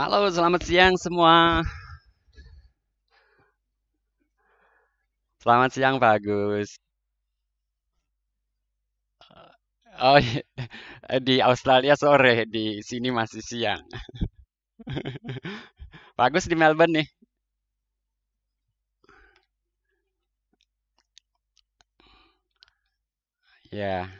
Halo, selamat siang semua. Selamat siang, bagus. Eh, oh, iya. eh, di Australia sore, di sini masih siang. Bagus di Melbourne nih. Ya. Yeah.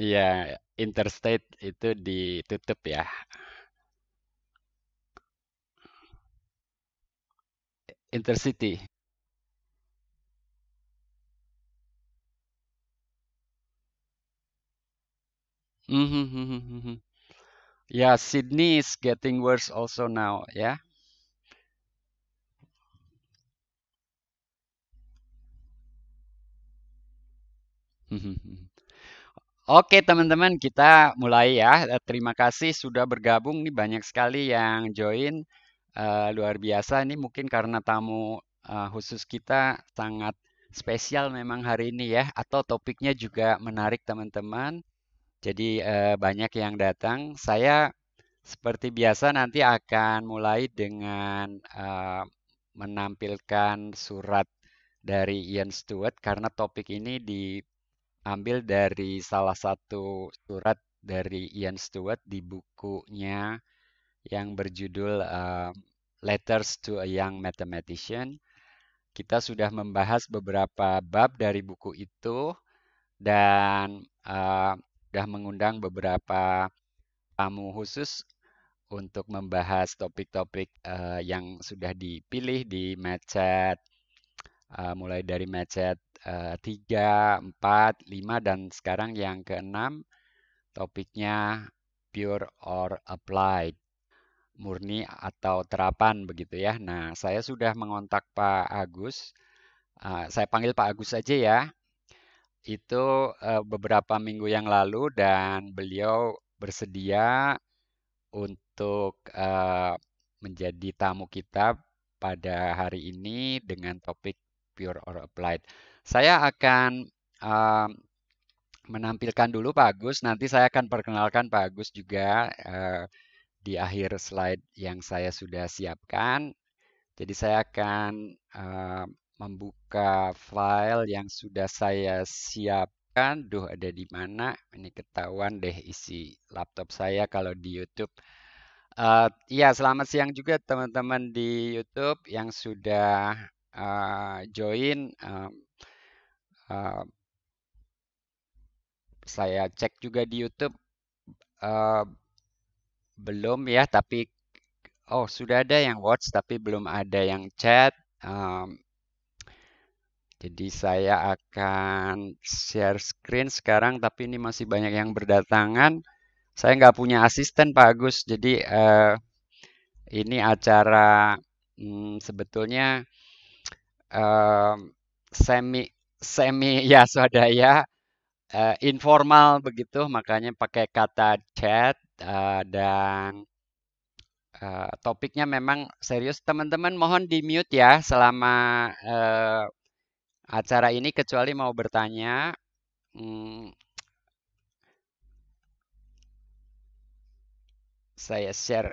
Iya, Interstate itu ditutup ya? Intercity. Hmm, hmm, hmm, ya, hmm Yeah, Sydney is getting worse also now, yeah? mm hmm. Oke teman-teman kita mulai ya. Eh, terima kasih sudah bergabung. Ini banyak sekali yang join. Uh, luar biasa. Ini mungkin karena tamu uh, khusus kita sangat spesial memang hari ini ya. Atau topiknya juga menarik teman-teman. Jadi uh, banyak yang datang. Saya seperti biasa nanti akan mulai dengan uh, menampilkan surat dari Ian Stewart karena topik ini di ambil dari salah satu surat dari Ian Stewart di bukunya yang berjudul uh, Letters to a Young Mathematician. Kita sudah membahas beberapa bab dari buku itu dan uh, sudah mengundang beberapa tamu khusus untuk membahas topik-topik uh, yang sudah dipilih di Matchat, uh, mulai dari Matchat Eh, tiga, empat, lima, dan sekarang yang keenam topiknya pure or applied murni atau terapan begitu ya. Nah, saya sudah mengontak Pak Agus. Ah, saya panggil Pak Agus saja ya. Itu eh, beberapa minggu yang lalu dan beliau bersedia untuk eh, menjadi tamu kita pada hari ini dengan topik pure or applied. Saya akan uh, menampilkan dulu Pak Agus, nanti saya akan perkenalkan Pak Agus juga uh, di akhir slide yang saya sudah siapkan. Jadi saya akan uh, membuka file yang sudah saya siapkan. Duh, ada di mana? Ini ketahuan deh isi laptop saya kalau di YouTube. Uh, ya, selamat siang juga teman-teman di YouTube yang sudah uh, join. Uh, saya cek juga di YouTube uh, belum ya, tapi oh sudah ada yang watch tapi belum ada yang chat. Um, jadi saya akan share screen sekarang, tapi ini masih banyak yang berdatangan. Saya nggak punya asisten Pak Agus, jadi uh, ini acara hmm, sebetulnya uh, semi semi ya swadaya uh, informal begitu makanya pakai kata chat uh, dan uh, topiknya memang serius teman-teman mohon di mute ya selama uh, acara ini kecuali mau bertanya hmm, saya share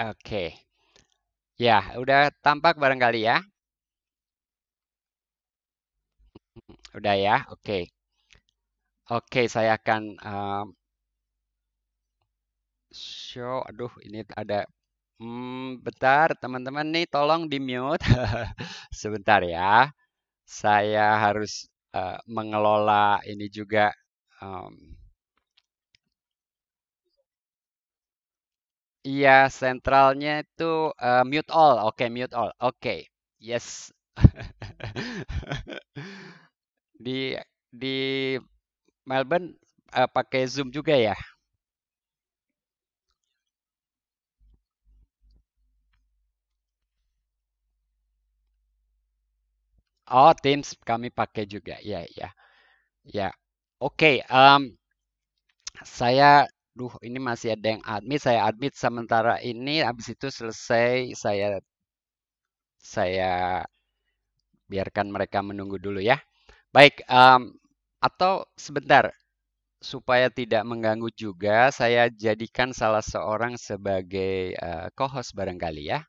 oke okay. ya udah tampak barangkali ya Udah ya, oke. Okay. Oke, okay, saya akan um, show. Aduh, ini ada. Hmm, bentar, teman-teman nih, tolong di mute. Sebentar ya. Saya harus uh, mengelola ini juga. Um, Iya, sentralnya itu uh, mute all. Oke, okay, mute all. Oke, okay. yes. Di di Melbourne uh, pakai Zoom juga ya? Oh, Teams kami pakai juga. Ya, ya. Ya. Oke, okay, um, saya duh ini masih ada yang admit, saya admit sementara ini habis itu selesai saya saya biarkan mereka menunggu dulu ya. Baik, um, atau sebentar supaya tidak mengganggu juga, saya jadikan salah seorang sebagai uh, co-host barangkali ya.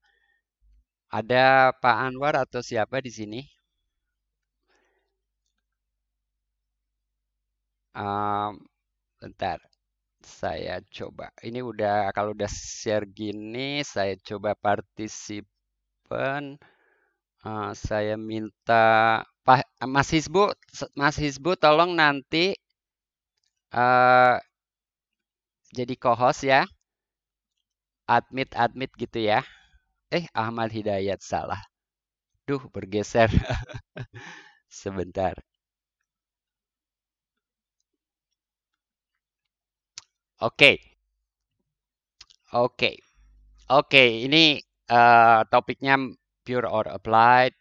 Ada Pak Anwar atau siapa di sini? Um, bentar, saya coba. Ini udah kalau udah share gini, saya coba partisipan. Uh, eh, saya minta Mas Hizbu, Mas Hizbu tolong nanti uh, jadi co-host ya. Admit admit gitu ya. Eh Ahmad Hidayat salah. Duh bergeser. Sebentar. Oke. Okay. Oke. Okay. Oke, okay, ini uh, topiknya pure or applied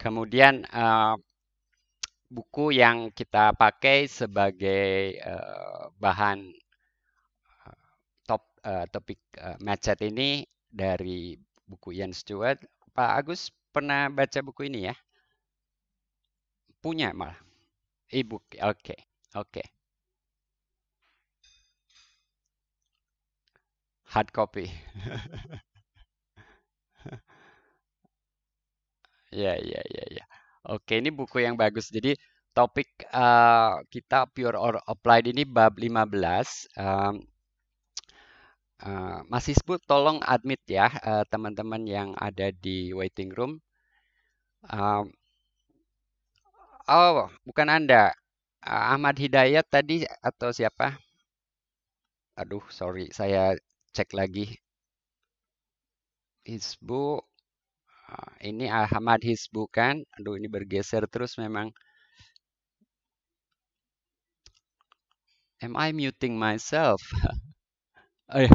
Kemudian uh, buku yang kita pakai sebagai uh, bahan eh, top uh, topik uh, macet ini dari buku Ian Stewart. Pak Agus pernah baca buku ini ya? Punya malah. E-book. Oke. Okay. Oke. Okay. Hard copy. Ya, ya, ya, ya. Oke, ini buku yang bagus. Jadi topik uh, kita Pure or Applied ini bab 15. Um, uh, Mas Hisbu tolong admit ya teman-teman uh, yang ada di waiting room. Uh, oh, bukan Anda. Uh, Ahmad Hidayat tadi atau siapa? Aduh, sorry. Saya cek lagi. Hisbu ini Ahmad Hizbu kan aduh ini bergeser terus memang am I muting myself oh, iya.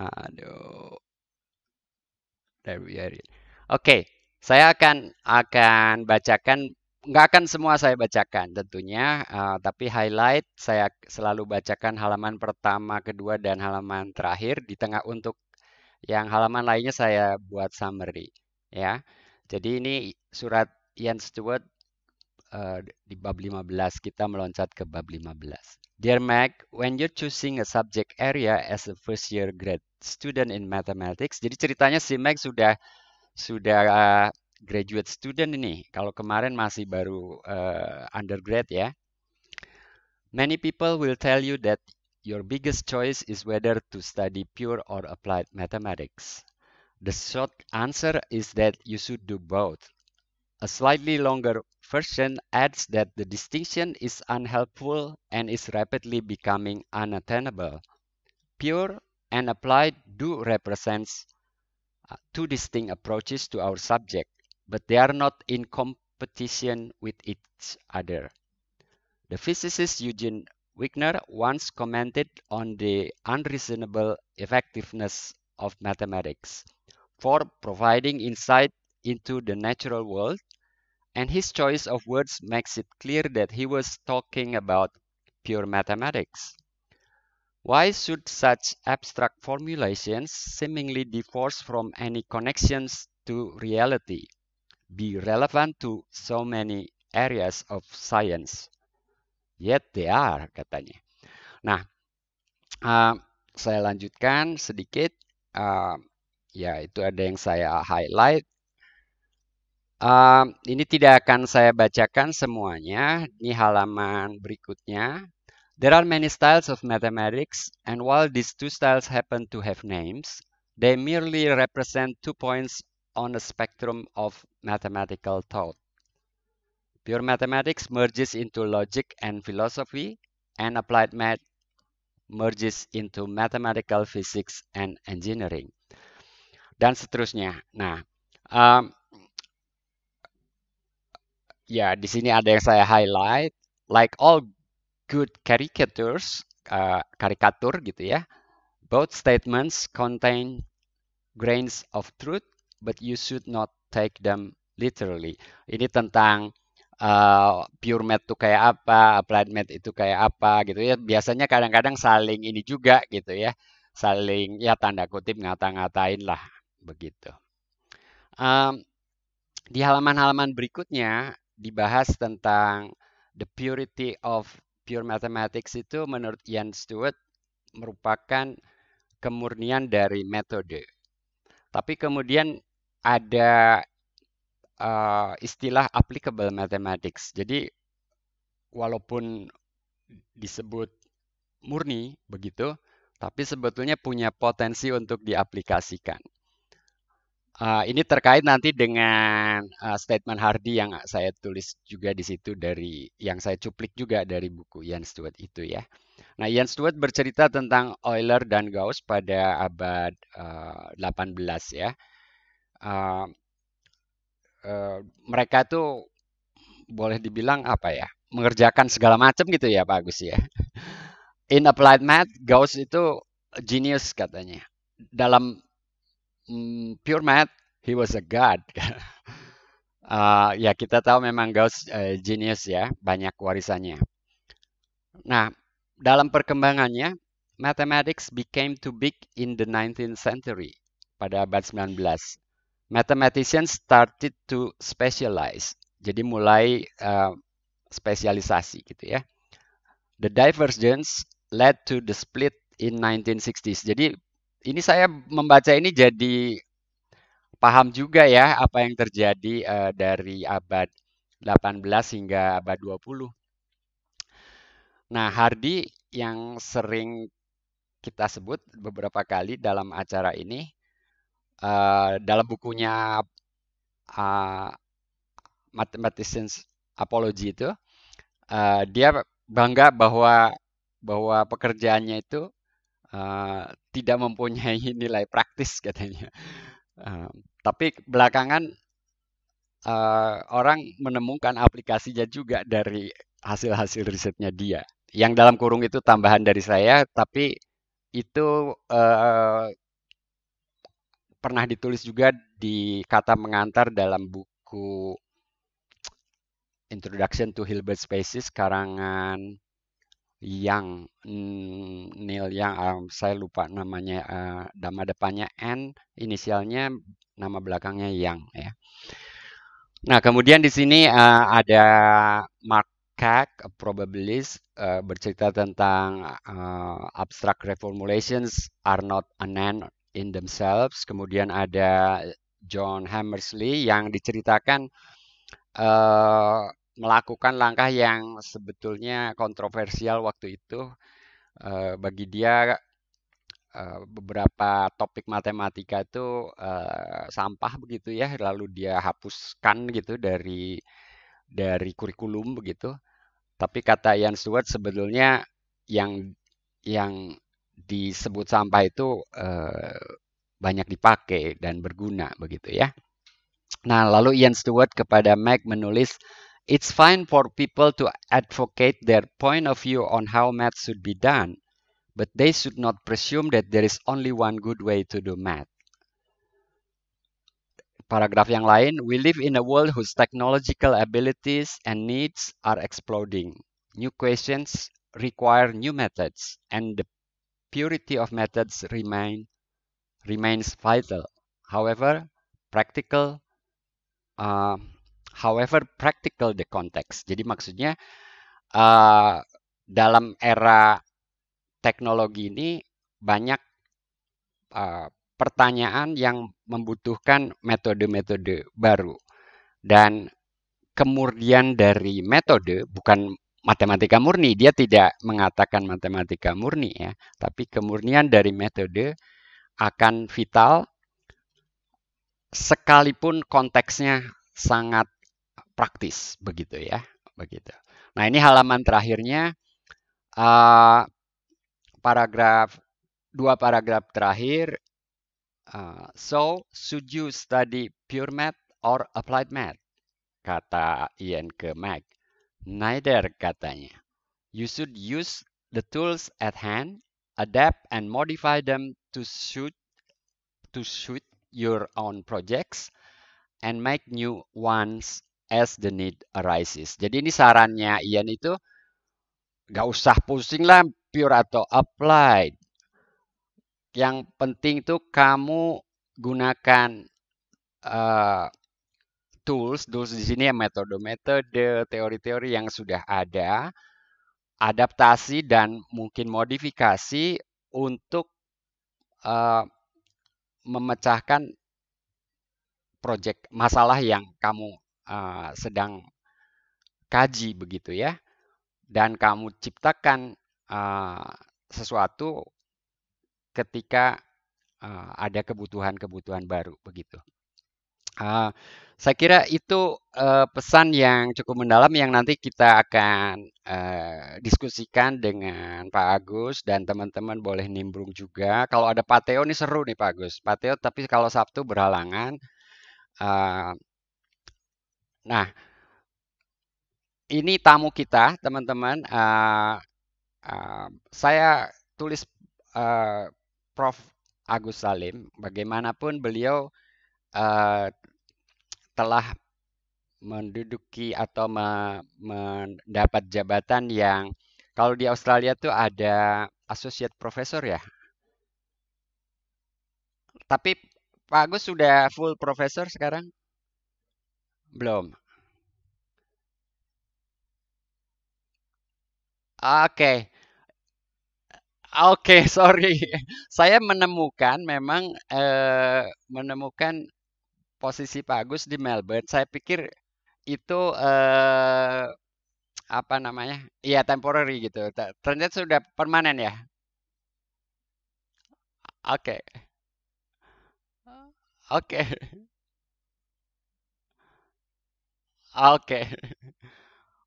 aduh there we oke okay. saya akan akan bacakan nggak akan semua saya bacakan tentunya, uh, tapi highlight saya selalu bacakan halaman pertama, kedua, dan halaman terakhir di tengah untuk yang halaman lainnya saya buat summary ya. Jadi ini surat Ian Stewart uh, di bab 15 kita meloncat ke bab 15. Dear Mac, when you're choosing a subject area as a first year grad student in mathematics, jadi ceritanya si Mac sudah sudah eh, graduate student ini. Kalau kemarin masih baru uh, undergrad ya. Many people will tell you that Your biggest choice is whether to study pure or applied mathematics. The short answer is that you should do both. A slightly longer version adds that the distinction is unhelpful and is rapidly becoming unattainable. Pure and applied do represent uh, two distinct approaches to our subject, but they are not in competition with each other. The physicist Eugene Wigner once commented on the unreasonable effectiveness of mathematics for providing insight into the natural world, and his choice of words makes it clear that he was talking about pure mathematics. Why should such abstract formulations, seemingly divorced from any connections to reality, be relevant to so many areas of science? Yet they are katanya. Nah, uh, saya lanjutkan sedikit. Uh, ya, itu ada yang saya highlight. Uh, ini tidak akan saya bacakan semuanya. Ini halaman berikutnya. There are many styles of mathematics, and while these two styles happen to have names, they merely represent two points on a spectrum of mathematical thought. Pure mathematics merges into logic and philosophy, and applied math merges into mathematical physics and engineering. Dan seterusnya. Nah, um, ya di sini ada yang saya highlight. Like all good caricatures, uh, karikatur gitu ya, both statements contain grains of truth, but you should not take them literally. Ini tentang Eh, pure math itu kayak apa, applied math itu kayak apa gitu ya. Biasanya kadang-kadang saling ini juga gitu ya. Saling ya tanda kutip ngata-ngatain lah begitu. Um, di halaman-halaman berikutnya dibahas tentang the purity of pure mathematics itu menurut Ian Stewart merupakan kemurnian dari metode. Tapi kemudian ada uh, istilah applicable mathematics. Jadi walaupun disebut murni begitu, tapi sebetulnya punya potensi untuk diaplikasikan. Uh, ini terkait nanti dengan uh, statement Hardy yang saya tulis juga di situ dari yang saya cuplik juga dari buku Ian Stewart itu ya. Nah, Ian Stewart bercerita tentang Euler dan Gauss pada abad uh, 18 ya. Uh, Eh, mereka tuh boleh dibilang apa ya mengerjakan segala macam gitu ya Pak Agus ya. In applied math, Gauss itu genius katanya. Dalam mm, pure math, he was a god. uh, ya kita tahu memang Gauss uh, genius ya, banyak warisannya. Nah, dalam perkembangannya, mathematics became too big in the 19th century pada abad 19 mathematicians started to specialize. Jadi mulai uh, spesialisasi gitu ya. The divergence led to the split in 1960s. Jadi ini saya membaca ini jadi paham juga ya apa yang terjadi uh, dari abad 18 hingga abad 20. Nah, Hardy yang sering kita sebut beberapa kali dalam acara ini uh, dalam bukunya uh, Mathematicians Apology itu uh, dia bangga bahwa bahwa pekerjaannya itu uh, tidak mempunyai nilai praktis katanya. Uh, tapi belakangan uh, orang menemukan aplikasinya juga dari hasil-hasil risetnya dia. Yang dalam kurung itu tambahan dari saya, tapi itu uh, pernah ditulis juga di kata mengantar dalam buku Introduction to Hilbert Spaces karangan yang hmm, Neil yang um, saya lupa namanya uh, nama depannya N inisialnya nama belakangnya yang ya. Nah kemudian di sini uh, ada Mark Kack probabilist uh, bercerita tentang uh, abstract reformulations are not an end in themselves. Kemudian ada John Hammersley yang diceritakan uh, melakukan langkah yang sebetulnya kontroversial waktu itu uh, bagi dia uh, beberapa topik matematika itu uh, sampah begitu ya lalu dia hapuskan gitu dari dari kurikulum begitu tapi kata Ian Stewart sebetulnya yang yang disebut sampah itu eh, banyak dipakai dan berguna begitu ya. Nah, lalu Ian Stewart kepada Mac menulis It's fine for people to advocate their point of view on how math should be done, but they should not presume that there is only one good way to do math. Paragraf yang lain, we live in a world whose technological abilities and needs are exploding. New questions require new methods, and the purity of methods remain, remains vital. However, practical, uh, however practical the context. Jadi maksudnya uh, dalam era teknologi ini banyak uh, pertanyaan yang membutuhkan metode-metode baru dan kemudian dari metode bukan matematika murni. Dia tidak mengatakan matematika murni ya, tapi kemurnian dari metode akan vital sekalipun konteksnya sangat praktis begitu ya, begitu. Nah, ini halaman terakhirnya uh, paragraf dua paragraf terakhir uh, so should you study pure math or applied math? Kata Ian ke Mac. Neither katanya. You should use the tools at hand, adapt and modify them to suit to suit your own projects and make new ones as the need arises. Jadi ini sarannya Ian itu gak usah pusing lah pure atau applied. Yang penting tuh kamu gunakan uh, tools, tools di sini ya metode-metode, teori-teori yang sudah ada, adaptasi dan mungkin modifikasi untuk uh, memecahkan proyek masalah yang kamu uh, sedang kaji begitu ya, dan kamu ciptakan uh, sesuatu ketika uh, ada kebutuhan-kebutuhan baru begitu. Uh, saya kira itu uh, pesan yang cukup mendalam yang nanti kita akan uh, diskusikan dengan Pak Agus dan teman-teman boleh nimbrung juga. Kalau ada pateo nih seru nih Pak Agus. Pateo tapi kalau Sabtu berhalangan. Uh, nah, ini tamu kita teman-teman. Uh, uh, saya tulis uh, Prof Agus Salim. Bagaimanapun beliau Eh, telah menduduki atau me mendapat jabatan yang kalau di Australia tuh ada associate professor ya. Tapi Pak Agus sudah full professor sekarang? Belum. Oke. Okay. Oke, okay, sorry. Saya menemukan memang eh, menemukan posisi Pak Agus di Melbourne, saya pikir itu eh, apa namanya? Iya temporary gitu. Ternyata sudah permanen ya. Oke. Oke. Oke.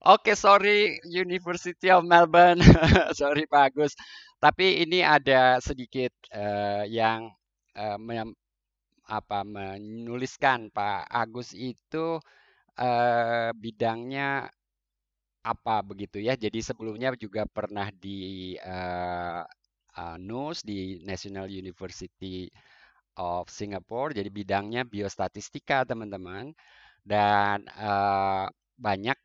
Oke, sorry University of Melbourne. sorry Pak Agus. Tapi ini ada sedikit uh, yang uh, apa menuliskan Pak Agus itu eh, bidangnya apa begitu ya. Jadi sebelumnya juga pernah di eh, NUS di National University of Singapore. Jadi bidangnya biostatistika teman-teman dan eh, banyak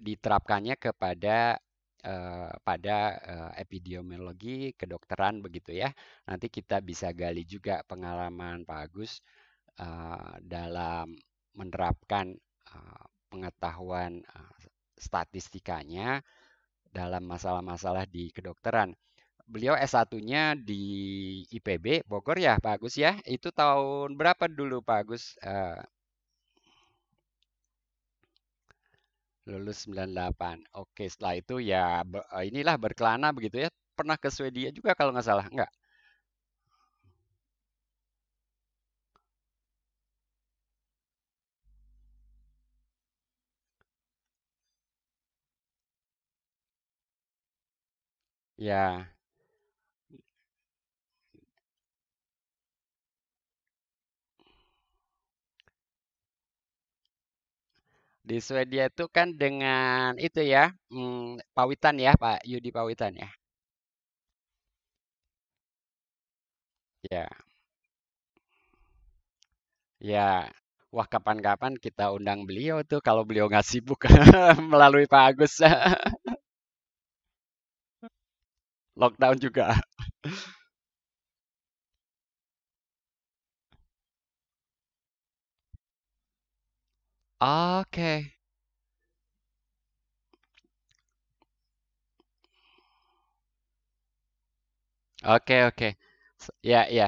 diterapkannya kepada Eh, pada eh, epidemiologi kedokteran begitu ya. Nanti kita bisa gali juga pengalaman Pak Agus eh, dalam menerapkan pengetahuan statistikanya dalam masalah-masalah di kedokteran. Beliau S1-nya di IPB Bogor ya Pak Agus ya. Itu tahun berapa dulu Pak Agus Lulus 98. Oke, setelah itu ya eh, inilah berkelana begitu ya. Pernah ke Swedia juga kalau nggak salah, nggak? Ya, Di Swedia itu kan dengan itu ya, hmm, Pawitan ya, Pak Yudi Pawitan ya. Ya. Ya. Wah, kapan-kapan kita undang beliau tuh kalau beliau nggak sibuk melalui Pak Agus. Lockdown juga. Oke, oke, oke, So, yeah, ya.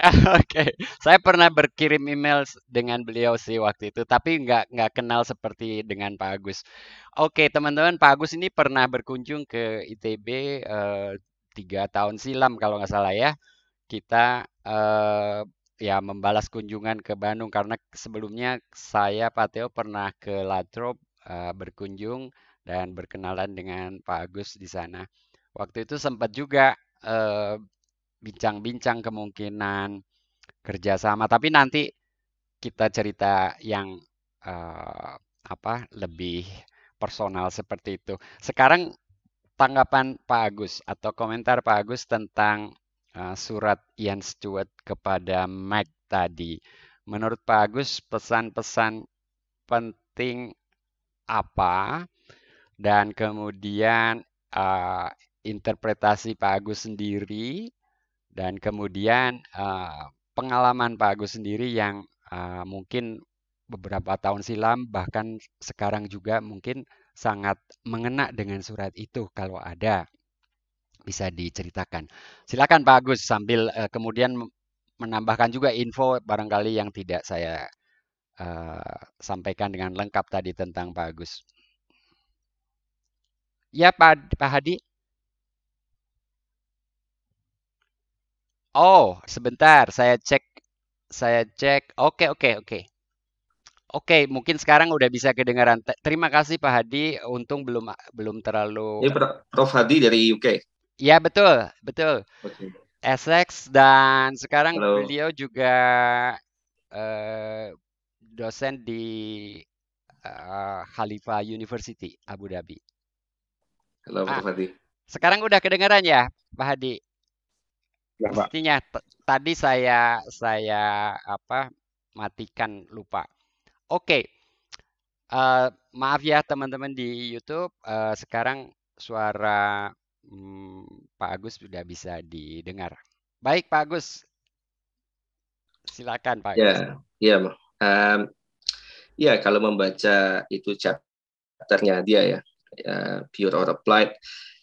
Oke, saya pernah berkirim email dengan beliau sih waktu itu, tapi nggak nggak kenal seperti dengan Pak Agus. Oke, teman-teman, Pak Agus ini pernah berkunjung ke ITB, eh, tiga uh, tahun silam kalau nggak salah ya kita uh, ya membalas kunjungan ke Bandung karena sebelumnya saya Pak Teo pernah ke Latrop uh, eh, berkunjung dan berkenalan dengan Pak Agus di sana. Waktu itu sempat juga eh, bincang-bincang uh, kemungkinan kerjasama, tapi nanti kita cerita yang uh, apa lebih personal seperti itu. Sekarang tanggapan Pak Agus atau komentar Pak Agus tentang Eh, surat Ian Stewart kepada Mike tadi. Menurut Pak Agus pesan-pesan penting apa dan kemudian uh, interpretasi Pak Agus sendiri dan kemudian uh, pengalaman Pak Agus sendiri yang uh, mungkin beberapa tahun silam bahkan sekarang juga mungkin sangat mengena dengan surat itu kalau ada bisa diceritakan. Silakan Pak Agus sambil uh, kemudian menambahkan juga info barangkali yang tidak saya uh, sampaikan dengan lengkap tadi tentang Pak Agus. Ya Pak, Pak Hadi. Oh, sebentar, saya cek saya cek. Oke, oke, oke. Oke, mungkin sekarang udah bisa kedengaran. Terima kasih Pak Hadi. Untung belum belum terlalu. Ini Prof Hadi dari UK. Ya betul, betul. Okay. Essex dan sekarang Hello. beliau juga uh, dosen di uh, Khalifa University Abu Dhabi. Halo Pak ah, Sekarang udah kedengaran ya Pak Hadi? Ya, Pak. Pastinya tadi saya saya apa matikan lupa. Oke. Okay. Uh, eh, maaf ya teman-teman di YouTube, uh, sekarang suara hmm, Pak Agus sudah bisa didengar. Baik Pak Agus, silakan Pak. Ya, ya, um, ya kalau membaca itu chapternya dia ya, uh, pure or applied,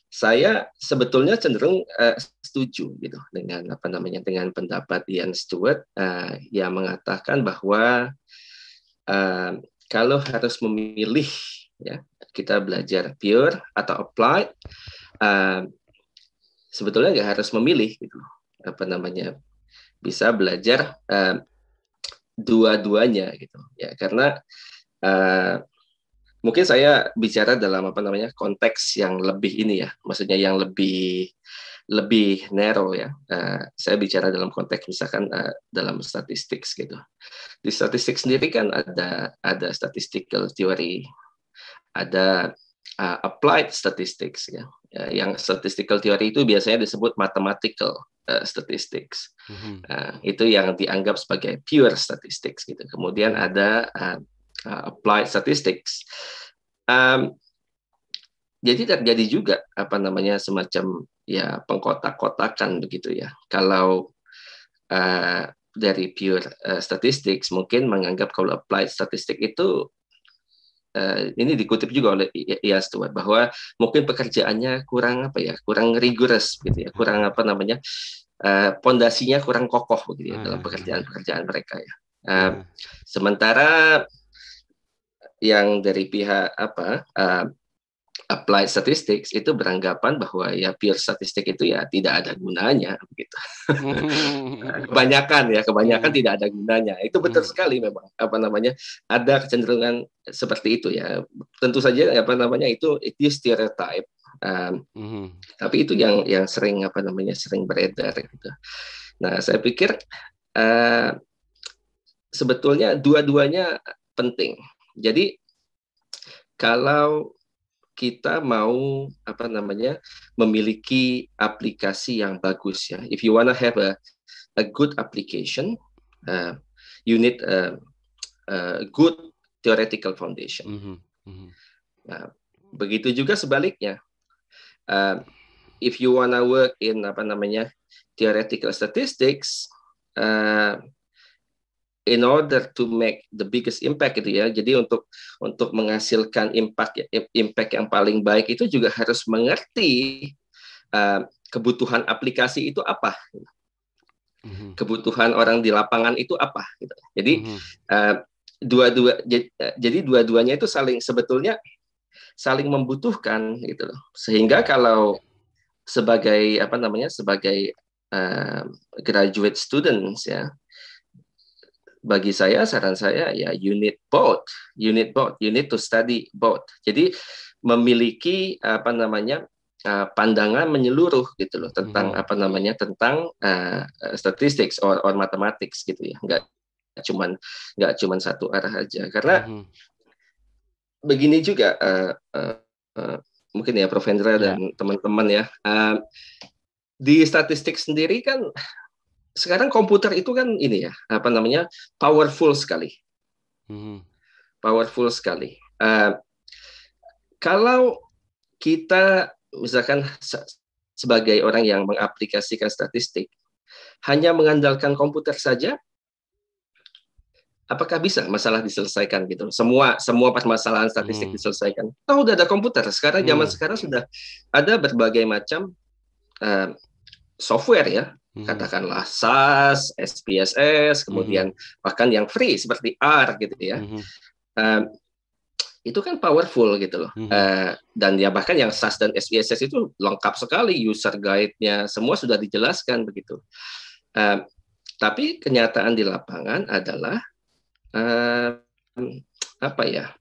saya sebetulnya cenderung uh, setuju gitu dengan apa namanya dengan pendapat Ian Stewart uh, yang mengatakan bahwa uh, kalau harus memilih ya kita belajar pure atau applied uh, sebetulnya nggak harus memilih gitu apa namanya bisa belajar uh, dua-duanya gitu ya karena uh, mungkin saya bicara dalam apa namanya konteks yang lebih ini ya maksudnya yang lebih lebih narrow ya uh, saya bicara dalam konteks misalkan uh, dalam statistik gitu di statistik sendiri kan ada ada statistical theory ada uh, applied statistics ya. ya. Yang statistical theory itu biasanya disebut mathematical uh, statistics. Mm-hmm. Uh, itu yang dianggap sebagai pure statistics gitu. Kemudian ada uh, uh, applied statistics. Um, jadi terjadi juga apa namanya semacam ya pengkotak-kotakan begitu ya. Kalau uh, dari pure uh, statistics mungkin menganggap kalau applied statistics itu uh, ini dikutip juga oleh Ia Stewart bahwa mungkin pekerjaannya kurang apa ya kurang rigorous gitu ya kurang apa namanya eh, pondasinya kurang kokoh gitu ya, dalam ah, pekerjaan-pekerjaan ah, ah. mereka ya. Uh, sementara yang dari pihak apa uh, applied statistics itu beranggapan bahwa ya pure statistik itu ya tidak ada gunanya begitu. kebanyakan ya, kebanyakan hmm. tidak ada gunanya. Itu betul hmm. sekali memang apa namanya? ada kecenderungan seperti itu ya. Tentu saja apa namanya itu it is stereotype. Um, hmm. tapi itu yang yang sering apa namanya sering beredar gitu. Nah, saya pikir uh, sebetulnya dua-duanya penting. Jadi kalau kita mau apa namanya memiliki aplikasi yang bagus ya. If you wanna have a a good application, uh, you need a, a good theoretical foundation. Mm -hmm. Mm -hmm. Nah, begitu juga sebaliknya. Uh, if you wanna work in apa namanya theoretical statistics, uh, in order to make the biggest impact gitu ya. Jadi untuk untuk menghasilkan impact impact yang paling baik itu juga harus mengerti uh, kebutuhan aplikasi itu apa. Mm-hmm. Kebutuhan orang di lapangan itu apa gitu. Jadi uh, dua-dua jadi dua-duanya itu saling sebetulnya saling membutuhkan gitu loh. Sehingga kalau sebagai apa namanya sebagai uh, graduate students ya bagi saya saran saya ya you need both you need both you need to study both jadi memiliki apa namanya pandangan menyeluruh gitu loh tentang hmm. apa namanya tentang uh, statistics or, or mathematics gitu ya nggak cuman nggak cuman satu arah aja karena hmm. begini juga uh, uh, uh, mungkin ya Prof Hendra ya. dan teman-teman ya uh, di statistik sendiri kan sekarang komputer itu kan ini ya apa namanya powerful sekali, hmm. powerful sekali. Uh, kalau kita misalkan sebagai orang yang mengaplikasikan statistik hanya mengandalkan komputer saja apakah bisa masalah diselesaikan gitu semua semua permasalahan statistik hmm. diselesaikan oh udah ada komputer sekarang zaman hmm. sekarang sudah ada berbagai macam uh, software ya Hmm. katakanlah SAS, SPSS, hmm. kemudian mm-hmm. bahkan yang free seperti R gitu ya. Mm-hmm. Uh, itu kan powerful gitu loh. Mm-hmm. Uh, dan ya bahkan yang SAS dan SPSS itu lengkap sekali user guide-nya, semua sudah dijelaskan begitu. Uh, tapi kenyataan di lapangan adalah uh, apa ya?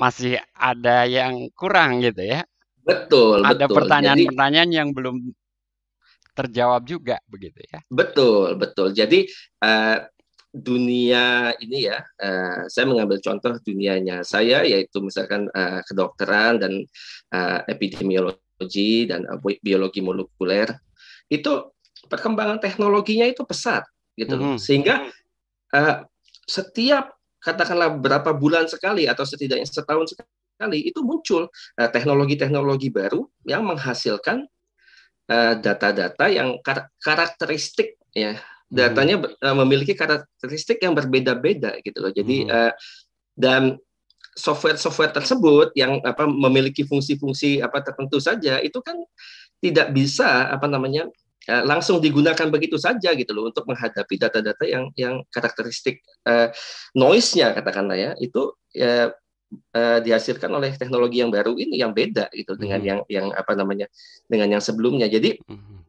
Masih ada yang kurang gitu ya. Betul, ada pertanyaan-pertanyaan yang belum terjawab juga begitu ya. Betul, betul. Jadi uh, dunia ini ya, uh, saya mengambil contoh dunianya saya yaitu misalkan uh, kedokteran dan uh, epidemiologi dan uh, biologi molekuler itu perkembangan teknologinya itu pesat gitu hmm. sehingga uh, setiap katakanlah berapa bulan sekali atau setidaknya setahun sekali itu muncul teknologi-teknologi uh, baru yang menghasilkan Eh, data-data uh, yang kar karakteristik ya hmm. datanya uh, memiliki karakteristik yang berbeda-beda gitu loh jadi uh, dan software-software tersebut yang apa memiliki fungsi-fungsi apa tertentu saja itu kan tidak bisa apa namanya langsung digunakan begitu saja gitu loh untuk menghadapi data-data yang yang karakteristik uh, noise-nya katakanlah ya itu uh, Eh, dihasilkan oleh teknologi yang baru ini yang beda gitu hmm. dengan yang yang apa namanya dengan yang sebelumnya. Jadi hmm.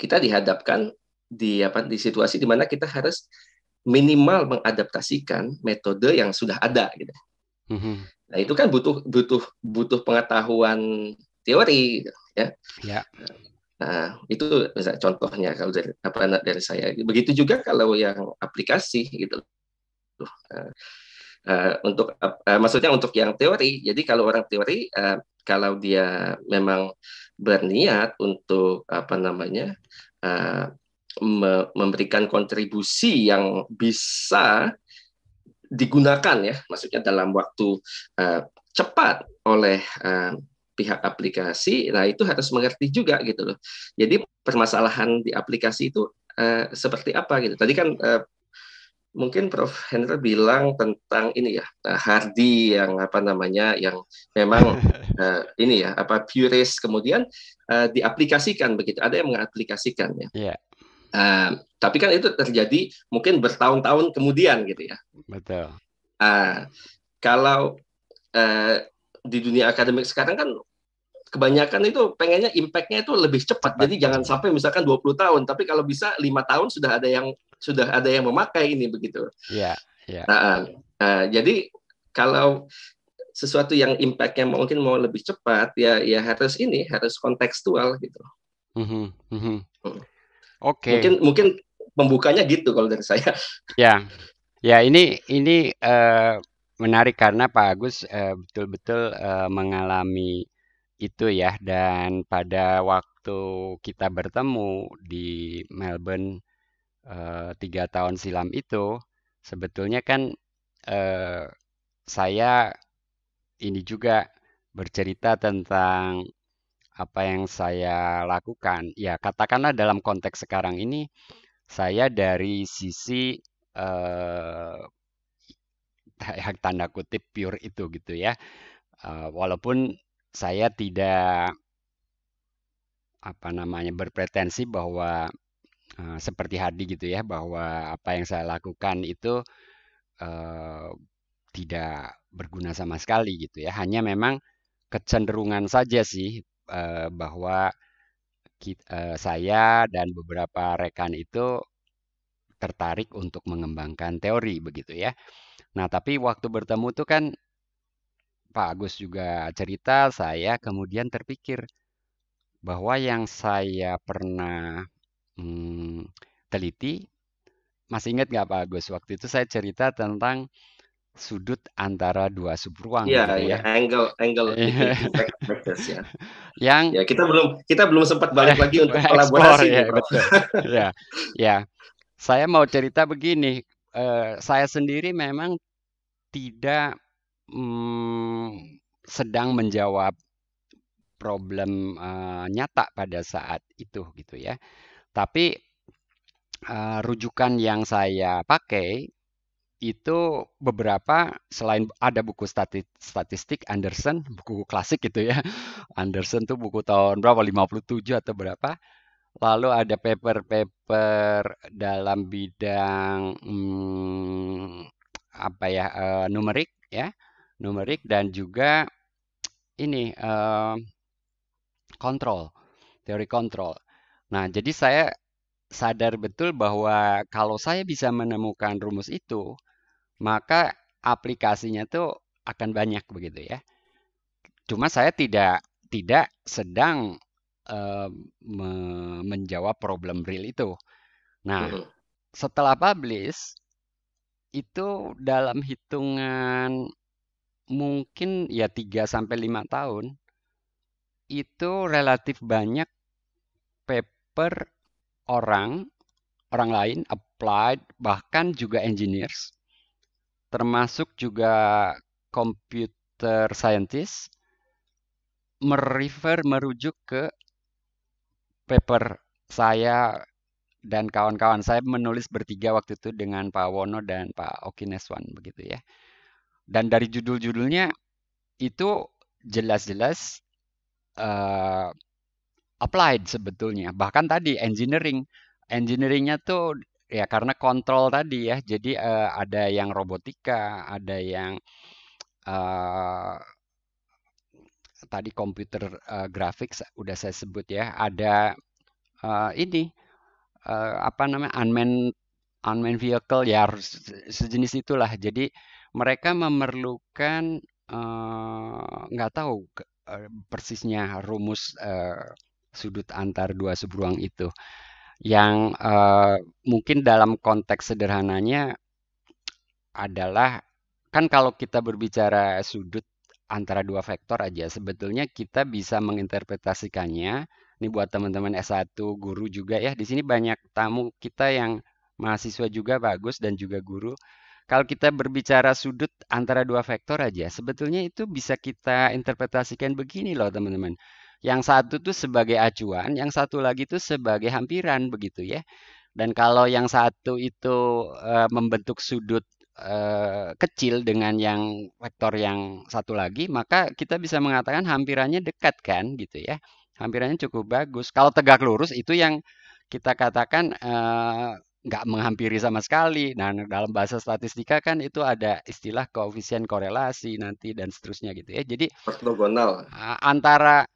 kita dihadapkan di apa di situasi di mana kita harus minimal mengadaptasikan metode yang sudah ada gitu. Hmm. Nah, itu kan butuh butuh butuh pengetahuan teori ya. ya. Nah, itu misalnya contohnya kalau dari apa dari saya. Begitu juga kalau yang aplikasi gitu. Uh, uh, untuk uh, maksudnya untuk yang teori. Jadi kalau orang teori uh, kalau dia memang berniat untuk apa namanya uh, me memberikan kontribusi yang bisa digunakan ya, maksudnya dalam waktu uh, cepat oleh uh, pihak aplikasi, nah itu harus mengerti juga gitu loh. Jadi permasalahan di aplikasi itu uh, seperti apa gitu. Tadi kan uh, mungkin Prof. Hendra bilang tentang ini ya eh, Hardy yang apa namanya yang memang uh, ini ya apa purist kemudian uh, diaplikasikan begitu ada yang mengaplikasikan ya. Yeah. Iya. Uh, tapi kan itu terjadi mungkin bertahun-tahun kemudian gitu ya. Betul. Uh, kalau uh, di dunia akademik sekarang kan kebanyakan itu pengennya impact-nya itu lebih cepat. Jadi jangan sampai misalkan 20 tahun, tapi kalau bisa lima tahun sudah ada yang sudah ada yang memakai ini begitu. Iya. Yeah, ya. yeah. nah, nah, jadi kalau sesuatu yang impactnya mungkin mau lebih cepat ya ya harus ini harus kontekstual gitu. Mm-hmm. hmm Oke. Okay. Mungkin mungkin pembukanya gitu kalau dari saya. Ya, ya ini ini uh, menarik karena Pak Agus uh, betul-betul uh, mengalami itu ya dan pada waktu kita bertemu di Melbourne Eh, tiga tahun silam itu sebetulnya kan uh, saya ini juga bercerita tentang apa yang saya lakukan. Ya katakanlah dalam konteks sekarang ini saya dari sisi uh, tanda kutip pure itu gitu ya. uh, walaupun saya tidak apa namanya berpretensi bahwa Eh, seperti Hadi gitu ya bahwa apa yang saya lakukan itu eh, tidak berguna sama sekali gitu ya. Hanya memang kecenderungan saja sih eh, bahwa saya dan beberapa rekan itu tertarik untuk mengembangkan teori begitu ya. Nah, tapi waktu bertemu tuh kan Pak Agus juga cerita saya kemudian terpikir bahwa yang saya pernah hmm, teliti. Masih ingat nggak Pak Agus? Waktu itu saya cerita tentang sudut antara dua subruang ya, gitu ya. ya angle angle factors ya. Yang ya kita belum kita belum sempat balik lagi untuk kolaborasi ya, nih, betul. ya. Ya. Saya mau cerita begini, uh, saya sendiri memang tidak hmm, sedang menjawab problem uh, nyata pada saat itu gitu ya. Tapi uh, rujukan yang saya pakai itu beberapa selain ada buku statistik, Anderson, buku klasik gitu ya. Anderson tuh buku tahun berapa 57 atau berapa. Lalu ada paper-paper dalam bidang hmm, apa ya uh, numerik ya, numerik dan juga ini uh, teori kontrol. Nah, jadi saya sadar betul bahwa kalau saya bisa menemukan rumus itu, maka aplikasinya tuh akan banyak begitu ya. Cuma saya tidak tidak sedang uh, menjawab problem real itu. Nah, uh hmm. -huh. setelah publish itu dalam hitungan mungkin ya 3 sampai 5 tahun itu relatif banyak per orang, orang lain, applied, bahkan juga engineers, termasuk juga computer scientist, merefer, merujuk ke paper saya dan kawan-kawan. Saya menulis bertiga waktu itu dengan Pak Wono dan Pak Okineswan begitu ya. Dan dari judul-judulnya itu jelas-jelas eh, applied sebetulnya. Bahkan tadi engineering, engineeringnya tuh ya karena kontrol tadi ya. Jadi uh, ada yang robotika, ada yang uh, tadi komputer uh, eh, grafik udah saya sebut ya. Ada uh, ini uh, apa namanya unmanned unmanned vehicle ya harus sejenis itulah. Jadi mereka memerlukan nggak uh, tahu persisnya rumus uh, sudut antar dua seberuang itu yang uh, mungkin dalam konteks sederhananya adalah kan kalau kita berbicara sudut antara dua vektor aja sebetulnya kita bisa menginterpretasikannya ini buat teman-teman S1 guru juga ya di sini banyak tamu kita yang mahasiswa juga bagus dan juga guru kalau kita berbicara sudut antara dua vektor aja sebetulnya itu bisa kita interpretasikan begini loh teman-teman yang satu tuh sebagai acuan, yang satu lagi tuh sebagai hampiran begitu ya. Dan kalau yang satu itu e, membentuk sudut e, kecil dengan yang vektor yang satu lagi, maka kita bisa mengatakan hampirannya dekat kan gitu ya. Hampirannya cukup bagus. Kalau tegak lurus itu yang kita katakan e, nggak menghampiri sama sekali. Nah, dalam bahasa statistika kan itu ada istilah koefisien korelasi nanti dan seterusnya gitu ya. Jadi ortogonal antara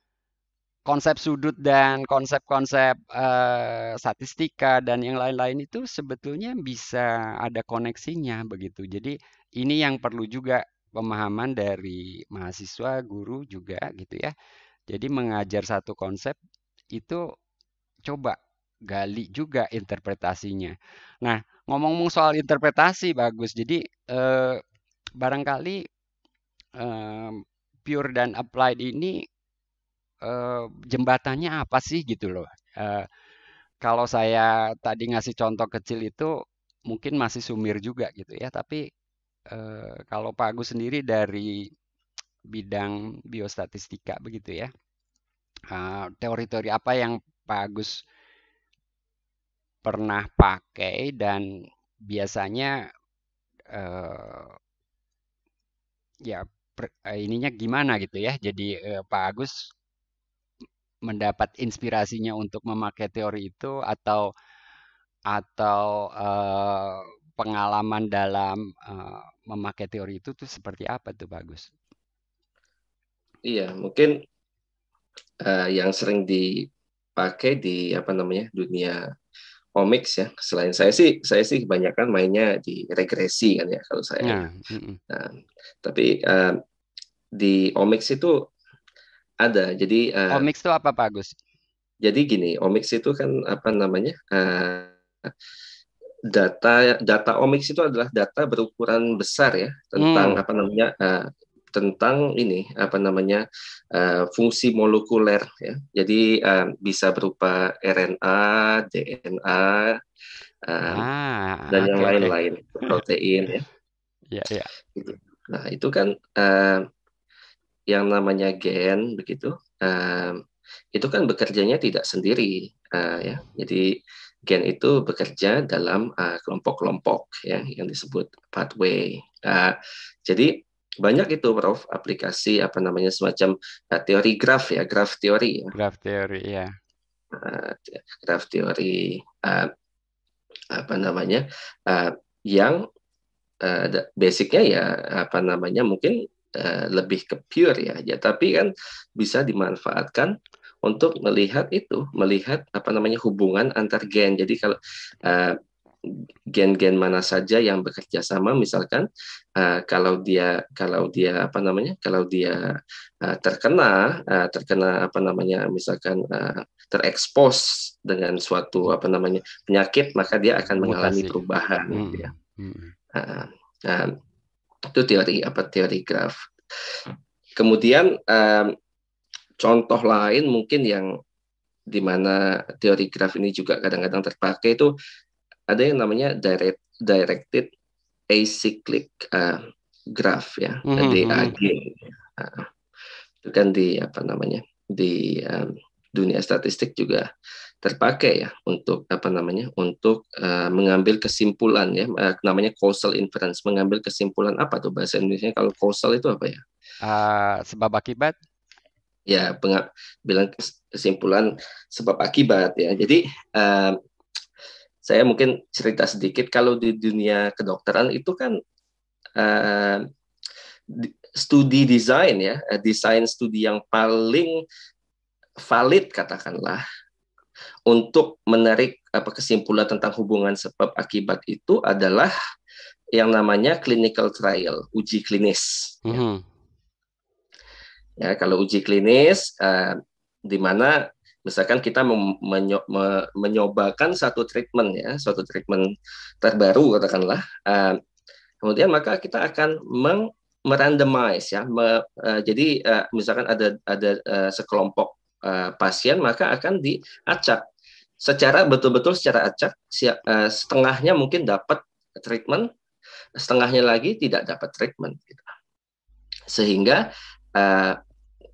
konsep sudut dan konsep-konsep uh, statistika dan yang lain-lain itu sebetulnya bisa ada koneksinya begitu. Jadi ini yang perlu juga pemahaman dari mahasiswa, guru juga gitu ya. Jadi mengajar satu konsep itu coba gali juga interpretasinya. Nah, ngomong-ngomong soal interpretasi bagus. Jadi eh, barangkali eh, pure dan applied ini jembatannya apa sih gitu loh. kalau saya tadi ngasih contoh kecil itu mungkin masih sumir juga gitu ya, tapi kalau Pak Agus sendiri dari bidang biostatistika begitu ya, teori-teori apa yang Pak Agus pernah pakai dan biasanya ya eh, ininya gimana gitu ya. Jadi Pak Agus mendapat inspirasinya untuk memakai teori itu atau atau uh, pengalaman dalam uh, memakai teori itu tuh seperti apa tuh bagus? Iya mungkin uh, yang sering dipakai di apa namanya dunia komiks ya. Selain saya sih saya sih kebanyakan mainnya di regresi kan ya kalau saya. Nah, nah tapi uh, di omics itu ada. Jadi uh, omics itu apa Pak Agus? Jadi gini, omics itu kan apa namanya? Uh, data data omics itu adalah data berukuran besar ya tentang hmm. apa namanya uh, tentang ini apa namanya uh, fungsi molekuler ya jadi uh, bisa berupa RNA DNA uh, ah, dan okay, yang lain-lain okay. protein ya ya, yeah. Gitu. nah itu kan uh, yang namanya gen begitu um, itu kan bekerjanya tidak sendiri uh, ya jadi gen itu bekerja dalam eh, kelompok-kelompok uh, yang disebut pathway uh, jadi banyak itu prof aplikasi apa namanya semacam uh, teori graf ya graf teori ya. graf teori ya uh, graf teori uh, apa namanya uh, yang uh, basicnya ya apa namanya mungkin Eh, lebih ke pure ya aja, tapi kan bisa dimanfaatkan untuk melihat itu, melihat apa namanya hubungan antar gen. Jadi kalau gen eh, gen-gen mana saja yang bekerja sama misalkan uh, kalau dia kalau dia apa namanya kalau dia uh, terkena uh, terkena apa namanya misalkan uh, terekspos dengan suatu apa namanya penyakit maka dia akan mengalami perubahan hmm. ya. Hmm. Uh, uh, itu teori apa teori graf kemudian um, contoh lain mungkin yang di mana teori graf ini juga kadang-kadang terpakai itu ada yang namanya direct, directed acyclic uh, graph ya mm -hmm. DAG uh, hmm, hmm. eh, itu kan di apa namanya di um, dunia statistik juga terpakai ya untuk apa namanya untuk uh, mengambil kesimpulan ya uh, namanya causal inference mengambil kesimpulan apa tuh bahasa Indonesia kalau causal itu apa ya uh, sebab akibat ya pengab bilang kesimpulan sebab akibat ya jadi uh, saya mungkin cerita sedikit kalau di dunia kedokteran itu kan uh, studi desain ya desain studi yang paling valid katakanlah untuk menarik apa kesimpulan tentang hubungan sebab akibat itu adalah yang namanya clinical trial, uji klinis. Mm-hmm. Ya, kalau uji klinis, uh, di mana misalkan kita menyo me menyobakan satu treatment ya, suatu treatment terbaru katakanlah, uh, kemudian maka kita akan meng merandomize ya, me, uh, jadi uh, misalkan ada ada uh, sekelompok uh, pasien maka akan diacak secara betul-betul secara acak eh, setengahnya mungkin dapat treatment, setengahnya lagi tidak dapat treatment. Gitu. Sehingga uh,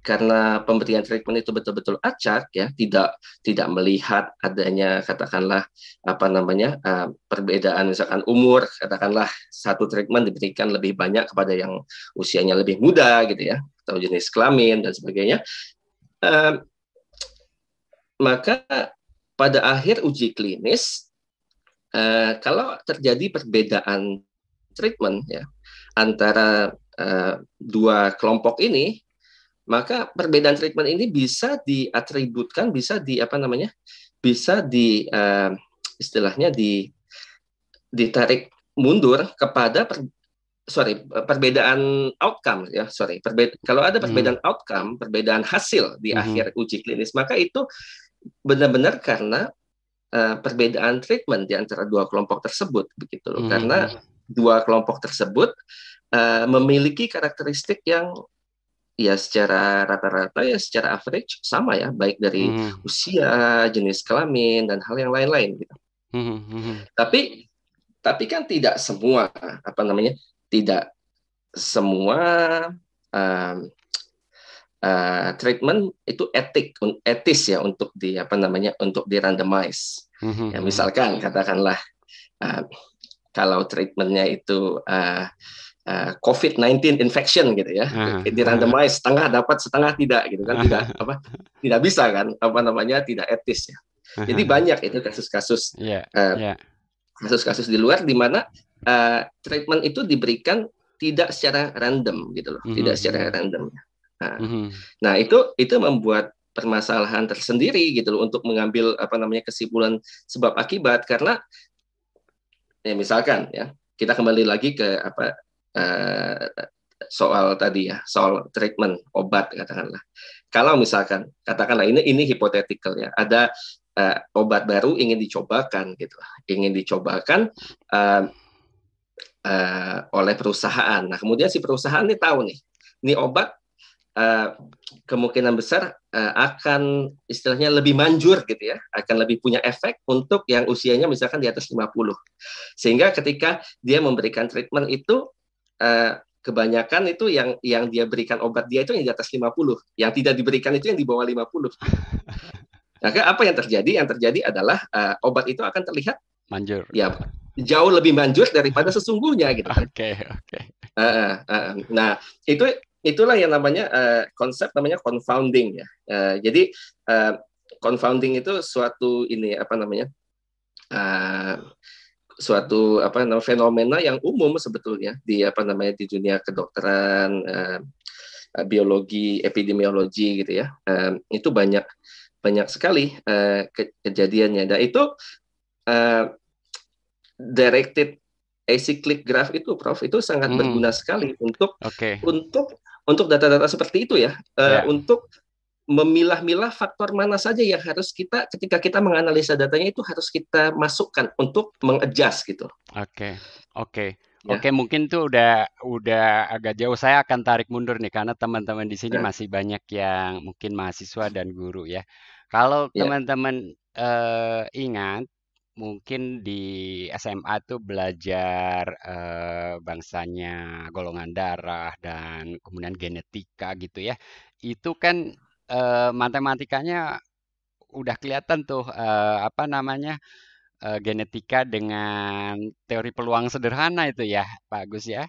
karena pemberian treatment itu betul-betul acak ya, tidak tidak melihat adanya katakanlah apa namanya uh, perbedaan misalkan umur, katakanlah satu treatment diberikan lebih banyak kepada yang usianya lebih muda gitu ya, atau jenis kelamin dan sebagainya. Uh, maka pada akhir uji klinis uh, kalau terjadi perbedaan treatment ya antara uh, dua kelompok ini maka perbedaan treatment ini bisa diatributkan bisa di apa namanya bisa di uh, istilahnya di ditarik mundur kepada per, sorry perbedaan outcome ya sorry perbeda, kalau ada perbedaan hmm. outcome perbedaan hasil di hmm. akhir uji klinis maka itu benar-benar karena uh, perbedaan treatment di antara dua kelompok tersebut begitu loh. Hmm. Karena dua kelompok tersebut uh, memiliki karakteristik yang ya secara rata-rata ya secara average sama ya baik dari hmm. usia, jenis kelamin dan hal yang lain-lain gitu. Hmm. hmm, hmm, hmm. Tapi tapi kan tidak semua apa namanya tidak semua um, uh, treatment itu etik etis ya untuk di apa namanya untuk di randomize mhm, ya mhm. misalkan katakanlah uh, kalau treatmentnya itu uh, eh, uh, COVID-19 infection gitu ya uh di randomize setengah dapat setengah tidak gitu kan tidak uh tidak apa tidak bisa kan apa namanya tidak etis ya uh jadi banyak itu kasus-kasus iya, iya. kasus-kasus di luar di mana uh, treatment itu diberikan tidak secara random gitu loh, mm-hmm. tidak secara random. Nah, mm-hmm. nah itu itu membuat permasalahan tersendiri gitu loh untuk mengambil apa namanya kesimpulan sebab akibat karena ya misalkan ya kita kembali lagi ke apa uh, soal tadi ya soal treatment obat katakanlah kalau misalkan katakanlah ini ini hipotetikal ya ada uh, obat baru ingin dicobakan gitu ingin dicobakan uh, uh, oleh perusahaan nah kemudian si perusahaan ini tahu nih ini obat Eh, kemungkinan besar uh, akan istilahnya lebih manjur gitu ya, akan lebih punya efek untuk yang usianya misalkan di atas 50. Sehingga ketika dia memberikan treatment itu uh, kebanyakan itu yang yang dia berikan obat dia itu yang di atas 50, yang tidak diberikan itu yang di bawah 50. Maka nah, apa yang terjadi? Yang terjadi adalah uh, obat itu akan terlihat manjur. Ya, jauh lebih manjur daripada sesungguhnya gitu. Kan. Oke, okay, oke. Okay. Uh, uh, uh, nah, itu itulah yang namanya uh, konsep namanya confounding ya. Uh, jadi uh, confounding itu suatu ini apa namanya? Uh, suatu apa namanya fenomena yang umum sebetulnya di apa namanya di dunia kedokteran uh, biologi epidemiologi gitu ya uh, itu banyak banyak sekali uh, ke kejadiannya dan itu uh, directed acyclic graph itu prof itu sangat hmm. berguna sekali untuk okay. untuk untuk data-data seperti itu ya, yeah. uh, ya. untuk memilah-milah faktor mana saja yang harus kita ketika kita menganalisa datanya itu harus kita masukkan untuk mengejas gitu. Oke, okay. oke. Okay. Ya. Oke, mungkin tuh udah udah agak jauh. Saya akan tarik mundur nih karena teman-teman di sini ya. masih banyak yang mungkin mahasiswa dan guru ya. Kalau ya. teman-teman eh, ingat mungkin di SMA tuh belajar eh, bangsanya, golongan darah, dan kemudian genetika gitu ya. Itu kan, eh, matematikanya udah kelihatan tuh, eh, apa namanya, eh, genetika dengan teori peluang sederhana itu ya, Pak Gus ya?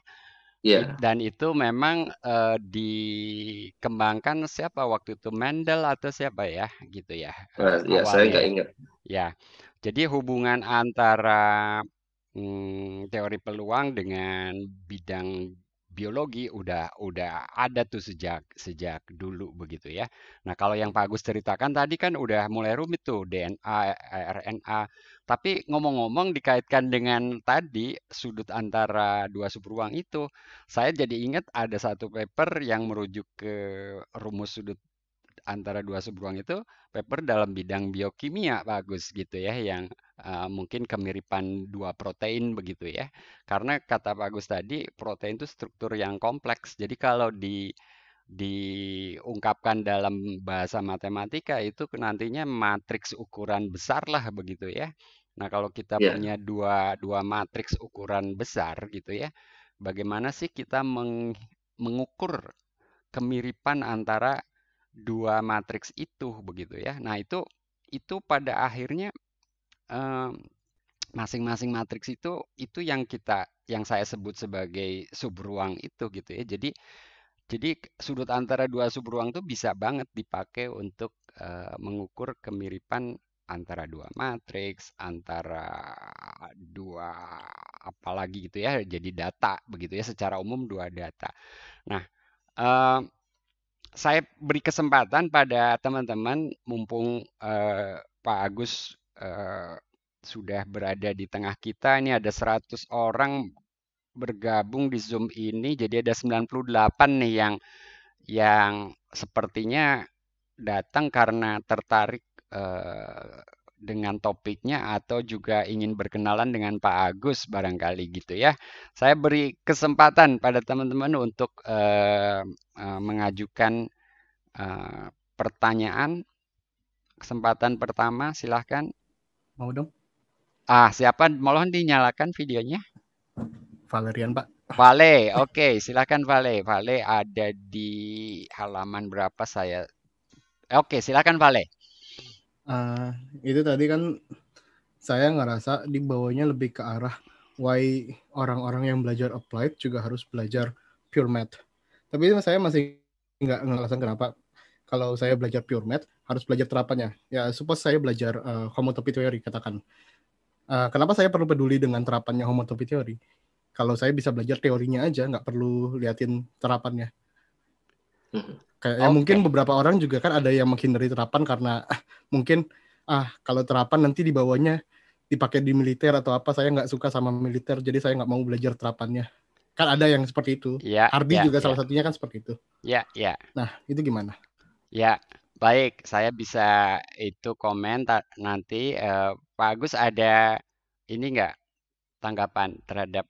Yeah. dan itu memang, eh, dikembangkan siapa waktu itu, Mendel atau siapa ya? Gitu ya, Uh, ya saya nggak ingat. Ya. Jadi hubungan antara hmm, teori peluang dengan bidang biologi udah udah ada tuh sejak sejak dulu begitu ya. Nah kalau yang Pak Agus ceritakan tadi kan udah mulai rumit tuh DNA, RNA. Tapi ngomong-ngomong dikaitkan dengan tadi sudut antara dua subruang itu, saya jadi ingat ada satu paper yang merujuk ke rumus sudut antara dua subruang itu paper dalam bidang biokimia bagus gitu ya yang uh, mungkin kemiripan dua protein begitu ya. Karena kata Pak Agus tadi protein itu struktur yang kompleks. Jadi kalau di diungkapkan dalam bahasa matematika itu nantinya matriks ukuran besar lah begitu ya. Nah, kalau kita yeah. punya dua dua matriks ukuran besar gitu ya. Bagaimana sih kita meng, mengukur kemiripan antara dua matriks itu begitu ya. Nah itu itu pada akhirnya masing-masing eh, matriks itu itu yang kita yang saya sebut sebagai subruang itu gitu ya. Jadi jadi sudut antara dua subruang itu bisa banget dipakai untuk eh, mengukur kemiripan antara dua matriks, antara dua apalagi gitu ya, jadi data begitu ya secara umum dua data. Nah, eh, saya beri kesempatan pada teman-teman mumpung uh, Pak Agus uh, sudah berada di tengah kita ini ada 100 orang bergabung di Zoom ini jadi ada 98 nih yang yang sepertinya datang karena tertarik uh, dengan topiknya atau juga ingin berkenalan dengan Pak Agus barangkali gitu ya. Saya beri kesempatan pada teman-teman untuk uh, uh, mengajukan uh, pertanyaan. Kesempatan pertama silahkan. Mau dong. Ah, siapa? Mohon dinyalakan videonya. Valerian, Pak. Vale, oke, okay, silakan Vale. Vale ada di halaman berapa saya? Oke, silakan Vale. Uh, itu tadi kan saya ngerasa dibawanya lebih ke arah why orang-orang yang belajar applied juga harus belajar pure math. Tapi saya masih nggak ngelasan kenapa kalau saya belajar pure math harus belajar terapannya. Ya, suppose saya belajar uh, eh, homotopy theory katakan. Uh, kenapa saya perlu peduli dengan terapannya homotopy theory? Kalau saya bisa belajar teorinya aja, nggak perlu liatin terapannya. Kayak okay. ya mungkin beberapa orang juga kan ada yang menghindari terapan karena ah, mungkin ah kalau terapan nanti dibawanya dipakai di militer atau apa saya nggak suka sama militer jadi saya nggak mau belajar terapannya kan ada yang seperti itu ya, Ardi ya, juga ya. salah satunya kan seperti itu ya ya nah itu gimana ya baik saya bisa itu komen nanti uh, Pak Agus ada ini nggak tanggapan terhadap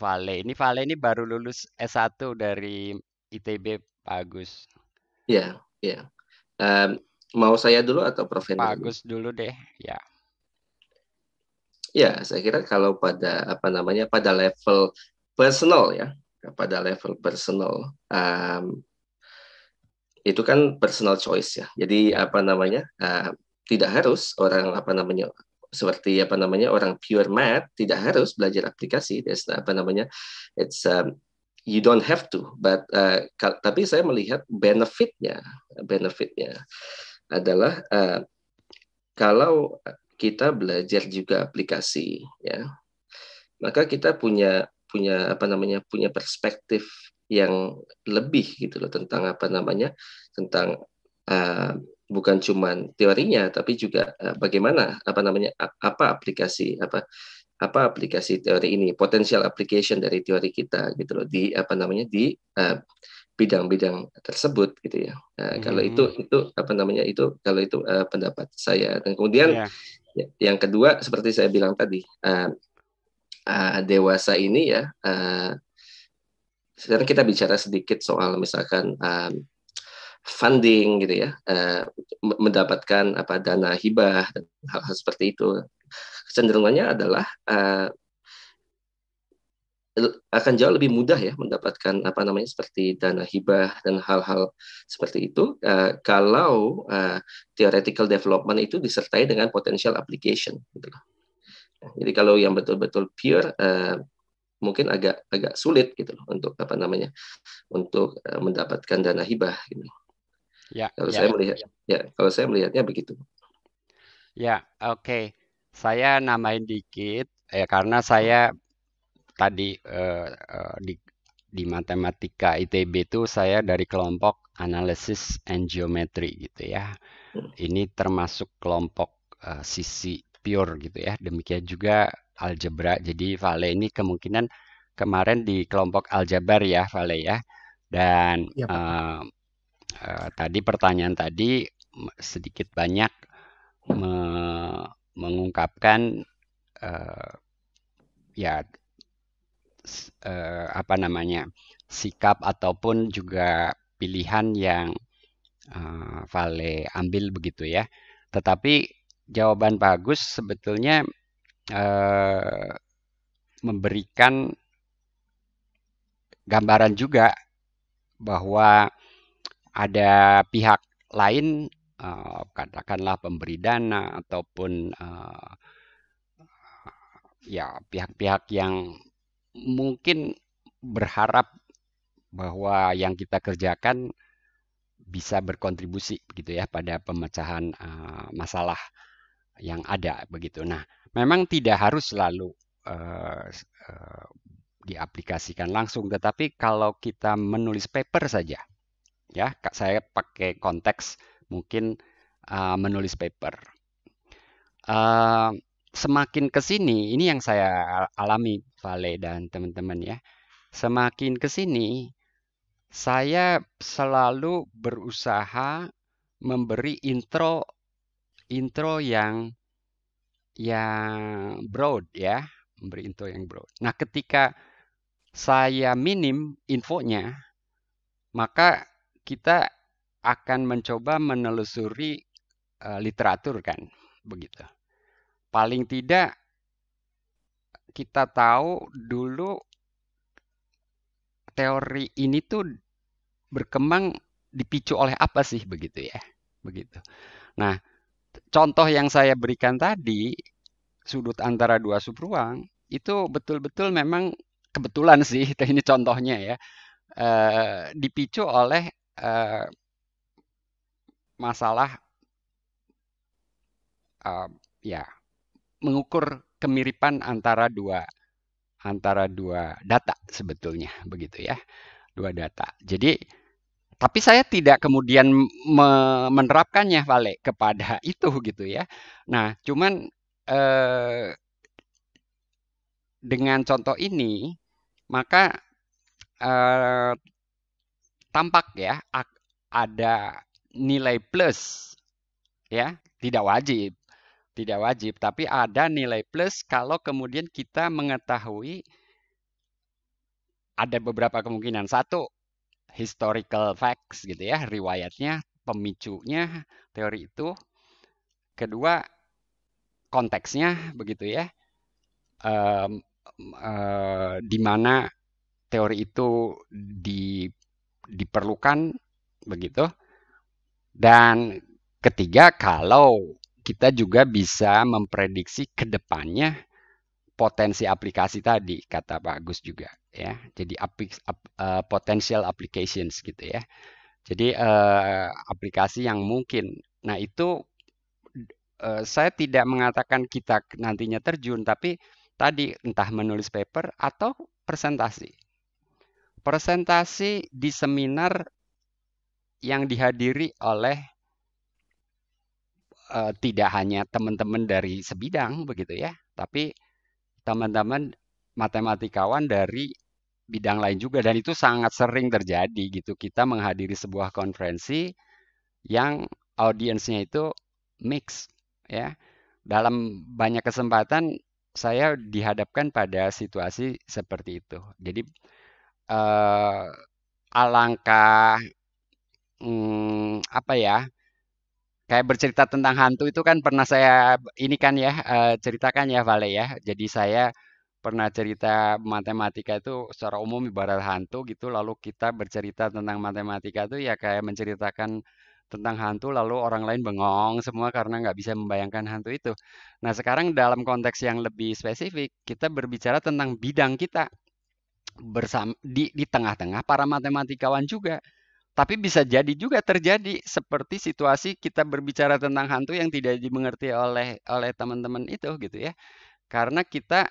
Vale ini Vale ini baru lulus S1 dari ITB Pak Agus Iya, iya. Um, mau saya dulu atau Prof. Bagus dulu deh, ya. Ya, saya kira kalau pada apa namanya pada level personal ya, pada level personal um, itu kan personal choice ya. Jadi apa namanya uh, tidak harus orang apa namanya seperti apa namanya orang pure math tidak harus belajar aplikasi. It's, apa namanya it's um, you don't have to, but uh, tapi saya melihat benefitnya, benefitnya adalah uh, kalau kita belajar juga aplikasi, ya, maka kita punya punya apa namanya punya perspektif yang lebih gitu loh tentang apa namanya tentang uh, bukan cuman teorinya tapi juga uh, bagaimana apa namanya apa aplikasi apa apa aplikasi teori ini, potensial application dari teori kita gitu loh di apa namanya di bidang eh, bidang-bidang tersebut gitu ya. mm hmm. Kalau itu hmm. itu apa namanya itu kalau itu uh, pendapat saya dan kemudian yeah. Ya, yang kedua seperti saya bilang tadi uh, uh, dewasa ini ya uh, sekarang kita bicara sedikit soal misalkan um, funding gitu ya uh, mendapatkan apa dana hibah dan hal-hal seperti itu kecenderungannya adalah uh, akan jauh lebih mudah ya mendapatkan apa namanya seperti dana hibah dan hal-hal seperti itu uh, kalau uh, theoretical development itu disertai dengan potential application gitu loh. Nah, jadi kalau yang betul-betul pure uh, mungkin agak agak sulit gitu loh untuk apa namanya untuk uh, mendapatkan dana hibah gitu. Ya, kalau ya, saya ya. melihat ya. ya kalau saya melihatnya begitu. Ya, oke. Okay saya namain dikit ya karena saya iya. tadi eh, eh, di di matematika ITB itu saya dari kelompok analisis and geometry gitu ya. Hmm. Ini termasuk kelompok eh, sisi pure gitu ya. Demikian juga algebra. Jadi Vale ini kemungkinan kemarin di kelompok aljabar ya Vale ya. Dan ya, eh, eh, tadi pertanyaan tadi sedikit banyak me mengungkapkan uh, ya uh, apa namanya sikap ataupun juga pilihan yang uh, Vale ambil begitu ya. Tetapi jawaban bagus sebetulnya uh, memberikan gambaran juga bahwa ada pihak lain uh, katakanlah pemberi dana ataupun uh, ya pihak-pihak yang mungkin berharap bahwa yang kita kerjakan bisa berkontribusi begitu ya pada pemecahan uh, masalah yang ada begitu. Nah, memang tidak harus selalu uh, uh, diaplikasikan langsung, tetapi kalau kita menulis paper saja, ya, saya pakai konteks mungkin uh, menulis paper. Uh, semakin ke sini, ini yang saya alami, Vale dan teman-teman ya. Semakin ke sini, saya selalu berusaha memberi intro intro yang yang broad ya, memberi intro yang broad. Nah, ketika saya minim infonya, maka kita akan mencoba menelusuri uh, literatur kan, begitu. Paling tidak kita tahu dulu teori ini tuh berkembang dipicu oleh apa sih begitu ya, begitu. Nah, contoh yang saya berikan tadi sudut antara dua subruang itu betul-betul memang kebetulan sih ini contohnya ya eh, dipicu oleh eh, masalah uh, ya mengukur kemiripan antara dua antara dua data sebetulnya begitu ya dua data jadi tapi saya tidak kemudian menerapkannya vale kepada itu gitu ya nah cuman eh, dengan contoh ini maka eh, tampak ya ada nilai plus ya tidak wajib tidak wajib tapi ada nilai plus kalau kemudian kita mengetahui ada beberapa kemungkinan satu historical facts gitu ya riwayatnya pemicunya teori itu kedua konteksnya begitu ya um, uh, di mana teori itu di, diperlukan begitu dan ketiga, kalau kita juga bisa memprediksi ke depannya potensi aplikasi tadi, kata Pak Agus juga. ya. Jadi aplik, ap, eh, potential applications gitu ya. Jadi uh, aplikasi yang mungkin. Nah itu uh, saya tidak mengatakan kita nantinya terjun, tapi tadi entah menulis paper atau presentasi. Presentasi di seminar yang dihadiri oleh uh, tidak hanya teman-teman dari sebidang begitu ya, tapi teman-teman matematikawan dari bidang lain juga dan itu sangat sering terjadi gitu. Kita menghadiri sebuah konferensi yang audiensnya itu mix ya. Dalam banyak kesempatan saya dihadapkan pada situasi seperti itu. Jadi eh, alangkah hmm, apa ya kayak bercerita tentang hantu itu kan pernah saya ini kan ya uh, ceritakan ya Vale ya. Jadi saya pernah cerita matematika itu secara umum ibarat hantu gitu lalu kita bercerita tentang matematika itu ya kayak menceritakan tentang hantu lalu orang lain bengong semua karena nggak bisa membayangkan hantu itu. Nah sekarang dalam konteks yang lebih spesifik kita berbicara tentang bidang kita bersama di di tengah-tengah para matematikawan juga tapi bisa jadi juga terjadi seperti situasi kita berbicara tentang hantu yang tidak dimengerti oleh oleh teman-teman itu gitu ya. Karena kita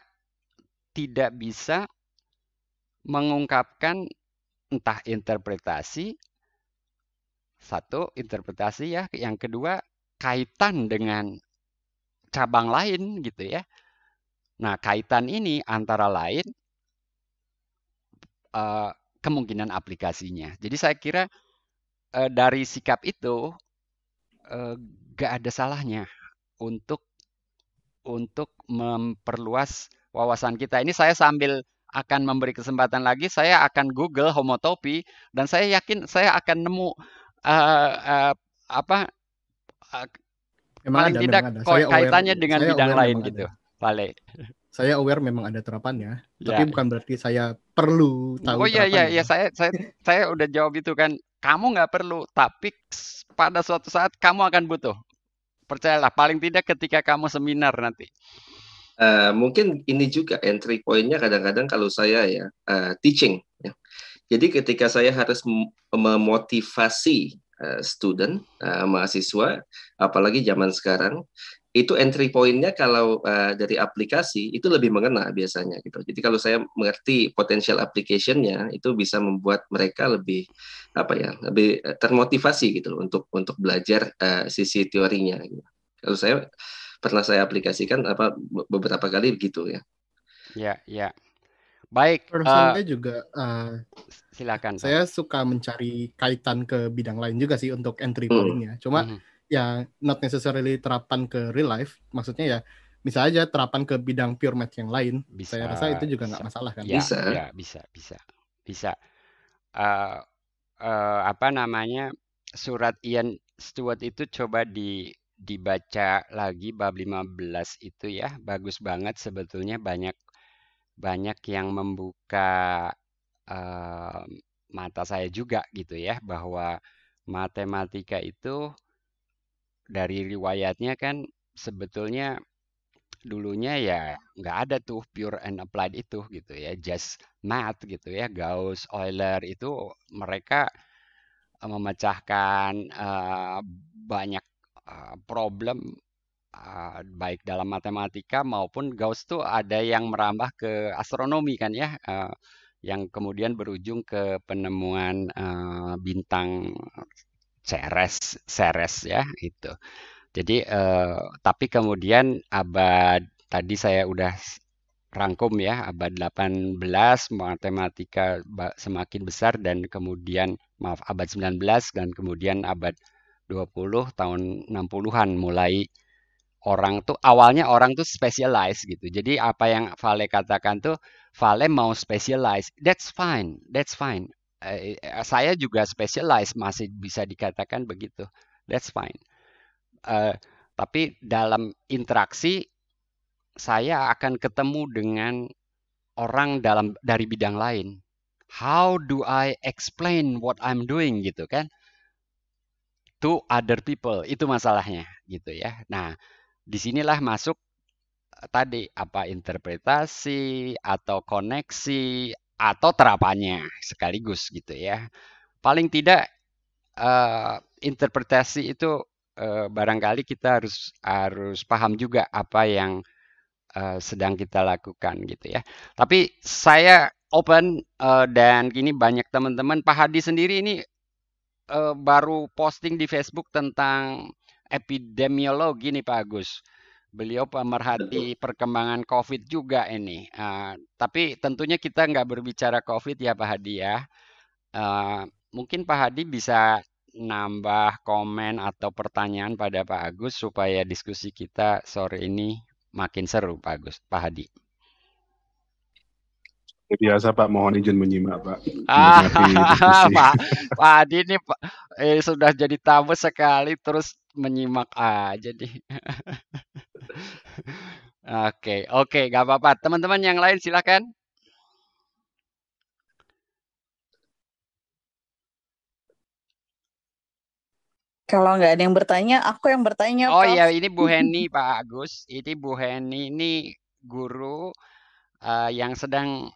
tidak bisa mengungkapkan entah interpretasi satu interpretasi ya, yang kedua kaitan dengan cabang lain gitu ya. Nah, kaitan ini antara lain uh, kemungkinan aplikasinya. Jadi saya kira eh, dari sikap itu eh, gak ada salahnya untuk untuk memperluas wawasan kita. Ini saya sambil akan memberi kesempatan lagi, saya akan Google homotopi dan saya yakin saya akan nemu uh, uh, apa uh, paling ada, tidak ada. kaitannya aware, dengan bidang lain gitu, Vale saya aware memang ada terapannya, ya. tapi bukan berarti saya perlu tahu. Oh iya iya iya saya saya saya udah jawab itu kan. Kamu nggak perlu, tapi pada suatu saat kamu akan butuh. Percayalah, paling tidak ketika kamu seminar nanti. Uh, mungkin ini juga entry pointnya kadang-kadang kalau saya ya uh, teaching. Ya. Jadi ketika saya harus memotivasi uh, student uh, mahasiswa, apalagi zaman sekarang itu entry pointnya kalau uh, dari aplikasi itu lebih mengena biasanya gitu. Jadi kalau saya mengerti potensial applicationnya itu bisa membuat mereka lebih apa ya lebih eh, termotivasi gitu untuk untuk belajar uh, sisi teorinya. Gitu. Kalau saya pernah saya aplikasikan apa beberapa kali begitu ya. Ya ya baik. Terus uh, juga uh, silakan. Saya suka mencari kaitan ke bidang lain juga sih untuk entry hmm. pointnya. Hmm. Cuma hmm ya not necessarily terapan ke real life maksudnya ya bisa aja terapan ke bidang pure math yang lain bisa, saya rasa itu juga nggak masalah kan ya, bisa ya, bisa bisa bisa uh, uh, apa namanya surat Ian Stewart itu coba di dibaca lagi bab 15 itu ya bagus banget sebetulnya banyak banyak yang membuka uh, mata saya juga gitu ya bahwa matematika itu dari riwayatnya kan sebetulnya dulunya ya nggak ada tuh pure and applied itu gitu ya just math gitu ya Gauss Euler itu mereka e, memecahkan uh, banyak uh, problem uh, baik dalam matematika maupun Gauss tuh ada yang merambah ke astronomi kan ya uh, yang kemudian berujung ke penemuan uh, bintang Ceres, Ceres ya itu. Jadi eh, tapi kemudian abad tadi saya udah rangkum ya abad 18 matematika semakin besar dan kemudian maaf abad 19 dan kemudian abad 20 tahun 60-an mulai orang tuh awalnya orang tuh specialized gitu. Jadi apa yang Vale katakan tuh Vale mau specialize, that's fine, that's fine. Eh, eh, saya juga specialized masih bisa dikatakan begitu. That's fine. Uh, tapi dalam interaksi saya akan ketemu dengan orang dalam dari bidang lain. How do I explain what I'm doing gitu kan? To other people itu masalahnya gitu ya. Nah, disinilah masuk eh, tadi apa interpretasi atau koneksi atau terapannya sekaligus gitu ya. Paling tidak uh, interpretasi itu uh, barangkali kita harus harus paham juga apa yang uh, sedang kita lakukan gitu ya. Tapi saya open uh, dan kini banyak teman-teman Pak Hadi sendiri ini uh, baru posting di Facebook tentang epidemiologi nih Pak Agus beliau pemerhati Betul. perkembangan COVID juga ini. Uh, tapi tentunya kita nggak berbicara COVID ya Pak Hadi ya. Uh, mungkin Pak Hadi bisa nambah komen atau pertanyaan pada Pak Agus supaya diskusi kita sore ini makin seru Pak Agus, Pak Hadi. Biasa Pak, mohon izin menyimak Pak. Ah, Pak, Pak Hadi ini Pak, eh, sudah jadi tamu sekali terus menyimak aja deh. Oke, oke, gak apa-apa. Teman-teman yang lain silakan. Kalau nggak ada yang bertanya, aku yang bertanya. Oh Prof. iya, ini Bu Heni Pak Agus. Ini Bu Heni ini guru uh, yang sedang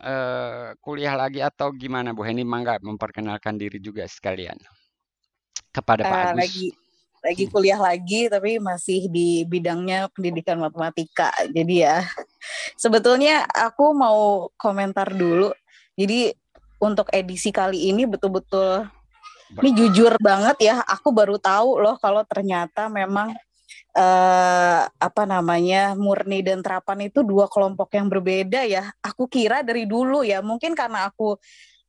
uh, kuliah lagi atau gimana Bu Heni? Mangga memperkenalkan diri juga sekalian kepada uh, Pak eh, Agus. Lagi lagi hmm. kuliah lagi tapi masih di bidangnya pendidikan matematika. Jadi ya sebetulnya aku mau komentar dulu. Jadi untuk edisi kali ini betul-betul ini jujur banget ya, aku baru tahu loh kalau ternyata memang uh, apa namanya murni dan terapan itu dua kelompok yang berbeda ya. Aku kira dari dulu ya, mungkin karena aku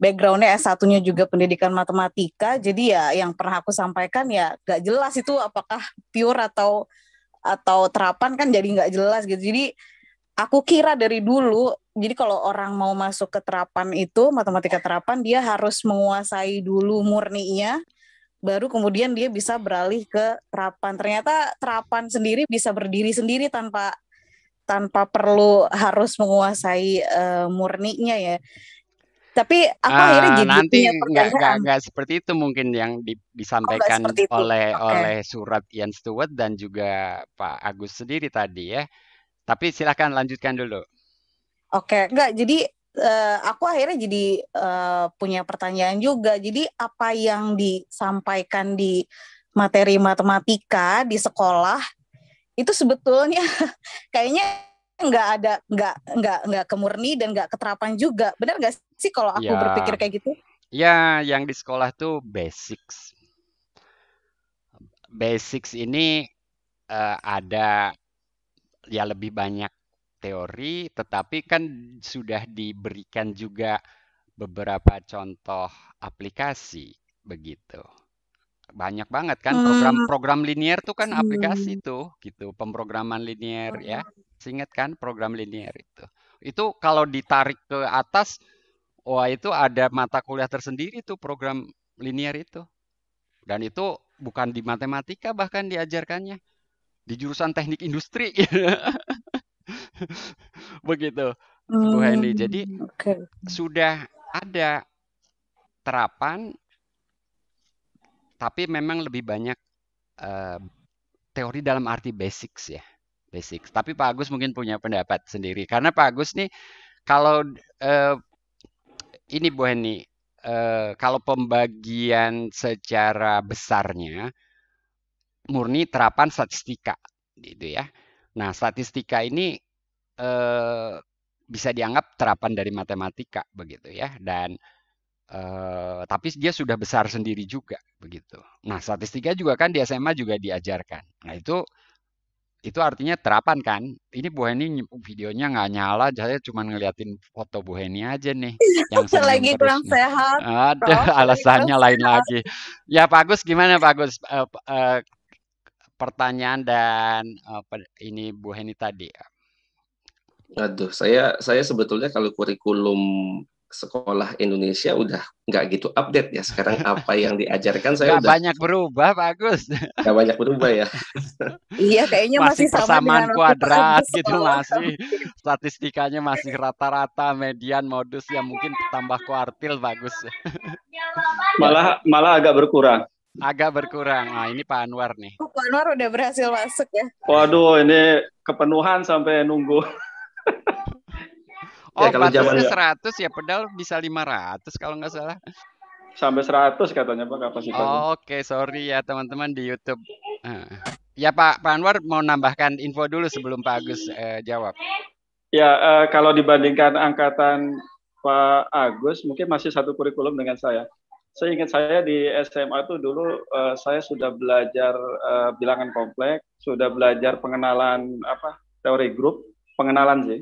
backgroundnya S1-nya juga pendidikan matematika jadi ya yang pernah aku sampaikan ya gak jelas itu apakah pure atau atau terapan kan jadi nggak jelas gitu jadi aku kira dari dulu jadi kalau orang mau masuk ke terapan itu matematika terapan dia harus menguasai dulu murninya baru kemudian dia bisa beralih ke terapan ternyata terapan sendiri bisa berdiri sendiri tanpa tanpa perlu harus menguasai uh, murninya ya tapi aku uh, akhirnya jadi nanti nggak nggak nggak seperti itu mungkin yang di, oh, disampaikan oh, oleh okay. oleh surat Ian Stewart dan juga Pak Agus sendiri tadi ya. Tapi silahkan lanjutkan dulu. Oke, okay. enggak jadi uh, aku akhirnya jadi uh, punya pertanyaan juga. Jadi apa yang disampaikan di materi matematika di sekolah itu sebetulnya kayaknya nggak ada nggak nggak nggak kemurni dan nggak keterapan juga benar nggak sih kalau aku ya. berpikir kayak gitu ya yang di sekolah tuh basics basics ini uh, ada ya lebih banyak teori tetapi kan sudah diberikan juga beberapa contoh aplikasi begitu banyak banget kan program-program linear tuh kan aplikasi iya. tuh gitu pemrograman linear ya ingat kan program linear itu itu kalau ditarik ke atas wah itu ada mata kuliah tersendiri tuh program linear itu dan itu bukan di matematika bahkan diajarkannya di jurusan teknik industri begitu Bu Hendy jadi oh, okay. sudah ada terapan tapi memang lebih banyak uh, teori dalam arti basics ya basics tapi Pak Agus mungkin punya pendapat sendiri karena Pak Agus nih kalau uh, ini Bu Heni uh, kalau pembagian secara besarnya murni terapan statistika gitu ya nah statistika ini uh, bisa dianggap terapan dari matematika begitu ya dan Eh, tapi dia sudah besar sendiri juga begitu. Nah, statistika juga kan di SMA juga diajarkan. Nah, itu itu artinya terapan kan. Ini Bu Heni videonya nggak nyala, saya cuma ngeliatin foto Bu Heni aja nih. Yang lagi kurang sehat. Ada alasannya lain sehat. lagi. Ya Pak Agus gimana Pak Agus? Uh, pertanyaan dan uh, ini Bu Heni tadi. Aduh, saya saya sebetulnya kalau kurikulum sekolah Indonesia udah nggak gitu update ya sekarang apa yang diajarkan saya gak udah banyak berubah bagus Agus nggak banyak berubah ya iya kayaknya masih, masih persamaan sama kuadrat gitu masih statistikanya masih rata-rata median modus yang mungkin tambah kuartil bagus malah malah agak berkurang agak berkurang. Nah, ini Pak Anwar nih. Oh, Pak Anwar udah berhasil masuk ya. Waduh, ini kepenuhan sampai nunggu. Ya, oh, ya, kalau zaman seratus ya pedal bisa 500 kalau nggak salah. Sampai 100 katanya Pak kapasitas. Oh, Oke, okay. sorry ya teman-teman di YouTube. Ya Pak, Pak mau nambahkan info dulu sebelum Pak Agus uh, jawab. Ya, uh, kalau dibandingkan angkatan Pak Agus mungkin masih satu kurikulum dengan saya. Saya ingat saya di SMA itu dulu uh, saya sudah belajar uh, bilangan kompleks, sudah belajar pengenalan apa teori grup, pengenalan sih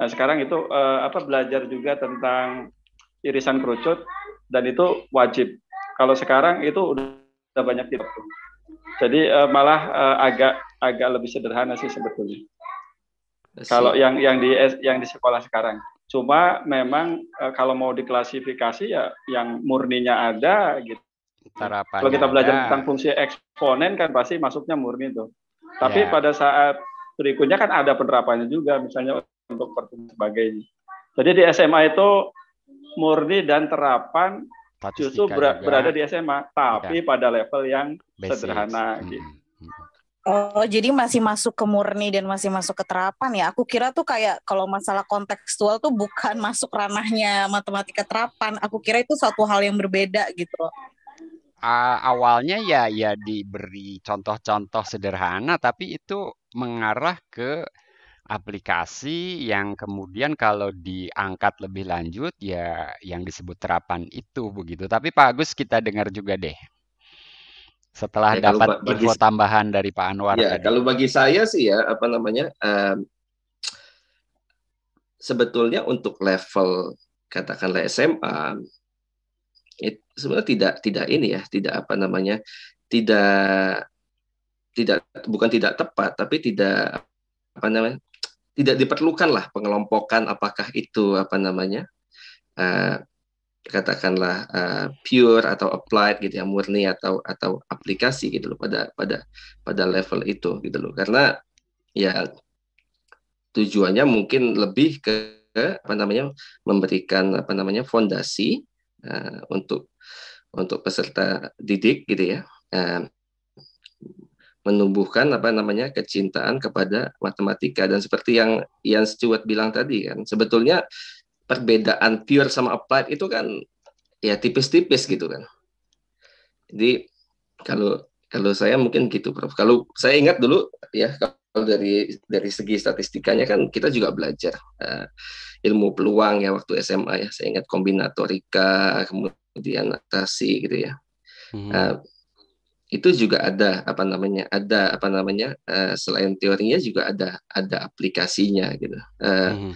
Nah sekarang itu uh, apa belajar juga tentang irisan kerucut dan itu wajib. Kalau sekarang itu udah banyak tidak. Jadi uh, malah uh, agak agak lebih sederhana sih sebetulnya. Kalau yang yang di yang di sekolah sekarang. Cuma memang e, kalau mau diklasifikasi ya yang murninya ada gitu. Tarapannya kalau kita belajar ada. tentang fungsi eksponen kan pasti masuknya murni itu. Tapi ya. pada saat berikutnya kan ada penerapannya juga misalnya untuk pertemuan sebagainya. Jadi di SMA itu murni dan terapan Statistika justru ber juga. berada di SMA, tapi ya. pada level yang Basis. sederhana. Hmm. Gitu. Oh, jadi masih masuk ke murni dan masih masuk ke terapan ya. Aku kira tuh kayak kalau masalah kontekstual tuh bukan masuk ranahnya matematika terapan. Aku kira itu satu hal yang berbeda gitu. Uh, awalnya ya ya diberi contoh-contoh sederhana tapi itu mengarah ke aplikasi yang kemudian kalau diangkat lebih lanjut ya yang disebut terapan itu begitu. Tapi Pak Agus kita dengar juga deh. Setelah ya, dapat bagi, info tambahan dari Pak Anwar. Ya, tadi. kalau bagi saya sih ya apa namanya um, sebetulnya untuk level katakanlah SMA it, sebenarnya tidak tidak ini ya, tidak apa namanya? tidak tidak bukan tidak tepat tapi tidak apa namanya tidak diperlukan lah pengelompokan apakah itu apa namanya uh, katakanlah uh, pure atau applied gitu ya murni atau atau aplikasi gitu loh pada pada pada level itu gitu loh karena ya tujuannya mungkin lebih ke, ke apa namanya memberikan apa namanya fondasi uh, untuk untuk peserta didik gitu ya uh, menumbuhkan apa namanya kecintaan kepada matematika dan seperti yang Ian Stewart bilang tadi kan sebetulnya perbedaan pure sama applied itu kan ya tipis-tipis gitu kan jadi kalau kalau saya mungkin gitu prof kalau saya ingat dulu ya kalau dari dari segi statistikanya kan kita juga belajar uh, ilmu peluang ya waktu SMA ya saya ingat kombinatorika kemudian atasi gitu ya hmm. uh, itu juga ada apa namanya ada apa namanya uh, selain teorinya juga ada ada aplikasinya gitu uh, hmm.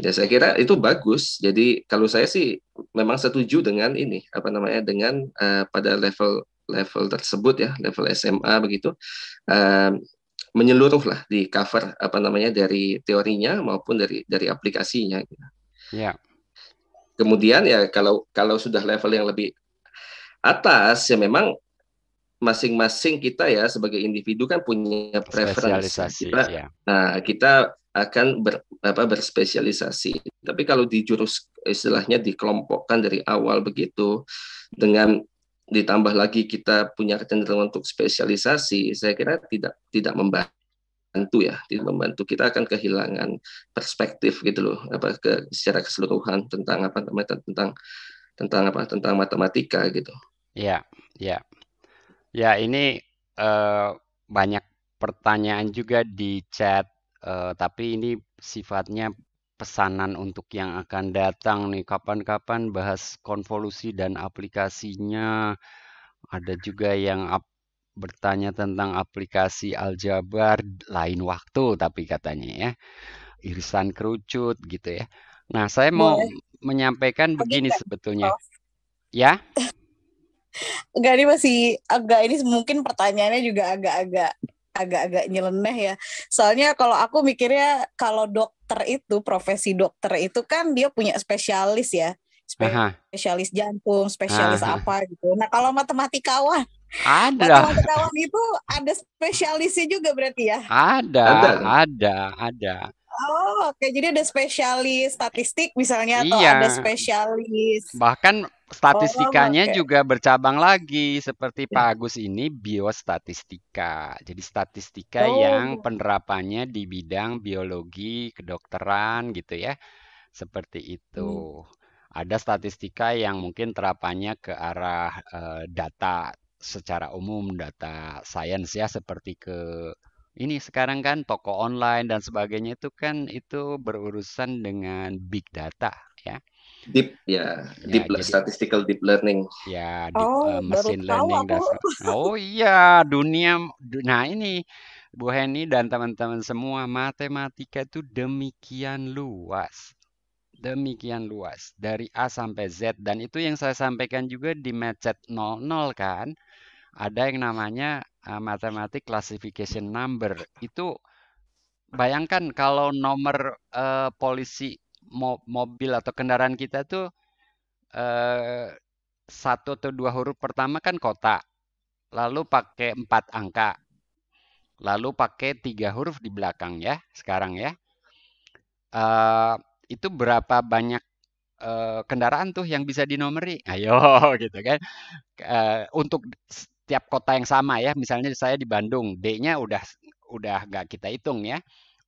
ya saya kira itu bagus jadi kalau saya sih memang setuju dengan ini apa namanya dengan uh, pada level level tersebut ya level SMA begitu uh, menyeluruh lah di cover apa namanya dari teorinya maupun dari dari aplikasinya gitu. yeah. kemudian ya kalau kalau sudah level yang lebih atas ya memang masing-masing kita ya sebagai individu kan punya preferensi. Kita, ya. nah, kita akan ber, apa, berspesialisasi. Tapi kalau di jurus istilahnya dikelompokkan dari awal begitu dengan ditambah lagi kita punya kecenderungan untuk spesialisasi, saya kira tidak tidak membantu ya, tidak membantu. Kita akan kehilangan perspektif gitu loh apa ke secara keseluruhan tentang apa tentang tentang apa tentang matematika gitu. Ya, ya. Ya, ini, uh, banyak pertanyaan juga di chat, uh, tapi ini sifatnya pesanan untuk yang akan datang nih, kapan-kapan bahas konvolusi dan aplikasinya. Ada juga yang bertanya tentang aplikasi aljabar lain waktu tapi katanya ya, irisan kerucut gitu ya. Nah, saya mau Boleh. menyampaikan begini sebetulnya Ya? Enggak ini masih agak ini mungkin pertanyaannya juga agak-agak agak-agak nyeleneh ya. Soalnya kalau aku mikirnya kalau dokter itu profesi dokter itu kan dia punya spesialis ya. Spesialis Aha. jantung, spesialis Aha. apa gitu. Nah, kalau matematikawan ada. Matematikawan itu ada spesialisnya juga berarti ya? Ada, ada, ada. Oh, oke. Jadi ada spesialis statistik misalnya iya. atau ada spesialis. Bahkan statistikanya oh, okay. juga bercabang lagi seperti iya. Pak Agus ini biostatistika. Jadi statistika oh. yang penerapannya di bidang biologi, kedokteran gitu ya. Seperti itu. Hmm. Ada statistika yang mungkin terapannya ke arah uh, data secara umum, data sains ya seperti ke ini sekarang kan toko online dan sebagainya itu kan itu berurusan dengan big data ya deep ya, ya deep jadi, statistical deep learning ya deep, oh, uh, machine learning dasar oh iya dunia nah ini Bu Heni dan teman-teman semua matematika itu demikian luas demikian luas dari A sampai Z dan itu yang saya sampaikan juga di matchet 00 kan ada yang namanya uh, matematik classification number itu bayangkan kalau nomor uh, polisi mobil atau kendaraan kita tuh eh, satu atau dua huruf pertama kan kota, lalu pakai empat angka, lalu pakai tiga huruf di belakang ya sekarang ya. Eh, itu berapa banyak eh, kendaraan tuh yang bisa dinomori? Ayo gitu kan. Eh, untuk setiap kota yang sama ya, misalnya saya di Bandung, D-nya udah udah nggak kita hitung ya.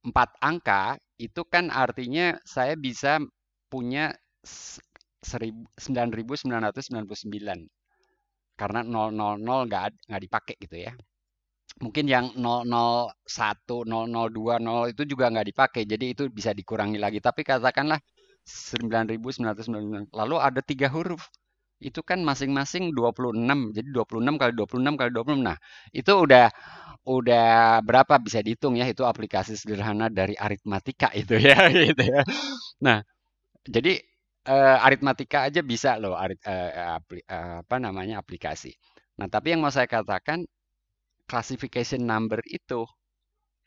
Empat angka itu kan artinya saya bisa punya 9.999 karena 000 nggak nggak dipakai gitu ya. Mungkin yang 001, 002, 0 itu juga nggak dipakai, jadi itu bisa dikurangi lagi. Tapi katakanlah 9.999, lalu ada tiga huruf itu kan masing-masing 26. Jadi 26 kali 26 kali 26. Nah, itu udah udah berapa bisa dihitung ya itu aplikasi sederhana dari aritmatika itu ya gitu ya. Nah, jadi uh, aritmatika aja bisa loh arit, uh, apli, uh, apa namanya aplikasi. Nah, tapi yang mau saya katakan classification number itu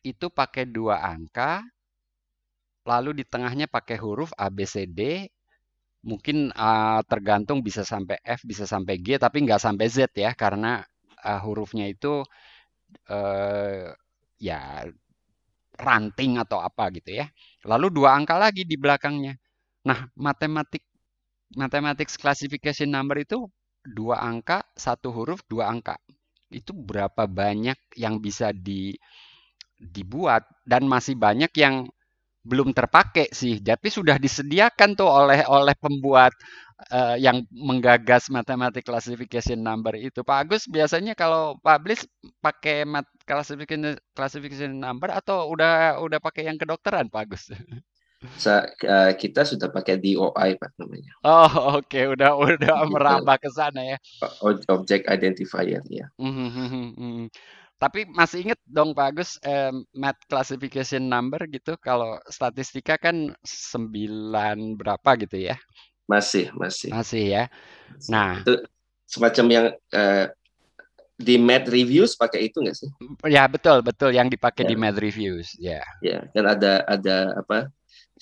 itu pakai dua angka lalu di tengahnya pakai huruf ABCD mungkin uh, tergantung bisa sampai F bisa sampai G tapi nggak sampai Z ya karena uh, hurufnya itu uh, ya ranting atau apa gitu ya lalu dua angka lagi di belakangnya nah matematik mathematics classification number itu dua angka satu huruf dua angka itu berapa banyak yang bisa di dibuat dan masih banyak yang belum terpakai sih, tapi sudah disediakan tuh oleh oleh pembuat uh, yang menggagas matematik classification number itu. Pak Agus biasanya kalau publish pakai mat classification classification number atau udah udah pakai yang kedokteran Pak Agus? Sa uh, kita sudah pakai DOI Pak namanya. Oh oke okay. udah udah gitu. merambah ke sana ya. Object identifier ya. Mm -hmm. hmm, hmm, hmm tapi masih inget dong Pak Agus eh, math classification number gitu kalau statistika kan sembilan berapa gitu ya. Masih, masih. Masih ya. Nah, itu semacam yang eh, di math Reviews pakai itu nggak sih? Ya betul betul yang dipakai ya. di math Reviews ya. Yeah. Ya kan ada ada apa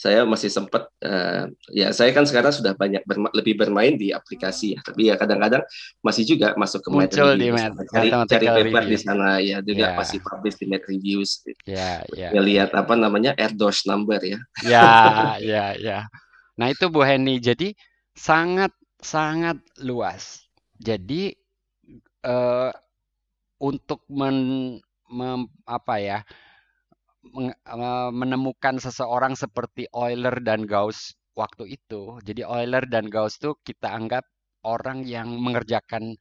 saya masih sempat uh, eh, ya saya kan sekarang sudah banyak berma lebih bermain di aplikasi ya tapi ya kadang-kadang masih juga masuk ke muncul di med, cari, cari paper review. di sana ya juga yeah. masih publish di med reviews yeah, yeah, ya, lihat yeah. apa namanya airdose number ya ya ya ya nah itu Bu Heni jadi sangat sangat luas jadi uh, untuk men, mem, apa ya menemukan seseorang seperti Euler dan Gauss waktu itu. Jadi Euler dan Gauss itu kita anggap orang yang mengerjakan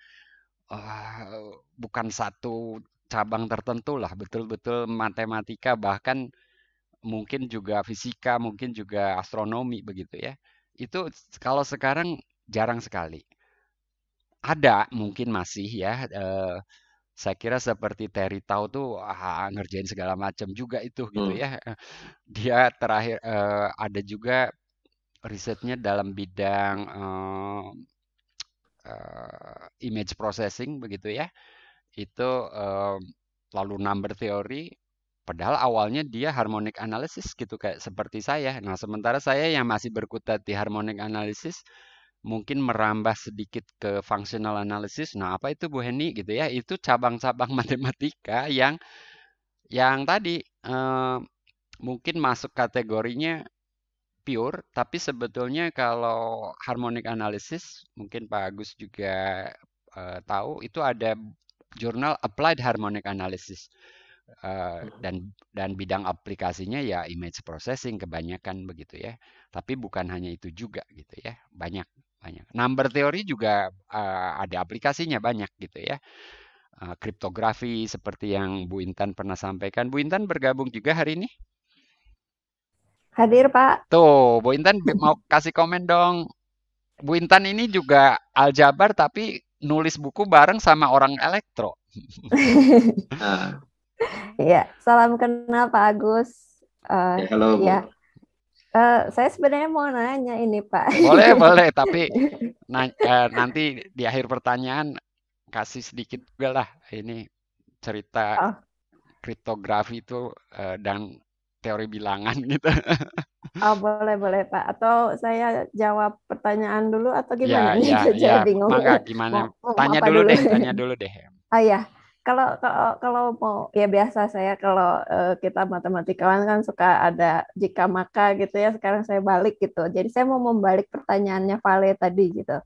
uh, bukan satu cabang tertentu lah, betul-betul matematika bahkan mungkin juga fisika, mungkin juga astronomi begitu ya. Itu kalau sekarang jarang sekali. Ada mungkin masih ya uh, saya kira seperti Terry Tau tuh ah, ngerjain segala macam juga itu gitu hmm. gitu ya. Dia terakhir uh, ada juga risetnya dalam bidang uh, uh, image processing begitu ya. Itu uh, lalu number theory padahal awalnya dia harmonic analysis gitu kayak seperti saya. Nah, sementara saya yang masih berkutat di harmonic analysis mungkin merambah sedikit ke functional analysis. Nah, apa itu Bu Heni gitu ya? Itu cabang-cabang matematika yang yang tadi eh, mungkin masuk kategorinya pure, tapi sebetulnya kalau harmonic analysis mungkin Pak Agus juga eh, tahu itu ada jurnal Applied Harmonic Analysis. Uh, dan dan bidang aplikasinya ya image processing kebanyakan begitu ya. Tapi bukan hanya itu juga gitu ya, banyak banyak. Number theory juga uh, ada aplikasinya banyak gitu ya. Uh, kriptografi seperti yang Bu Intan pernah sampaikan. Bu Intan bergabung juga hari ini? Hadir Pak. Tuh, Bu Intan mau kasih komen dong. Bu Intan ini juga aljabar tapi nulis buku bareng sama orang elektro. Ah. Iya, salam kenal Pak Agus. Uh, ya, halo. Ya. Bu. Iya. Uh, saya sebenarnya mau nanya ini Pak. Ya, boleh boleh, tapi na uh, eh, nanti di akhir pertanyaan kasih sedikit juga lah ini cerita oh. kriptografi itu uh, dan teori bilangan gitu. Oh boleh boleh Pak. Atau saya jawab pertanyaan dulu atau ya, gimana? Ya, ya, Jadi ya. bingung. Maka gimana? Mau, tanya dulu, dulu deh, tanya dulu deh. Oh ya kalau kalau kalau mau ya biasa saya kalau uh, kita matematikawan kan suka ada jika maka gitu ya sekarang saya balik gitu jadi saya mau membalik pertanyaannya Vale tadi gitu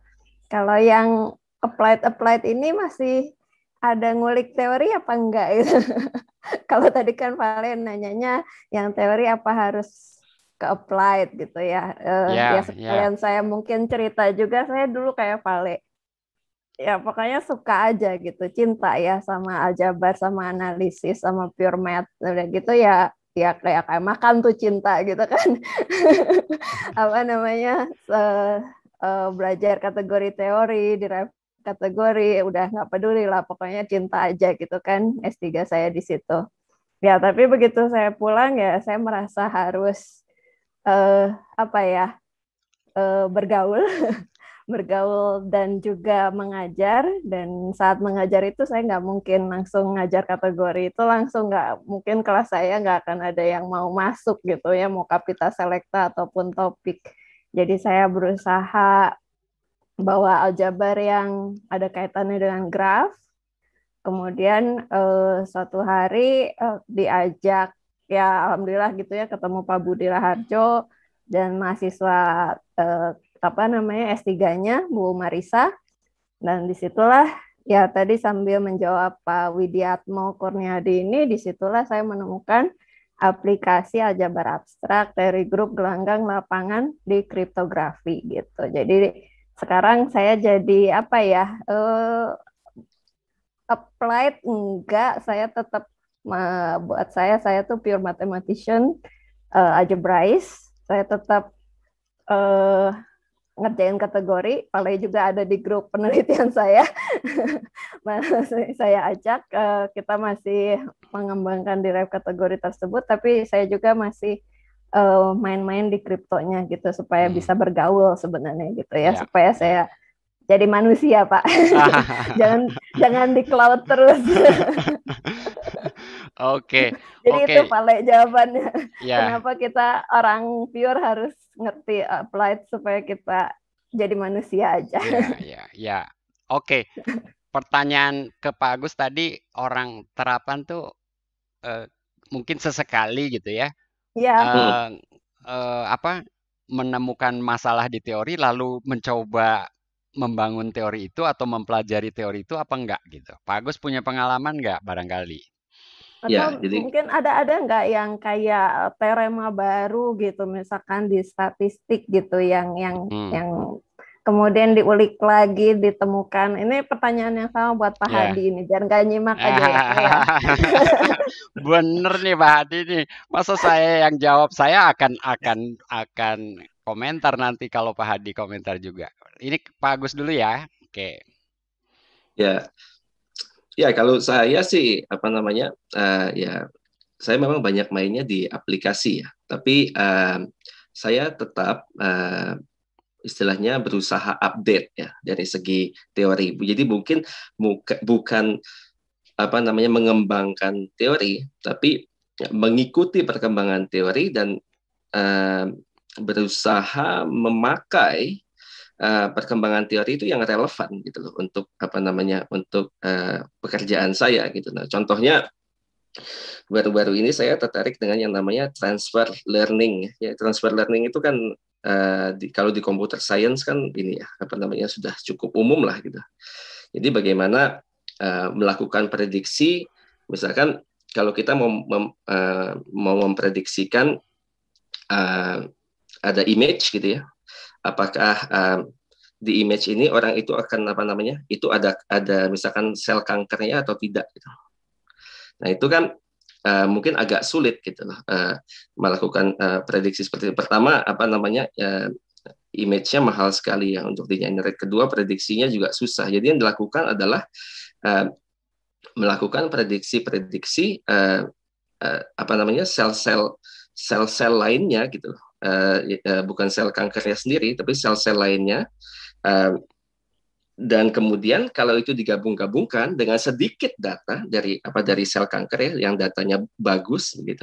kalau yang applied applied ini masih ada ngulik teori apa enggak gitu kalau tadi kan Vale nanyanya yang teori apa harus ke applied gitu ya uh, eh, yeah, ya, ya sekalian yeah. saya mungkin cerita juga saya dulu kayak Vale ya pokoknya suka aja gitu cinta ya sama aljabar sama analisis sama pure math udah gitu ya ya kayak kayak makan tuh cinta gitu kan apa namanya uh, uh, belajar kategori teori di kategori udah nggak peduli lah pokoknya cinta aja gitu kan S3 saya di situ ya tapi begitu saya pulang ya saya merasa harus uh, apa ya uh, bergaul bergaul dan juga mengajar dan saat mengajar itu saya nggak mungkin langsung ngajar kategori itu langsung nggak mungkin kelas saya nggak akan ada yang mau masuk gitu ya mau kapita selekta ataupun topik jadi saya berusaha bawa aljabar yang ada kaitannya dengan graf kemudian eh, suatu hari eh, diajak ya alhamdulillah gitu ya ketemu Pak Budi Raharjo dan mahasiswa eh, apa namanya S3-nya Bu Marisa dan disitulah ya tadi sambil menjawab Pak Widiatmo Kurniadi ini disitulah saya menemukan aplikasi aljabar abstrak dari grup gelanggang lapangan di kriptografi gitu. Jadi sekarang saya jadi apa ya uh, applied enggak saya tetap uh, buat saya saya tuh pure mathematician uh, eh, algebrais saya tetap uh, eh, ngerjain kategori, paling juga ada di grup penelitian saya. Nah, saya ajak eh, kita masih mengembangkan di rev kategori tersebut, tapi saya juga masih eh, main-main di kriptonya gitu supaya hmm. bisa bergaul sebenarnya gitu ya, ya. supaya saya jadi manusia pak jangan jangan di cloud terus Oke. Okay. Jadi okay. itu paling jawabannya. Yeah. Kenapa kita orang pure harus ngerti eh, applied supaya kita jadi manusia aja. Ya, iya, Oke. Pertanyaan ke Pak Agus tadi orang terapan tuh uh, mungkin sesekali gitu ya. Iya. Yeah. Uh, eh, uh, apa menemukan masalah di teori lalu mencoba membangun teori itu atau mempelajari teori itu apa enggak gitu. Pak Agus punya pengalaman enggak barangkali? Atau ya, jadi, mungkin ada-ada nggak yang kayak eh, terema baru gitu, misalkan di statistik gitu, yang yang hmm. yang kemudian diulik lagi ditemukan. Ini pertanyaan yang sama buat Pak yeah. Hadi ini, jangan nggak nyimak aja ya. ya. Bener nih Pak Hadi ini Masa saya yang jawab, saya akan akan akan komentar nanti kalau Pak Hadi komentar juga. Ini Pak Agus dulu ya. Oke. Okay. Ya, Ya kalau saya sih apa namanya uh, ya saya memang banyak mainnya di aplikasi ya, tapi uh, saya tetap uh, istilahnya berusaha update ya dari segi teori. Jadi mungkin muka, bukan apa namanya mengembangkan teori, tapi mengikuti perkembangan teori dan uh, berusaha memakai Eh, perkembangan teori itu yang relevan gitu loh untuk apa namanya untuk uh, pekerjaan saya gitu. Nah, contohnya baru-baru ini saya tertarik dengan yang namanya transfer learning. Ya, transfer learning itu kan uh, di, kalau di computer science kan ini ya apa namanya sudah cukup umum lah gitu. Jadi bagaimana uh, melakukan prediksi, misalkan kalau kita mau, mem, uh, mau memprediksikan uh, ada image gitu ya, apakah um, di image ini orang itu akan apa namanya itu ada ada misalkan sel kankernya atau tidak gitu. Nah itu kan uh, mungkin agak sulit gitu loh uh, melakukan uh, prediksi seperti itu. pertama apa namanya uh, image-nya mahal sekali ya untuk di generate kedua prediksinya juga susah jadi yang dilakukan adalah uh, melakukan prediksi-prediksi uh, uh, apa namanya sel-sel sel-sel lainnya gitu loh Eh, eh, bukan sel kankernya sendiri, tapi sel-sel lainnya. Uh, dan kemudian kalau itu digabung-gabungkan dengan sedikit data dari apa dari sel kanker ya yang datanya bagus gitu.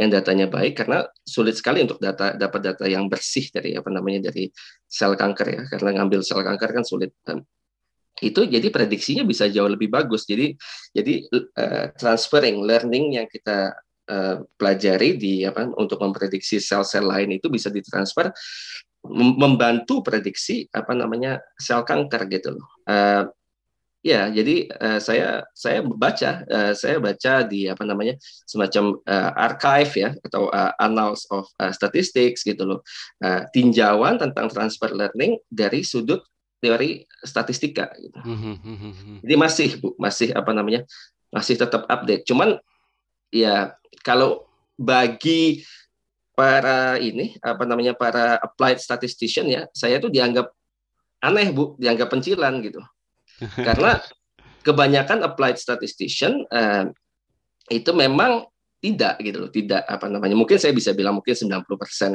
yang datanya baik karena sulit sekali untuk data dapat data yang bersih dari apa namanya dari sel kanker ya karena ngambil sel kanker kan sulit dan itu jadi prediksinya bisa jauh lebih bagus jadi jadi uh, transferring learning yang kita Eh, pelajari di apa untuk memprediksi sel-sel lain itu bisa ditransfer membantu prediksi apa namanya sel kanker gitu loh. Uh, ya, jadi uh, saya saya baca uh, saya baca di apa namanya semacam uh, archive ya atau uh, annals of uh, statistics gitu loh. Uh, tinjauan tentang transfer learning dari sudut teori statistika gitu. Hmm, hmm, hmm, jadi masih Bu, masih apa namanya? masih tetap update. Cuman ya kalau bagi para ini apa namanya para applied statistician ya saya itu dianggap aneh bu dianggap pencilan gitu karena kebanyakan applied statistician eh, itu memang tidak gitu loh tidak apa namanya mungkin saya bisa bilang mungkin 90%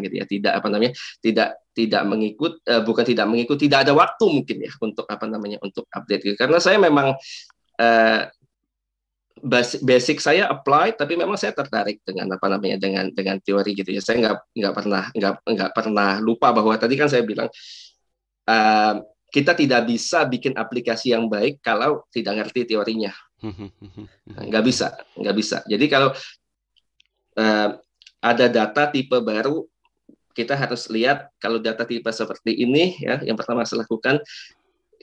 gitu ya tidak apa namanya tidak tidak mengikut eh, bukan tidak mengikut tidak ada waktu mungkin ya untuk apa namanya untuk update gitu. karena saya memang eh, basic, saya apply tapi memang saya tertarik dengan apa namanya dengan dengan teori gitu ya saya nggak nggak pernah nggak nggak pernah lupa bahwa tadi kan saya bilang uh, kita tidak bisa bikin aplikasi yang baik kalau tidak ngerti teorinya nggak bisa nggak bisa jadi kalau uh, ada data tipe baru kita harus lihat kalau data tipe seperti ini ya yang pertama saya lakukan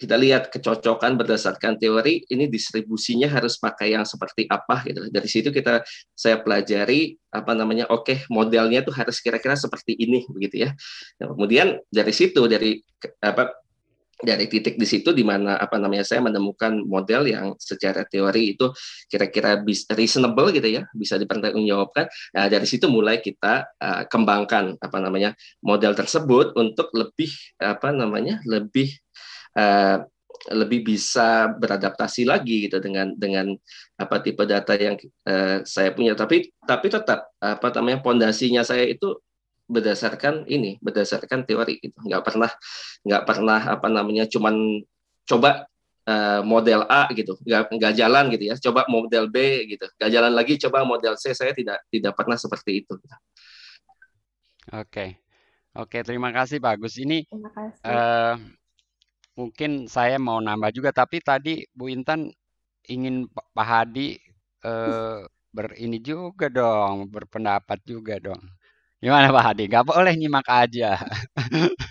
kita lihat kecocokan berdasarkan teori ini distribusinya harus pakai yang seperti apa gitu. Dari situ kita saya pelajari apa namanya oke okay, modelnya tuh harus kira-kira seperti ini begitu ya. Nah, kemudian dari situ dari apa dari titik di situ di mana apa namanya saya menemukan model yang secara teori itu kira-kira reasonable gitu ya bisa dipertanggungjawabkan nah dari situ mulai kita uh, kembangkan apa namanya model tersebut untuk lebih apa namanya lebih Eh, lebih bisa beradaptasi lagi gitu dengan dengan apa tipe data yang uh, saya punya tapi tapi tetap apa namanya pondasinya saya itu berdasarkan ini berdasarkan teori gitu nggak pernah nggak pernah apa namanya cuman coba uh, model A gitu nggak nggak jalan gitu ya coba model B gitu nggak jalan lagi coba model C saya tidak tidak pernah seperti itu oke okay. oke okay, terima kasih Pak Agus ini terima kasih. Uh, mungkin saya mau nambah juga tapi tadi Bu Intan ingin Pak Hadi hmm. eh, berini juga dong, berpendapat juga dong. Gimana Pak Hadi? nggak boleh nyimak aja.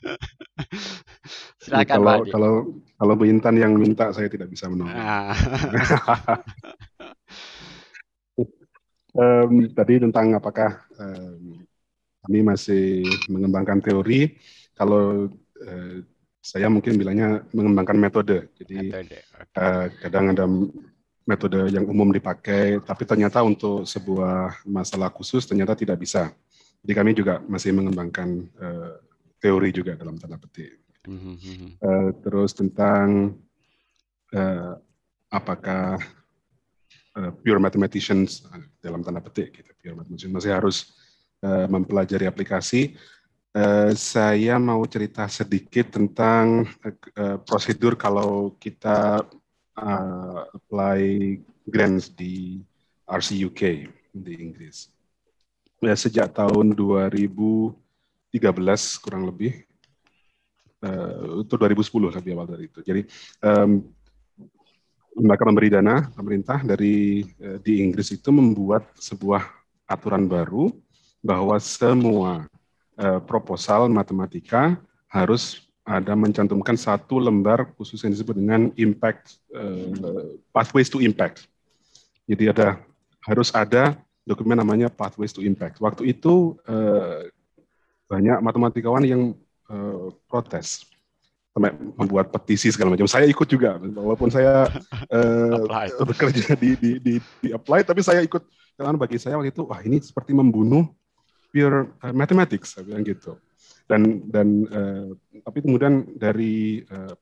Silakan kalau, Pak Hadi. Kalau kalau Bu Intan yang minta saya tidak bisa menolak. Nah. um, tadi tentang apakah um, kami masih mengembangkan teori kalau uh, saya mungkin bilangnya mengembangkan metode. Jadi metode. Uh, kadang ada metode yang umum dipakai, tapi ternyata untuk sebuah masalah khusus ternyata tidak bisa. Jadi kami juga masih mengembangkan uh, teori juga dalam tanda petik. uh, terus tentang uh, apakah uh, pure mathematicians dalam tanda petik, gitu, pure mathematicians masih harus uh, mempelajari aplikasi Eh, saya mau cerita sedikit tentang uh, prosedur kalau kita uh, apply grants di RCUK di Inggris. Ya, sejak tahun 2013 kurang lebih, uh, itu 2010 lebih awal dari itu. Jadi um, mereka memberi dana pemerintah dari di Inggris itu membuat sebuah aturan baru bahwa semua Eh, proposal matematika harus ada mencantumkan satu lembar khusus yang disebut dengan impact eh, pathways to impact. Jadi ada harus ada dokumen namanya pathways to impact. Waktu itu eh, banyak matematikawan yang eh, protes sampai membuat petisi segala macam. Saya ikut juga walaupun saya eh, bekerja di, di di di apply tapi saya ikut karena bagi saya waktu itu wah ini seperti membunuh pure uh, mathematics saya bilang gitu dan dan uh, tapi kemudian dari uh,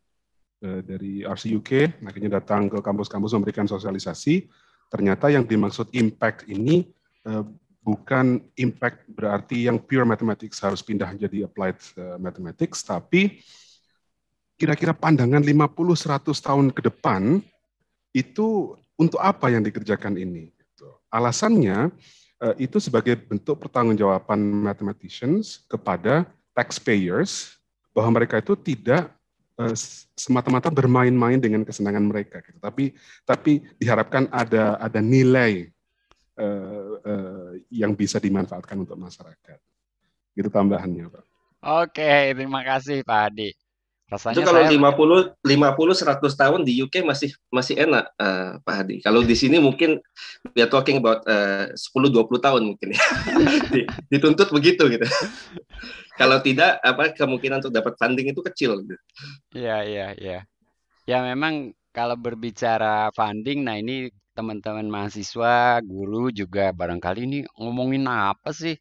uh, dari RCUK akhirnya datang ke kampus-kampus memberikan sosialisasi ternyata yang dimaksud impact ini uh, bukan impact berarti yang pure mathematics harus pindah jadi applied uh, mathematics tapi kira-kira pandangan 50 100 tahun ke depan itu untuk apa yang dikerjakan ini gitu. alasannya Eh, itu sebagai bentuk pertanggungjawaban mathematicians kepada taxpayers bahwa mereka itu tidak eh, semata-mata bermain-main dengan kesenangan mereka, gitu. tapi tapi diharapkan ada ada nilai uh, uh, yang bisa dimanfaatkan untuk masyarakat. Itu tambahannya, Pak. Oke, terima kasih Pak Adi. Rasanya itu kalau saya... 50 50 100 tahun di UK masih masih enak uh, Pak Hadi. Kalau di sini mungkin we talking about uh, 10 20 tahun mungkin ya. Dituntut begitu gitu. kalau tidak apa kemungkinan untuk dapat funding itu kecil gitu. Iya, iya, iya. Ya memang kalau berbicara funding nah ini teman-teman mahasiswa, guru juga barangkali ini ngomongin apa sih?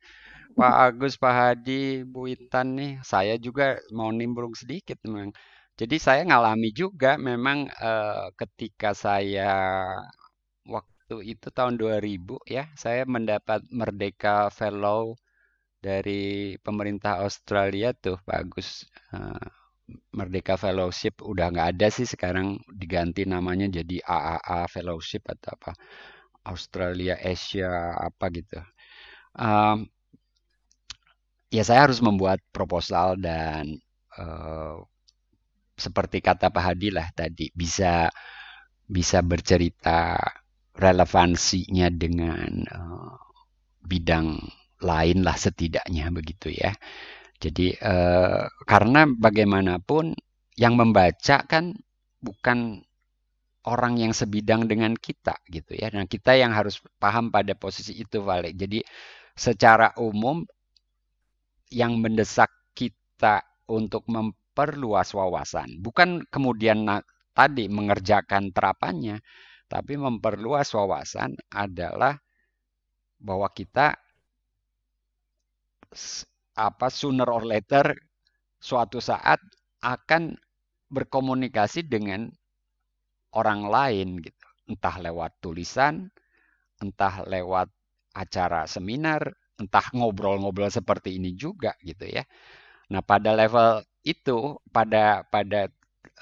Pak Agus, Pak Hadi, Bu Intan nih, saya juga mau nimbrung sedikit memang. Jadi saya ngalami juga memang eh, ketika saya waktu itu tahun 2000 ya, saya mendapat Merdeka Fellow dari pemerintah Australia tuh Pak Agus. Eh, Merdeka Fellowship udah nggak ada sih sekarang diganti namanya jadi AAA Fellowship atau apa Australia Asia apa gitu. Um, ya saya harus membuat proposal dan uh, seperti kata Pak Hadi lah tadi bisa bisa bercerita relevansinya dengan uh, bidang lain lah setidaknya begitu ya. Jadi eh, karena bagaimanapun yang membaca kan bukan orang yang sebidang dengan kita gitu ya. Nah kita yang harus paham pada posisi itu Vale. Jadi secara umum yang mendesak kita untuk memperluas wawasan, bukan kemudian tadi mengerjakan terapannya, tapi memperluas wawasan adalah bahwa kita apa sooner or later suatu saat akan berkomunikasi dengan orang lain gitu. Entah lewat tulisan, entah lewat acara seminar, entah ngobrol-ngobrol seperti ini juga gitu ya. Nah, pada level itu, pada pada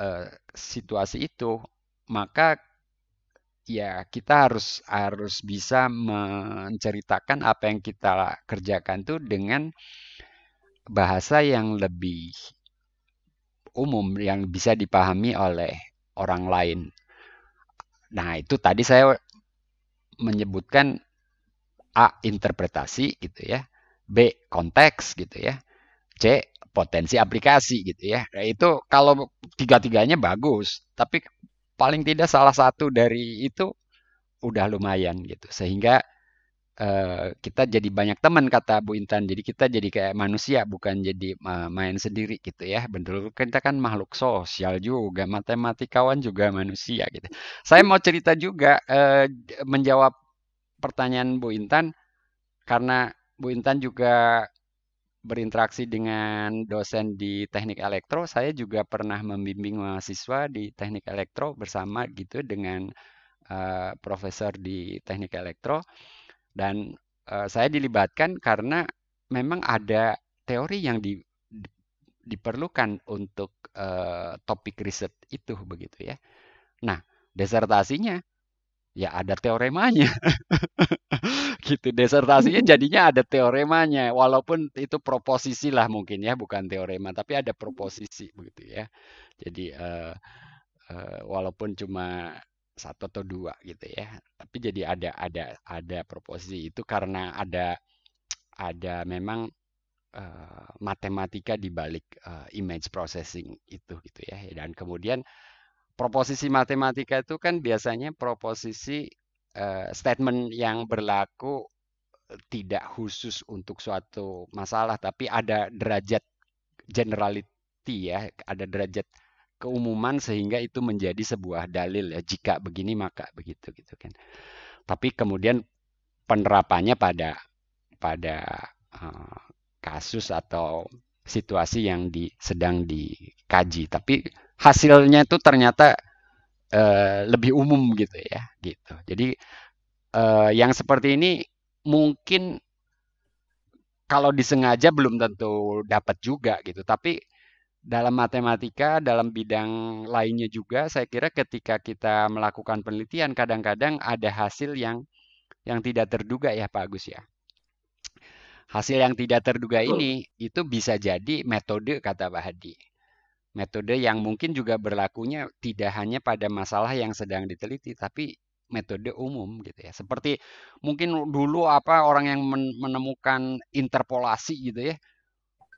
uh, situasi itu, maka ya kita harus harus bisa menceritakan apa yang kita kerjakan tuh dengan bahasa yang lebih umum yang bisa dipahami oleh orang lain. Nah, itu tadi saya menyebutkan A interpretasi gitu ya, B konteks gitu ya, C potensi aplikasi gitu ya. Nah, itu kalau tiga-tiganya bagus, tapi paling tidak salah satu dari itu udah lumayan gitu. Sehingga eh, kita jadi banyak teman kata Bu Intan. Jadi kita jadi kayak manusia bukan jadi eh, main sendiri gitu ya. Betul kita kan makhluk sosial juga, matematikawan juga manusia gitu. Saya iya. mau cerita juga eh, menjawab pertanyaan Bu Intan karena Bu Intan juga berinteraksi dengan dosen di teknik elektro, saya juga pernah membimbing mahasiswa di teknik elektro bersama gitu dengan uh, profesor di teknik elektro dan uh, saya dilibatkan karena memang ada teori yang di, di, diperlukan untuk uh, topik riset itu begitu ya. Nah, desertasinya ya ada teoremanya. gitu desertasinya jadinya ada teoremanya walaupun itu proposisi lah mungkin ya bukan teorema tapi ada proposisi begitu ya. Jadi uh, uh, walaupun cuma satu atau dua gitu ya. Tapi jadi ada ada ada proposisi itu karena ada ada memang uh, matematika di balik uh, image processing itu gitu ya. Dan kemudian proposisi matematika itu kan biasanya proposisi uh, statement yang berlaku eh, tidak khusus untuk suatu masalah tapi ada derajat generality ya, ada derajat keumuman sehingga itu menjadi sebuah dalil ya jika begini maka begitu gitu kan. Tapi kemudian penerapannya pada pada uh, kasus atau situasi yang di, sedang dikaji. Tapi hasilnya itu ternyata uh, lebih umum gitu ya gitu jadi uh, yang seperti ini mungkin kalau disengaja belum tentu dapat juga gitu tapi dalam matematika, dalam bidang lainnya juga, saya kira ketika kita melakukan penelitian, kadang-kadang ada hasil yang yang tidak terduga ya Pak Agus ya. Hasil yang tidak terduga ini itu bisa jadi metode kata Pak Hadi. Metode yang mungkin juga berlakunya tidak hanya pada masalah yang sedang diteliti, tapi metode umum gitu ya. Seperti mungkin dulu apa orang yang menemukan interpolasi gitu ya.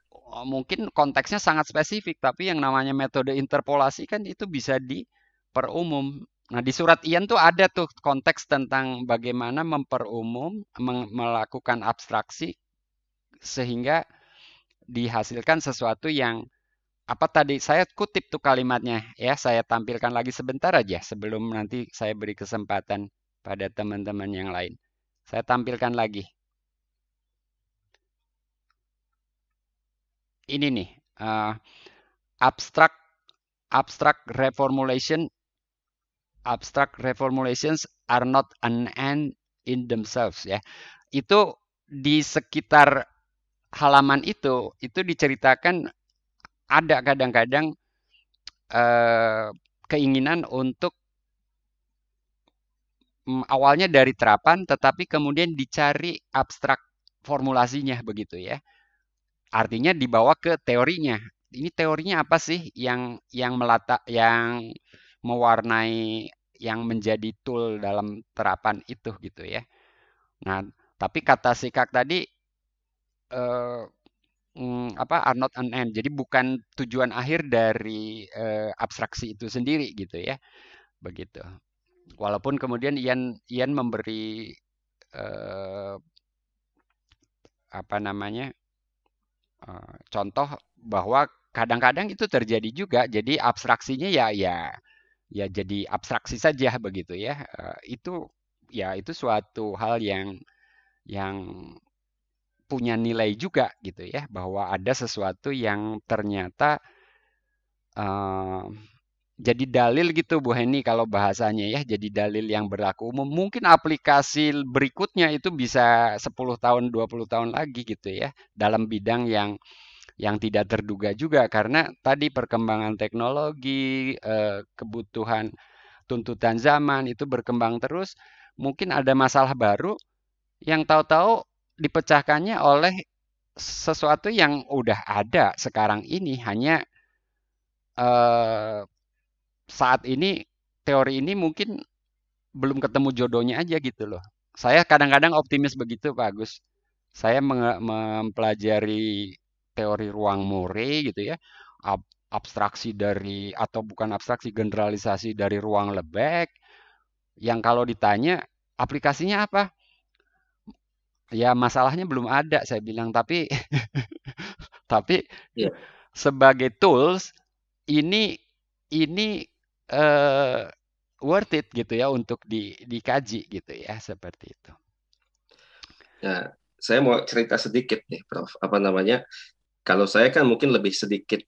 Oh, mungkin konteksnya sangat spesifik, tapi yang namanya metode interpolasi kan itu bisa diperumum. Nah, di surat Ian tuh ada tuh konteks tentang bagaimana memperumum, melakukan abstraksi sehingga dihasilkan sesuatu yang apa tadi saya kutip tuh kalimatnya ya saya tampilkan lagi sebentar aja sebelum nanti saya beri kesempatan pada teman-teman yang lain saya tampilkan lagi ini nih uh, eh, abstract abstract reformulation abstract reformulations are not an end in themselves ya itu di sekitar halaman itu itu diceritakan ada kadang-kadang eh, keinginan untuk awalnya dari terapan tetapi kemudian dicari abstrak formulasinya begitu ya. Artinya dibawa ke teorinya. Ini teorinya apa sih yang yang melata yang mewarnai yang menjadi tool dalam terapan itu gitu ya. Nah, tapi kata sikak tadi eh, Mm, apa are not an end. Jadi bukan tujuan akhir dari uh, abstraksi itu sendiri gitu ya. Begitu. Walaupun kemudian Ian Ian memberi uh, apa namanya? Uh, contoh bahwa kadang-kadang itu terjadi juga. Jadi abstraksinya ya ya ya jadi abstraksi saja begitu ya. Uh, itu ya itu suatu hal yang yang punya nilai juga gitu ya bahwa ada sesuatu yang ternyata uh, jadi dalil gitu Bu Heni kalau bahasanya ya jadi dalil yang berlaku umum mungkin aplikasi berikutnya itu bisa 10 tahun 20 tahun lagi gitu ya dalam bidang yang yang tidak terduga juga karena tadi perkembangan teknologi eh, kebutuhan tuntutan zaman itu berkembang terus mungkin ada masalah baru yang tahu-tahu dipecahkannya oleh sesuatu yang udah ada sekarang ini hanya eh, saat ini teori ini mungkin belum ketemu jodohnya aja gitu loh. Saya kadang-kadang optimis begitu Pak Agus. Saya mempelajari teori ruang Murray gitu ya. Ab abstraksi dari atau bukan abstraksi generalisasi dari ruang Lebesgue yang kalau ditanya aplikasinya apa? ya masalahnya belum ada saya bilang tapi tapi yeah. sebagai tools ini ini uh, worth it gitu ya untuk di, dikaji gitu ya seperti itu. Nah, saya mau cerita sedikit nih, Prof. Apa namanya? Kalau saya kan mungkin lebih sedikit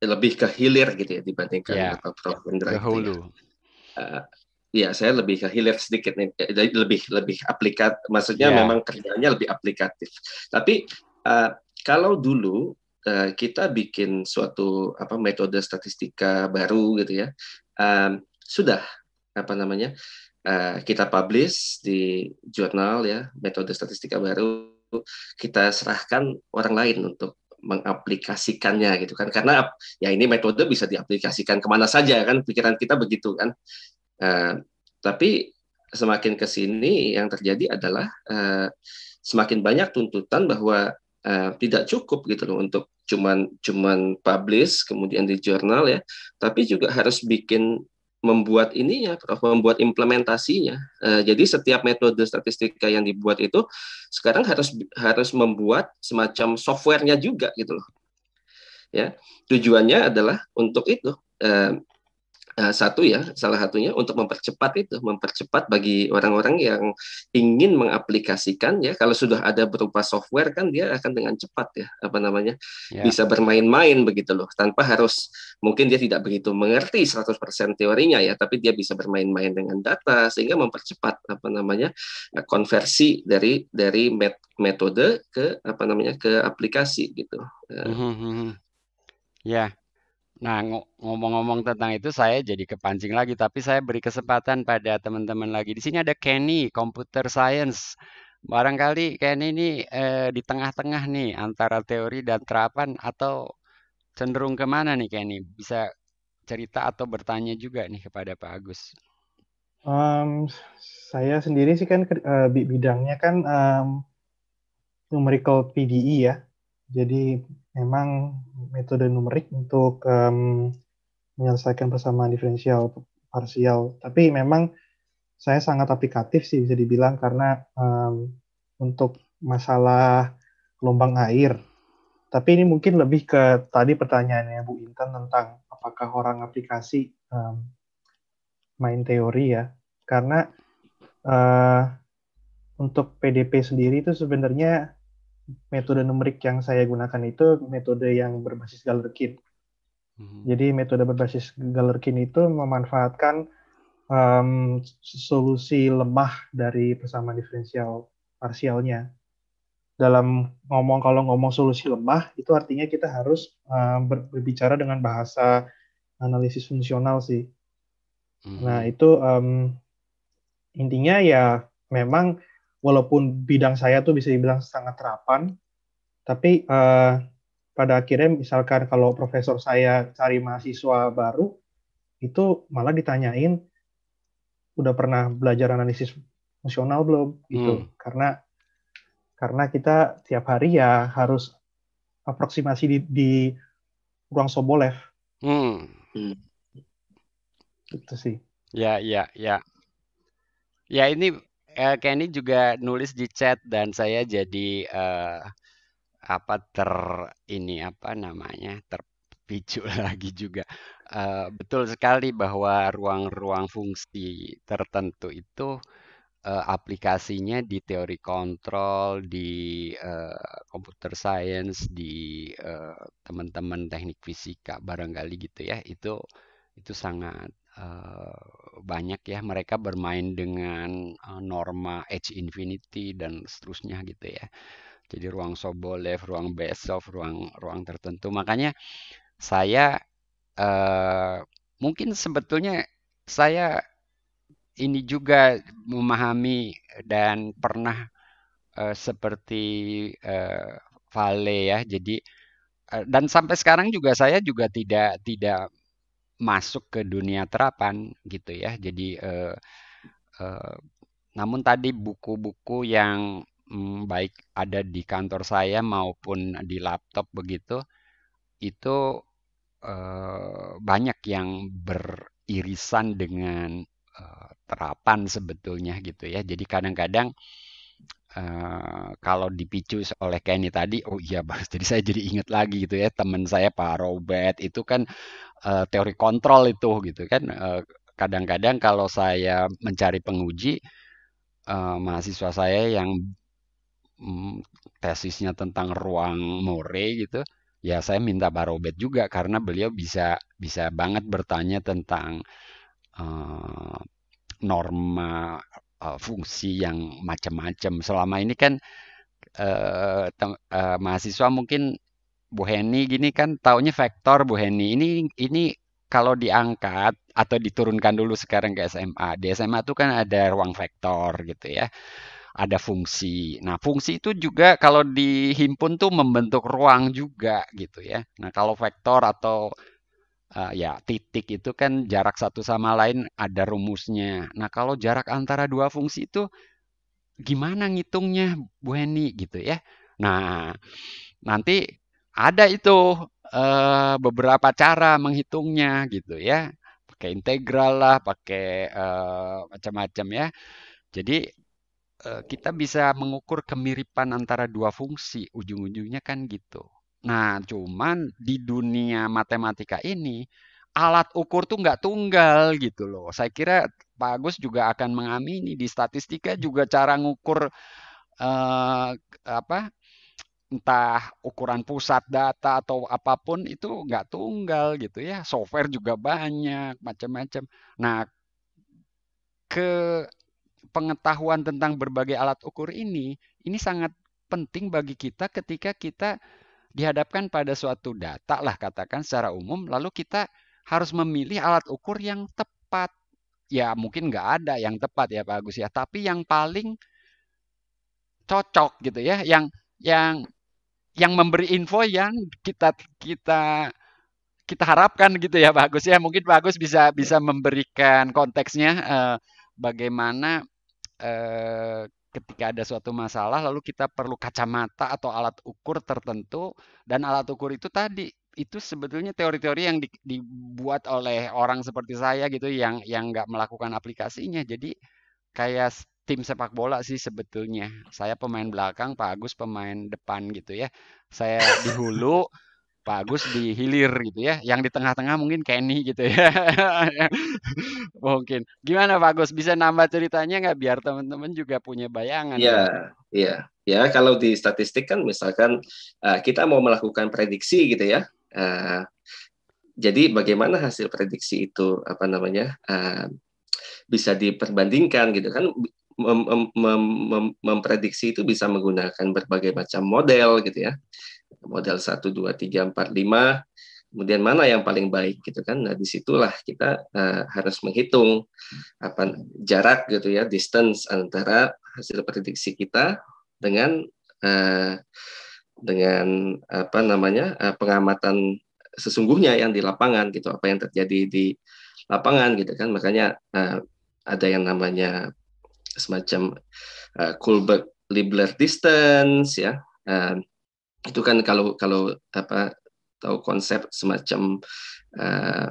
lebih ke hilir gitu ya dibandingkan yeah. Ya, Prof. Hendra Ke gitu ya. hulu. Gitu Uh, Iya, saya lebih ke hilir sedikit nih, eh, jadi lebih lebih aplikat, maksudnya yeah. memang kerjanya lebih aplikatif. Tapi uh, kalau dulu uh, kita bikin suatu apa metode statistika baru gitu ya, um, sudah apa namanya uh, kita publish di jurnal ya metode statistika baru, kita serahkan orang lain untuk mengaplikasikannya gitu kan karena ya ini metode bisa diaplikasikan kemana saja kan pikiran kita begitu kan Eh, tapi semakin ke sini yang terjadi adalah uh, semakin banyak tuntutan bahwa uh, tidak cukup gitu loh untuk cuman cuman publish kemudian di jurnal ya, tapi juga harus bikin membuat ininya, Prof, membuat implementasinya. Uh, jadi setiap metode statistika yang dibuat itu sekarang harus harus membuat semacam softwarenya juga gitu loh. Ya, tujuannya adalah untuk itu uh, Eh, satu ya salah satunya untuk mempercepat itu mempercepat bagi orang-orang yang ingin mengaplikasikan ya kalau sudah ada berupa software kan dia akan dengan cepat ya apa namanya yeah. bisa bermain-main begitu loh tanpa harus mungkin dia tidak begitu mengerti 100% teorinya ya tapi dia bisa bermain-main dengan data sehingga mempercepat apa namanya eh, konversi dari dari metode ke apa namanya ke aplikasi gitu. Mm -hmm. Ya. Yeah. Nah, ngomong-ngomong tentang itu saya jadi kepancing lagi, tapi saya beri kesempatan pada teman-teman lagi. Di sini ada Kenny, Computer Science. Barangkali Kenny ini eh, di tengah-tengah nih antara teori dan terapan atau cenderung kemana nih Kenny? Bisa cerita atau bertanya juga nih kepada Pak Agus. Um, saya sendiri sih kan uh, bidangnya kan um, numerical PDE ya. Jadi memang metode numerik untuk um, menyelesaikan persamaan diferensial parsial. Tapi memang saya sangat aplikatif sih bisa dibilang karena um, untuk masalah gelombang air. Tapi ini mungkin lebih ke tadi pertanyaannya Bu Intan tentang apakah orang aplikasi um, main teori ya. Karena uh, untuk PDP sendiri itu sebenarnya metode numerik yang saya gunakan itu metode yang berbasis Galerkin. Hmm. Jadi metode berbasis Galerkin itu memanfaatkan um, solusi lemah dari persamaan diferensial parsialnya. Dalam ngomong kalau ngomong solusi lemah itu artinya kita harus um, berbicara dengan bahasa analisis fungsional sih. Nah, hmm. Nah itu um, intinya ya memang walaupun bidang saya tuh bisa dibilang sangat terapan, tapi uh, pada akhirnya misalkan kalau profesor saya cari mahasiswa baru, itu malah ditanyain, udah pernah belajar analisis fungsional belum? Gitu. Hmm. Karena karena kita tiap hari ya harus aproksimasi di, di ruang sobolev. hmm. hmm. Itu sih. Ya, ya, ya. Ya ini uh, Kenny juga nulis di chat dan saya jadi uh, apa ter ini apa namanya terpicu lagi juga. Uh, betul sekali bahwa ruang-ruang fungsi tertentu itu uh, aplikasinya di teori kontrol, di uh, computer science, di teman uh, teman -teman teknik fisika barangkali gitu ya. Itu itu sangat Eh, banyak ya mereka bermain dengan eh, norma H infinity dan seterusnya gitu ya. Jadi ruang Sobolev, ruang Besov, ruang ruang tertentu. Makanya saya uh, mungkin sebetulnya saya ini juga memahami dan pernah uh, seperti uh, Vale ya. Jadi uh, dan sampai sekarang juga saya juga tidak tidak masuk ke dunia terapan gitu ya. Jadi eh, eh, namun tadi buku-buku yang hmm, baik ada di kantor saya maupun di laptop begitu itu eh, banyak yang beririsan dengan eh, terapan sebetulnya gitu ya. Jadi kadang-kadang Uh, kalau dipicu oleh Kenny tadi, oh iya, jadi saya jadi ingat lagi gitu ya teman saya Pak Robert itu kan Eh, teori kontrol itu gitu kan kadang eh, kadang-kadang kalau saya mencari penguji uh, mahasiswa saya yang mm, tesisnya tentang ruang More gitu ya saya minta Barobet juga karena beliau bisa bisa banget bertanya tentang uh, norma uh, fungsi yang macam-macam selama ini kan uh, uh, mahasiswa mungkin Bu Heni gini kan taunya vektor Bu Heni. Ini ini kalau diangkat atau diturunkan dulu sekarang ke SMA. Di SMA itu kan ada ruang vektor gitu ya. Ada fungsi. Nah, fungsi itu juga kalau dihimpun tuh membentuk ruang juga gitu ya. Nah, kalau vektor atau uh, ya titik itu kan jarak satu sama lain ada rumusnya. Nah, kalau jarak antara dua fungsi itu gimana ngitungnya Bu Heni gitu ya. Nah, nanti ada itu uh, beberapa cara menghitungnya gitu ya pakai integral lah pakai uh, macam-macam ya jadi uh, kita bisa mengukur kemiripan antara dua fungsi ujung-ujungnya kan gitu nah cuman di dunia matematika ini alat ukur tuh nggak tunggal gitu loh saya kira Pak Agus juga akan mengamini di statistika juga cara ngukur uh, apa entah ukuran pusat data atau apapun itu nggak tunggal gitu ya software juga banyak macam-macam nah ke pengetahuan tentang berbagai alat ukur ini ini sangat penting bagi kita ketika kita dihadapkan pada suatu data lah katakan secara umum lalu kita harus memilih alat ukur yang tepat ya mungkin nggak ada yang tepat ya Pak Agus ya tapi yang paling cocok gitu ya yang yang yang memberi info yang kita kita kita harapkan gitu ya bagus ya mungkin bagus bisa bisa memberikan konteksnya eh, bagaimana eh, ketika ada suatu masalah lalu kita perlu kacamata atau alat ukur tertentu dan alat ukur itu tadi itu sebetulnya teori-teori yang dibuat oleh orang seperti saya gitu yang yang nggak melakukan aplikasinya jadi kayak tim sepak bola sih sebetulnya. Saya pemain belakang, Pak Agus pemain depan gitu ya. Saya di hulu, Pak Agus di hilir gitu ya. Yang di tengah-tengah mungkin Kenny gitu ya. mungkin. Gimana Pak Agus bisa nambah ceritanya nggak biar teman-teman juga punya bayangan? Iya, iya. Ya, kalau di statistik kan misalkan uh, kita mau melakukan prediksi gitu ya. Uh, jadi bagaimana hasil prediksi itu apa namanya? Uh, bisa diperbandingkan gitu kan mem, mem, mem, mem, memprediksi itu bisa menggunakan berbagai macam model gitu ya. Model satu dua tiga empat lima kemudian mana yang paling baik gitu kan. Nah, disitulah kita uh, harus menghitung apa jarak gitu ya, distance antara hasil prediksi kita dengan uh, dengan apa namanya uh, pengamatan sesungguhnya yang di lapangan gitu apa yang terjadi di lapangan gitu kan makanya uh, ada yang namanya semacam uh, Kohlberg Liebler distance ya uh, itu kan kalau kalau apa tahu konsep semacam uh,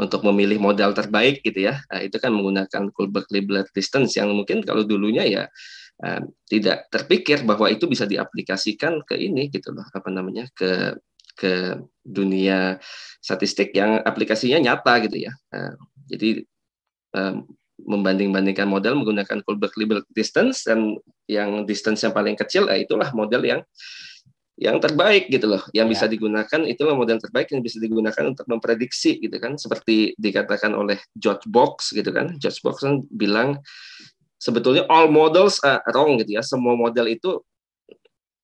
untuk memilih modal terbaik gitu ya uh, itu kan menggunakan Kohlberg Liebler distance yang mungkin kalau dulunya ya uh, tidak terpikir bahwa itu bisa diaplikasikan ke ini gitu loh apa namanya ke ke dunia statistik yang aplikasinya nyata gitu ya uh, jadi membanding-bandingkan model menggunakan Kullback-Hilbert distance dan yang distance yang paling kecil eh, itulah model yang yang terbaik gitu loh yang ya. bisa digunakan itulah model terbaik yang bisa digunakan untuk memprediksi gitu kan seperti dikatakan oleh George Box gitu kan George Box kan bilang sebetulnya all models are wrong gitu ya semua model itu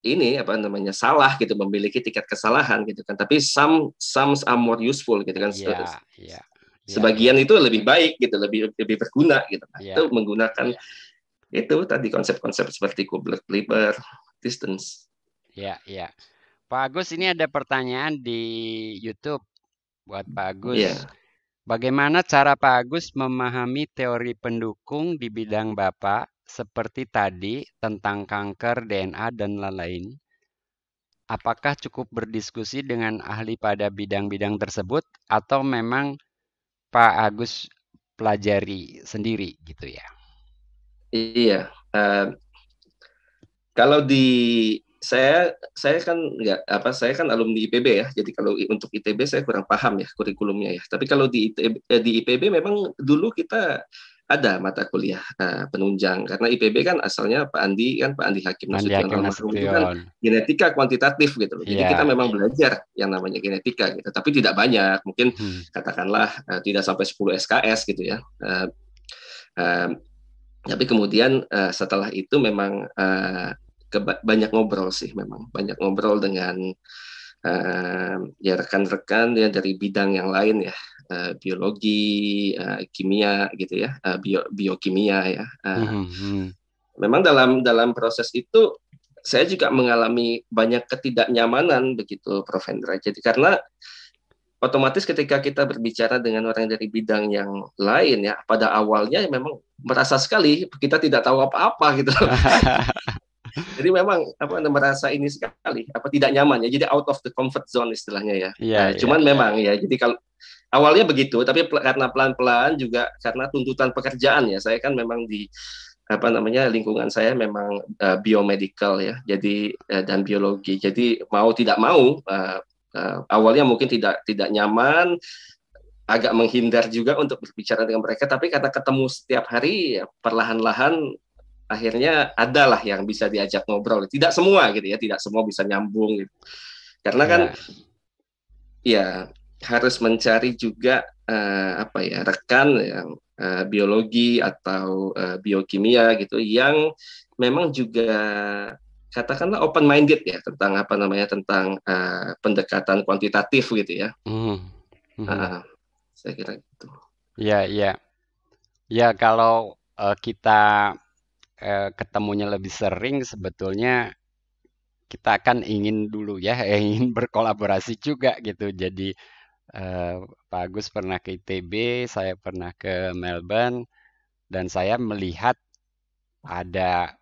ini apa namanya salah gitu memiliki tiket kesalahan gitu kan tapi some some are more useful gitu kan yeah, ya, yeah. Ya. sebagian itu lebih baik gitu lebih lebih berguna gitu nah, ya. itu menggunakan ya. itu tadi konsep-konsep seperti Kubler Kleber distance ya ya Pak Agus ini ada pertanyaan di YouTube buat Pak Agus Bagaimana cara Pak Agus memahami teori pendukung di bidang Bapak seperti tadi tentang kanker, DNA, dan lain-lain? Apakah cukup berdiskusi dengan ahli pada bidang-bidang tersebut atau memang Pak Agus pelajari sendiri gitu ya. Iya. Uh, kalau di saya saya kan nggak apa saya kan alumni IPB ya jadi kalau untuk ITB saya kurang paham ya kurikulumnya ya tapi kalau di ITB, eh, di IPB memang dulu kita ada mata kuliah uh, penunjang karena IPB kan asalnya Pak Andi kan Pak Andi Hakim Nasution almarhum itu kan genetika kuantitatif gitu loh. Jadi yeah. kita memang belajar yang namanya genetika gitu, tapi tidak banyak. Mungkin hmm. katakanlah uh, tidak sampai 10 SKS gitu ya. Uh, uh, tapi kemudian uh, setelah itu memang uh, banyak ngobrol sih memang banyak ngobrol dengan uh, ya rekan-rekan ya dari bidang yang lain ya uh, biologi, uh, kimia gitu ya, uh, bio biokimia ya. Uh, mm -hmm. Memang dalam dalam proses itu saya juga mengalami banyak ketidaknyamanan begitu Prof Hendra. Jadi karena otomatis ketika kita berbicara dengan orang dari bidang yang lain ya pada awalnya ya memang merasa sekali kita tidak tahu apa-apa gitu Jadi memang apa merasa ini sekali apa tidak nyaman ya. Jadi out of the comfort zone istilahnya ya. Yeah, nah, iya, cuman yeah. memang ya. Jadi kalau awalnya begitu tapi karena pelan-pelan juga karena tuntutan pekerjaan ya. Saya kan memang di apa namanya lingkungan saya memang uh, biomedical ya. Jadi uh, dan biologi. Jadi mau tidak mau uh, uh, awalnya mungkin tidak tidak nyaman agak menghindar juga untuk berbicara dengan mereka tapi karena ketemu setiap hari ya, perlahan-lahan akhirnya adalah yang bisa diajak ngobrol. Tidak semua gitu ya, tidak semua bisa nyambung gitu. Karena kan ya, ya harus mencari juga uh, apa ya rekan yang uh, biologi atau uh, biokimia gitu yang memang juga katakanlah open minded ya tentang apa namanya tentang uh, pendekatan kuantitatif gitu ya. Mm. -hmm. Uh, saya kira gitu. Ya, ya. Ya kalau uh, kita eh, ketemunya lebih sering sebetulnya kita akan ingin dulu ya ingin berkolaborasi juga gitu jadi eh, Pak Agus pernah ke ITB saya pernah ke Melbourne dan saya melihat ada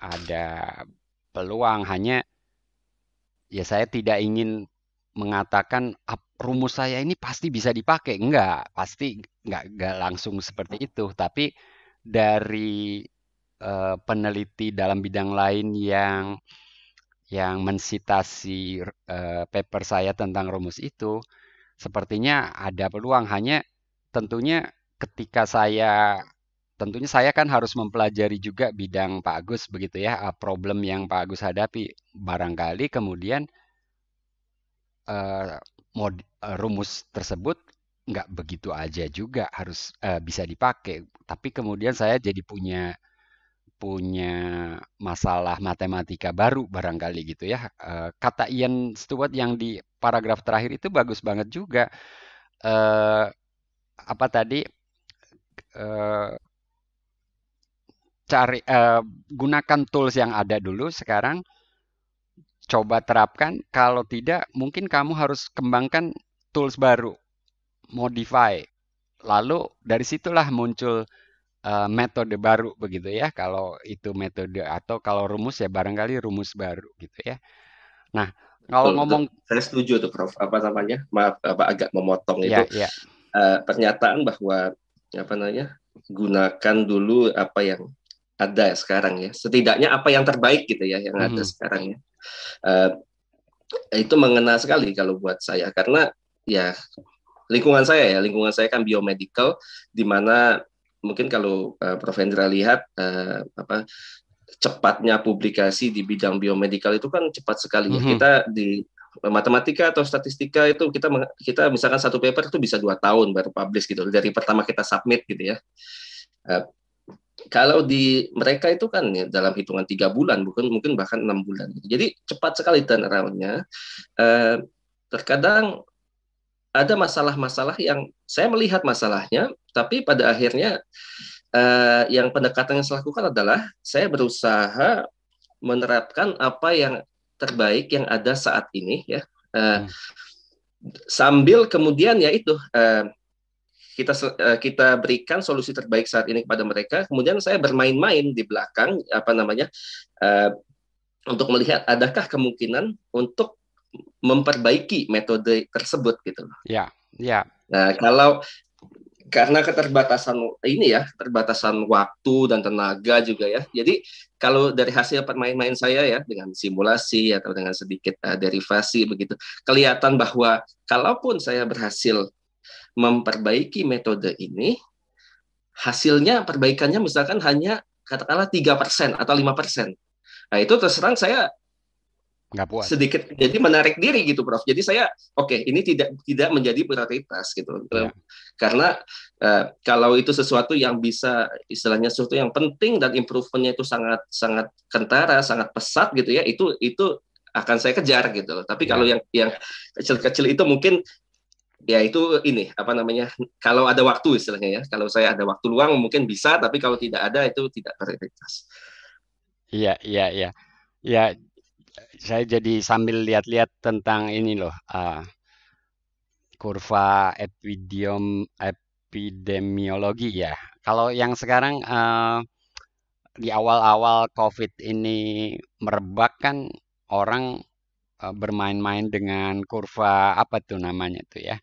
ada peluang hanya ya saya tidak ingin mengatakan rumus saya ini pasti bisa dipakai enggak pasti enggak enggak langsung seperti itu tapi dari Eh, peneliti dalam bidang lain yang yang mensitasi eh, paper saya tentang rumus itu, sepertinya ada peluang hanya tentunya ketika saya tentunya saya kan harus mempelajari juga bidang Pak Agus begitu ya eh, problem yang Pak Agus hadapi barangkali kemudian mod, rumus tersebut nggak begitu aja juga harus bisa dipakai tapi kemudian saya jadi punya punya masalah matematika baru barangkali gitu ya. Eh, kata Ian Stewart yang di paragraf terakhir itu bagus banget juga. Eh, apa tadi? Eh, cari eh, gunakan tools yang ada dulu sekarang coba terapkan kalau tidak mungkin kamu harus kembangkan tools baru modify lalu dari situlah muncul Eh, metode baru begitu ya kalau itu metode atau kalau rumus ya barangkali rumus baru gitu ya nah kalau betul, ngomong saya setuju tuh prof apa namanya maaf apa agak memotong ya, itu ya. Uh, pernyataan bahwa apa namanya gunakan dulu apa yang ada sekarang ya setidaknya apa yang terbaik gitu ya yang hmm. ada sekarang ya uh, itu mengena sekali kalau buat saya karena ya lingkungan saya ya lingkungan saya kan biomedical di mana mungkin kalau uh, Prof Hendra lihat uh, apa cepatnya publikasi di bidang biomedikal itu kan cepat sekali ya. Mm -hmm. Kita di matematika atau statistika itu kita kita misalkan satu paper itu bisa dua tahun baru publish gitu dari pertama kita submit gitu ya. Uh, kalau di mereka itu kan ya, dalam hitungan tiga bulan bukan mungkin bahkan enam bulan. Jadi cepat sekali turnaroundnya. Uh, terkadang ada masalah-masalah yang saya melihat masalahnya, tapi pada akhirnya eh, yang pendekatan yang saya lakukan adalah saya berusaha menerapkan apa yang terbaik yang ada saat ini ya. Eh, hmm. Sambil kemudian yaitu eh, kita eh, kita berikan solusi terbaik saat ini kepada mereka. Kemudian saya bermain-main di belakang apa namanya uh, untuk melihat adakah kemungkinan untuk memperbaiki metode tersebut gitu loh. Ya, ya. Nah, kalau karena keterbatasan ini ya, terbatasan waktu dan tenaga juga ya. Jadi kalau dari hasil permain-main saya ya dengan simulasi atau dengan sedikit uh, derivasi begitu, kelihatan bahwa kalaupun saya berhasil memperbaiki metode ini, hasilnya perbaikannya misalkan hanya katakanlah tiga persen atau lima persen. Nah itu terserang saya nggak puas. sedikit jadi menarik diri gitu prof jadi saya oke okay, ini tidak tidak menjadi prioritas gitu ya. Eh, karena uh, kalau itu sesuatu yang bisa istilahnya sesuatu yang penting dan improvementnya itu sangat sangat kentara sangat pesat gitu ya itu itu akan saya kejar gitu tapi ya. kalau yang yang kecil-kecil itu mungkin ya itu ini apa namanya kalau ada waktu istilahnya ya kalau saya ada waktu luang mungkin bisa tapi kalau tidak ada itu tidak prioritas iya iya iya Ya, saya jadi sambil lihat-lihat tentang ini loh uh, kurva epidemiom epidemiologi ya. Kalau yang sekarang uh, di awal-awal COVID ini merebak kan orang uh, bermain-main dengan kurva apa tuh namanya tuh ya.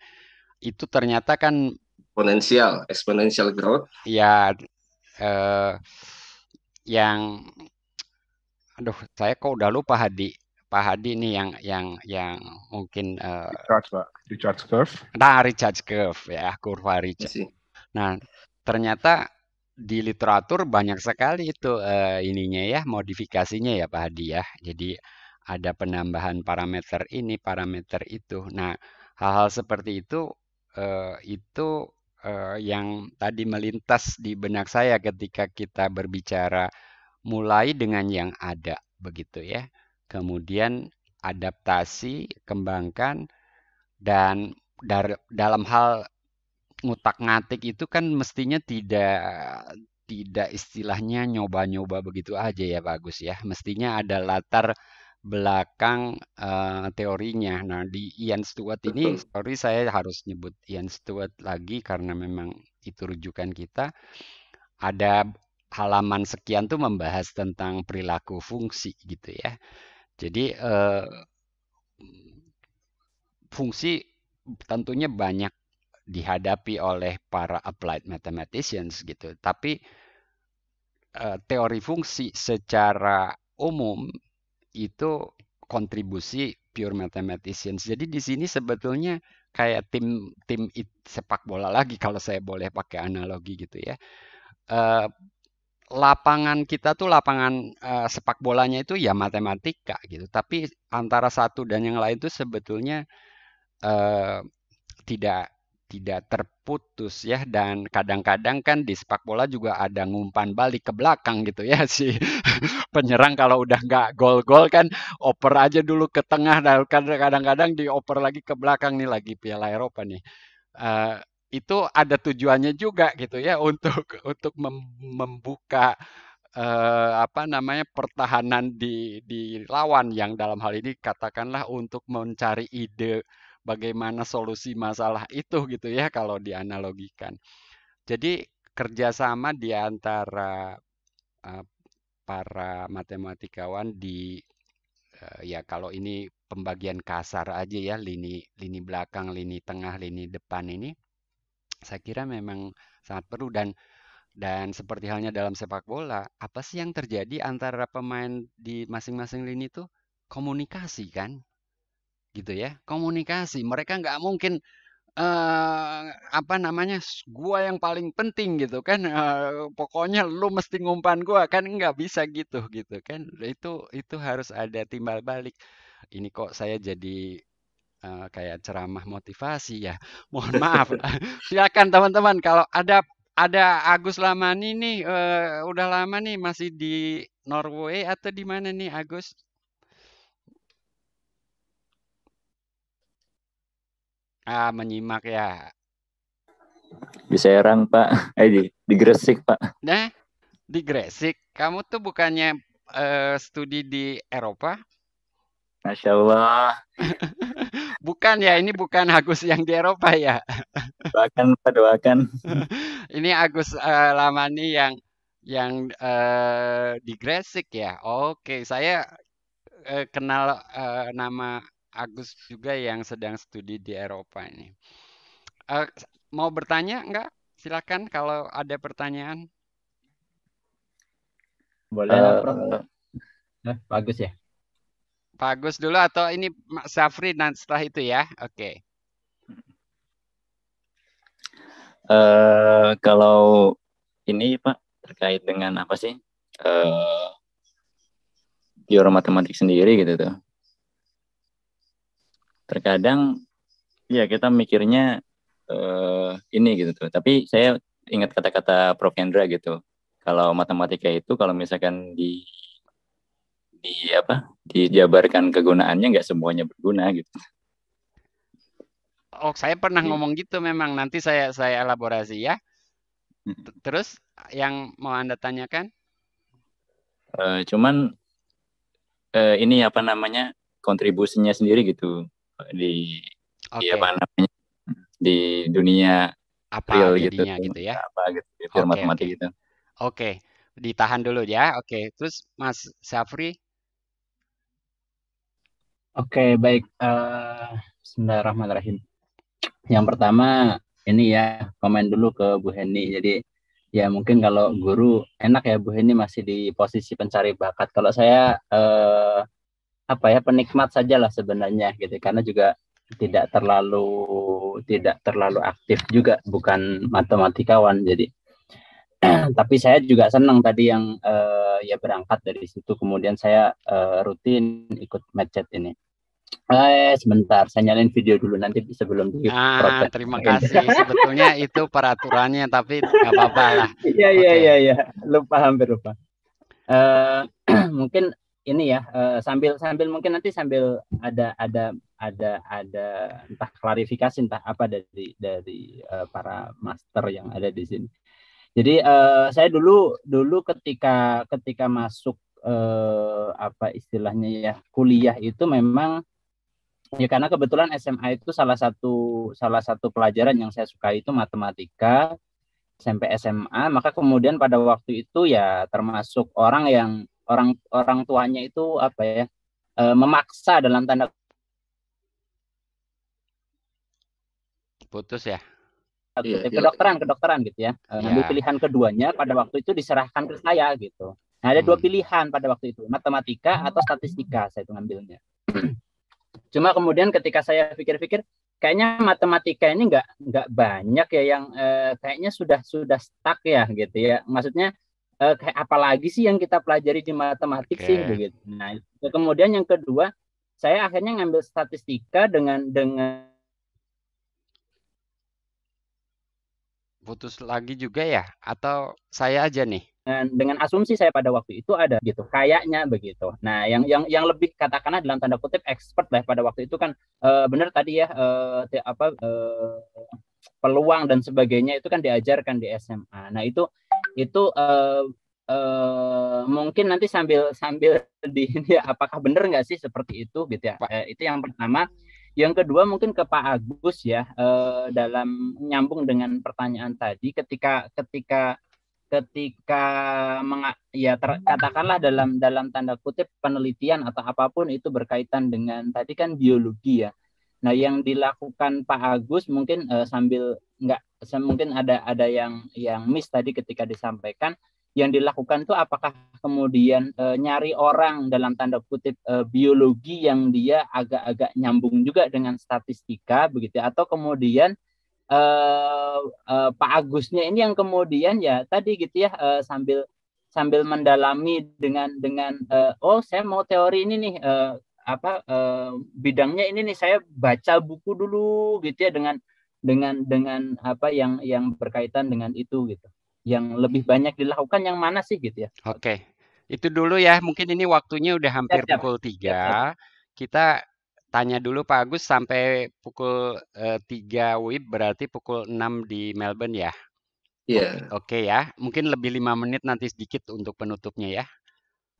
Itu ternyata kan eksponensial, exponential growth. Ya, uh, yang aduh saya kok udah lupa Hadi Pak Hadi ini yang yang yang mungkin uh, recharge curve nah recharge curve ya kurva recharge nah ternyata di literatur banyak sekali itu uh, ininya ya modifikasinya ya Pak Hadi ya jadi ada penambahan parameter ini parameter itu nah hal-hal seperti itu uh, itu uh, yang tadi melintas di benak saya ketika kita berbicara mulai dengan yang ada begitu ya. Kemudian adaptasi, kembangkan dan dar, dalam hal ngutak-ngatik itu kan mestinya tidak tidak istilahnya nyoba-nyoba begitu aja ya bagus ya. Mestinya ada latar belakang uh, teorinya. Nah, di Ian Stewart ini, sorry saya harus nyebut Ian Stewart lagi karena memang itu rujukan kita. Ada halaman sekian tuh membahas tentang perilaku fungsi gitu ya. Jadi eh, fungsi tentunya banyak dihadapi oleh para applied mathematicians gitu. Tapi eh, teori fungsi secara umum itu kontribusi pure mathematicians. Jadi di sini sebetulnya kayak tim tim sepak bola lagi kalau saya boleh pakai analogi gitu ya. Uh, lapangan kita tuh lapangan uh, sepak bolanya itu ya matematika gitu tapi antara satu dan yang lain itu sebetulnya uh, tidak tidak terputus ya dan kadang-kadang kan di sepak bola juga ada ngumpan balik ke belakang gitu ya si penyerang kalau udah nggak gol-gol kan oper aja dulu ke tengah dan kadang-kadang dioper lagi ke belakang nih lagi Piala Eropa nih eh, itu ada tujuannya juga gitu ya untuk untuk membuka eh, apa namanya pertahanan di di lawan yang dalam hal ini katakanlah untuk mencari ide bagaimana solusi masalah itu gitu ya kalau dianalogikan. Jadi kerjasama di antara eh, para matematikawan di eh, ya kalau ini pembagian kasar aja ya lini lini belakang, lini tengah, lini depan ini saya kira memang sangat perlu dan dan seperti halnya dalam sepak bola, apa sih yang terjadi antara pemain di masing-masing lini itu komunikasi kan, gitu ya, komunikasi. Mereka nggak mungkin uh, apa namanya, gua yang paling penting gitu kan, uh, pokoknya lu mesti ngumpan gua kan nggak bisa gitu gitu kan. Itu itu harus ada timbal balik. Ini kok saya jadi Eh, kayak ceramah motivasi ya. Mohon maaf. Silakan teman-teman kalau ada ada Agus Lamani nih uh, udah lama nih masih di Norway atau di mana nih Agus? Ah menyimak ya. Di Serang Pak, eh di, di Gresik Pak. Nah di Gresik, kamu tuh bukannya uh, studi di Eropa? Masya Allah. Bukan ya, ini bukan Agus yang di Eropa ya. Doakan, doakan. ini Agus uh, Lamani yang yang uh, di Gresik ya. Oke, saya uh, kenal uh, nama Agus juga yang sedang studi di Eropa ini. Uh, mau bertanya enggak Silakan kalau ada pertanyaan. Boleh, uh, Prof. Eh, bagus ya. Bagus dulu atau ini Mak Safri dan setelah itu ya. Oke. Okay. Uh, eh, kalau ini Pak terkait dengan apa sih? Uh, matematik sendiri gitu tuh. Terkadang ya kita mikirnya uh, ini gitu tuh. Tapi saya ingat kata-kata Prof Hendra gitu. Kalau matematika itu kalau misalkan di di apa dijabarkan kegunaannya nggak semuanya berguna gitu. Oh, saya pernah ngomong gitu memang. Nanti saya saya elaborasi ya. Hmm. Terus yang mau Anda tanyakan? Uh, cuman uh, ini apa namanya kontribusinya sendiri gitu di, okay. di apa namanya di dunia apa real gitu, gitu ya apa gitu di okay, okay. gitu. Oke, okay. ditahan dulu ya. Oke, okay. terus Mas Safri Oke, baik. Uh, Bismillahirrahmanirrahim. Yang pertama ini ya komen dulu ke Bu Heni. Jadi ya mungkin kalau guru enak ya Bu Heni masih di posisi pencari bakat. Kalau saya eh, apa ya penikmat sajalah sebenarnya gitu karena juga tidak terlalu tidak terlalu aktif juga bukan matematikawan jadi tapi saya juga senang tadi yang uh, ya berangkat dari situ kemudian saya uh, rutin ikut matchat ini Eh, sebentar, saya nyalain video dulu nanti sebelum di ah, Terima kasih. Sebetulnya itu peraturannya, tapi nggak apa-apa lah. Iya, iya, okay. Iya, iya. Lupa, hampir lupa. Uh, mungkin ini ya uh, sambil sambil mungkin nanti sambil ada ada ada ada entah klarifikasi entah apa dari dari uh, para master yang ada di sini. Jadi uh, saya dulu dulu ketika ketika masuk uh, apa istilahnya ya kuliah itu memang ya karena kebetulan SMA itu salah satu salah satu pelajaran yang saya suka itu matematika SMP SMA maka kemudian pada waktu itu ya termasuk orang yang orang orang tuanya itu apa ya uh, memaksa dalam tanda putus ya Iya, iya, kedokteran iya. kedokteran gitu ya ngambil eh, iya. Ambil pilihan keduanya pada waktu itu diserahkan ke saya gitu nah ada hmm. dua pilihan pada waktu itu matematika atau statistika saya itu ngambilnya cuma kemudian ketika saya pikir-pikir kayaknya matematika ini nggak nggak banyak ya yang eh, kayaknya sudah sudah stuck ya gitu ya maksudnya eh, kayak apalagi sih yang kita pelajari di matematik okay. sih begitu nah kemudian yang kedua saya akhirnya ngambil statistika dengan dengan putus lagi juga ya? Atau saya aja nih? dengan asumsi saya pada waktu itu ada gitu kayaknya begitu nah yang yang yang lebih katakanlah dalam tanda kutip expert lah pada waktu itu kan e, benar tadi ya e, apa e, peluang dan sebagainya itu kan diajarkan di SMA nah itu itu e, e, mungkin nanti sambil sambil di ya, apakah benar nggak sih seperti itu gitu ya e, itu yang pertama yang kedua mungkin ke Pak Agus ya uh, dalam nyambung dengan pertanyaan tadi ketika ketika ketika meng, ya ter, katakanlah dalam dalam tanda kutip penelitian atau apapun itu berkaitan dengan tadi kan biologi ya. Nah, yang dilakukan Pak Agus mungkin uh, sambil nggak mungkin ada ada yang yang miss tadi ketika disampaikan yang dilakukan itu apakah kemudian e, nyari orang dalam tanda kutip e, biologi yang dia agak-agak nyambung juga dengan statistika begitu ya? atau kemudian e, e, Pak Agusnya ini yang kemudian ya tadi gitu ya e, sambil sambil mendalami dengan dengan e, oh saya mau teori ini nih e, apa e, bidangnya ini nih saya baca buku dulu gitu ya dengan dengan dengan apa yang yang berkaitan dengan itu gitu yang lebih banyak dilakukan yang mana sih gitu ya. Oke. Okay. Itu dulu ya. Mungkin ini waktunya udah hampir siap, pukul tiga. Kita tanya dulu Pak Agus sampai pukul uh, eh, WIB berarti pukul 6 di Melbourne ya. Iya. Yeah. Oke okay, ya. Mungkin lebih lima menit nanti sedikit untuk penutupnya ya.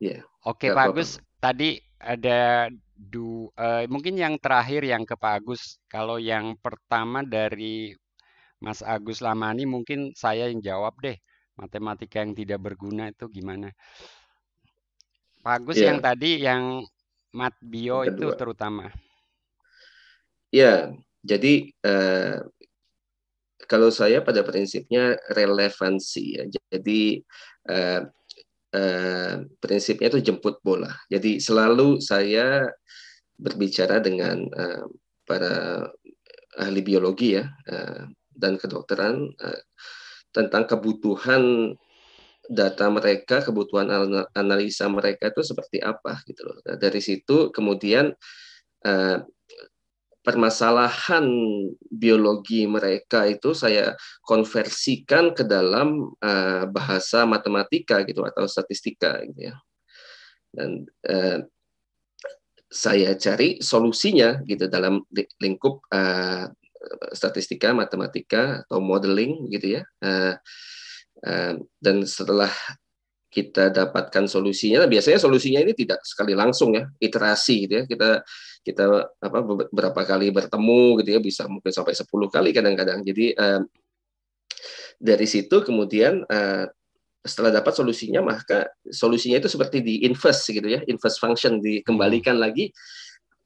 Iya. Yeah. Oke okay, Pak Agus, tadi ada du, uh, mungkin yang terakhir yang ke Pak Agus. Kalau yang pertama dari Mas Agus Lamani mungkin saya yang jawab deh. Matematika yang tidak berguna itu gimana? Pak Agus yeah. yang tadi yang mat bio Kedua. itu terutama. Ya, jadi eh, kalau saya pada prinsipnya relevansi ya. Jadi eh, eh, prinsipnya itu jemput bola. Jadi selalu saya berbicara dengan eh, para ahli biologi ya. Eh, dan kedokteran eh, tentang kebutuhan data mereka, kebutuhan analisa mereka itu seperti apa gitu loh. Nah, dari situ kemudian eh, permasalahan biologi mereka itu saya konversikan ke dalam eh, bahasa matematika gitu atau statistika gitu ya. Dan saya cari solusinya gitu dalam lingkup eh, statistika, matematika atau modeling gitu ya. Eh, eh, dan setelah kita dapatkan solusinya, nah, biasanya solusinya ini tidak sekali langsung ya, iterasi gitu ya. Kita kita apa berapa kali bertemu gitu ya, bisa mungkin sampai 10 kali kadang-kadang. Jadi eh, dari situ kemudian setelah dapat solusinya maka solusinya itu seperti di inverse gitu ya, inverse function dikembalikan hmm. lagi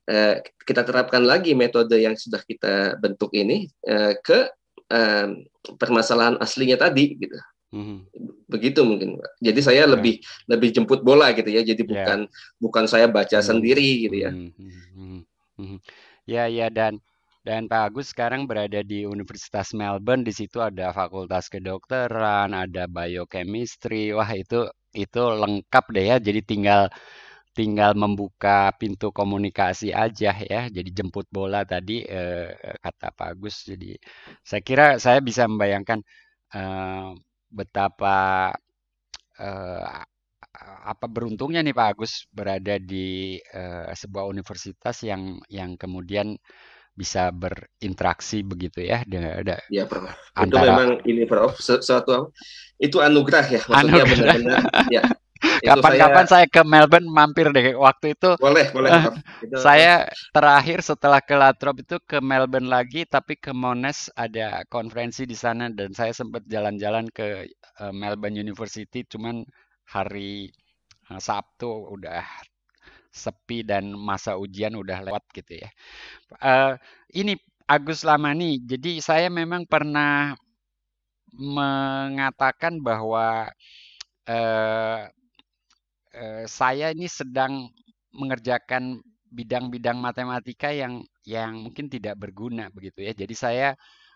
Eh, kita terapkan lagi metode yang sudah kita bentuk ini uh, ke uh, permasalahan aslinya tadi gitu. hmm begitu mungkin jadi saya okay. lebih lebih jemput bola gitu ya jadi ya. bukan yeah. bukan saya baca hmm sendiri gitu ya mm-hmm. hmm ya ya dan dan Pak Agus sekarang berada di Universitas Melbourne di situ ada fakultas kedokteran ada biochemistry wah itu itu lengkap deh ya jadi tinggal tinggal membuka pintu komunikasi aja ya. Jadi jemput bola tadi eh, kata Pak Agus. Jadi saya kira saya bisa membayangkan eh, betapa eh, apa beruntungnya nih Pak Agus berada di eh, sebuah universitas yang yang kemudian bisa berinteraksi begitu ya dengan ada ya, Antara... itu memang ini Prof sesuatu itu anugerah ya maksudnya benar-benar ya Kapan-kapan saya... saya ke Melbourne mampir deh. Waktu itu boleh, boleh. Eh, saya terakhir setelah ke Latrobe itu ke Melbourne lagi, tapi ke Monash ada konferensi di sana dan saya sempat jalan-jalan ke eh, Melbourne University, cuman hari eh, Sabtu udah sepi dan masa ujian udah lewat gitu ya. Uh, ini Agus Lamani. Jadi saya memang pernah mengatakan bahwa uh, Eh, saya ini sedang mengerjakan bidang-bidang matematika yang yang mungkin tidak berguna begitu ya. Jadi saya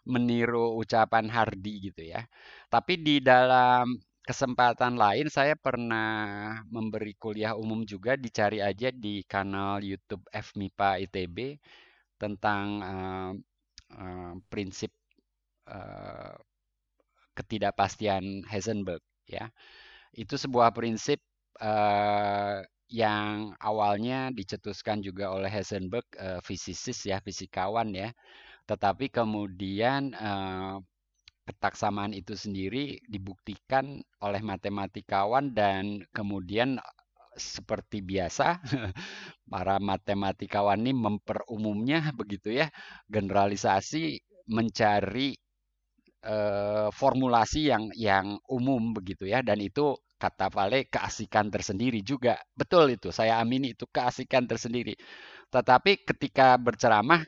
meniru ucapan Hardi gitu ya. Tapi di dalam kesempatan lain saya pernah memberi kuliah umum juga dicari aja di kanal YouTube FMIPA ITB tentang uh, uh, prinsip uh, ketidakpastian Heisenberg ya. Itu sebuah prinsip eh, yang awalnya dicetuskan juga oleh Heisenberg eh, fisikis ya fisikawan ya tetapi kemudian eh, ketaksamaan itu sendiri dibuktikan oleh matematikawan dan kemudian eh, seperti biasa para matematikawan ini memperumumnya begitu ya generalisasi mencari eh, formulasi yang yang umum begitu ya dan itu kata Vale keasikan tersendiri juga. Betul itu, saya amini itu keasikan tersendiri. Tetapi ketika berceramah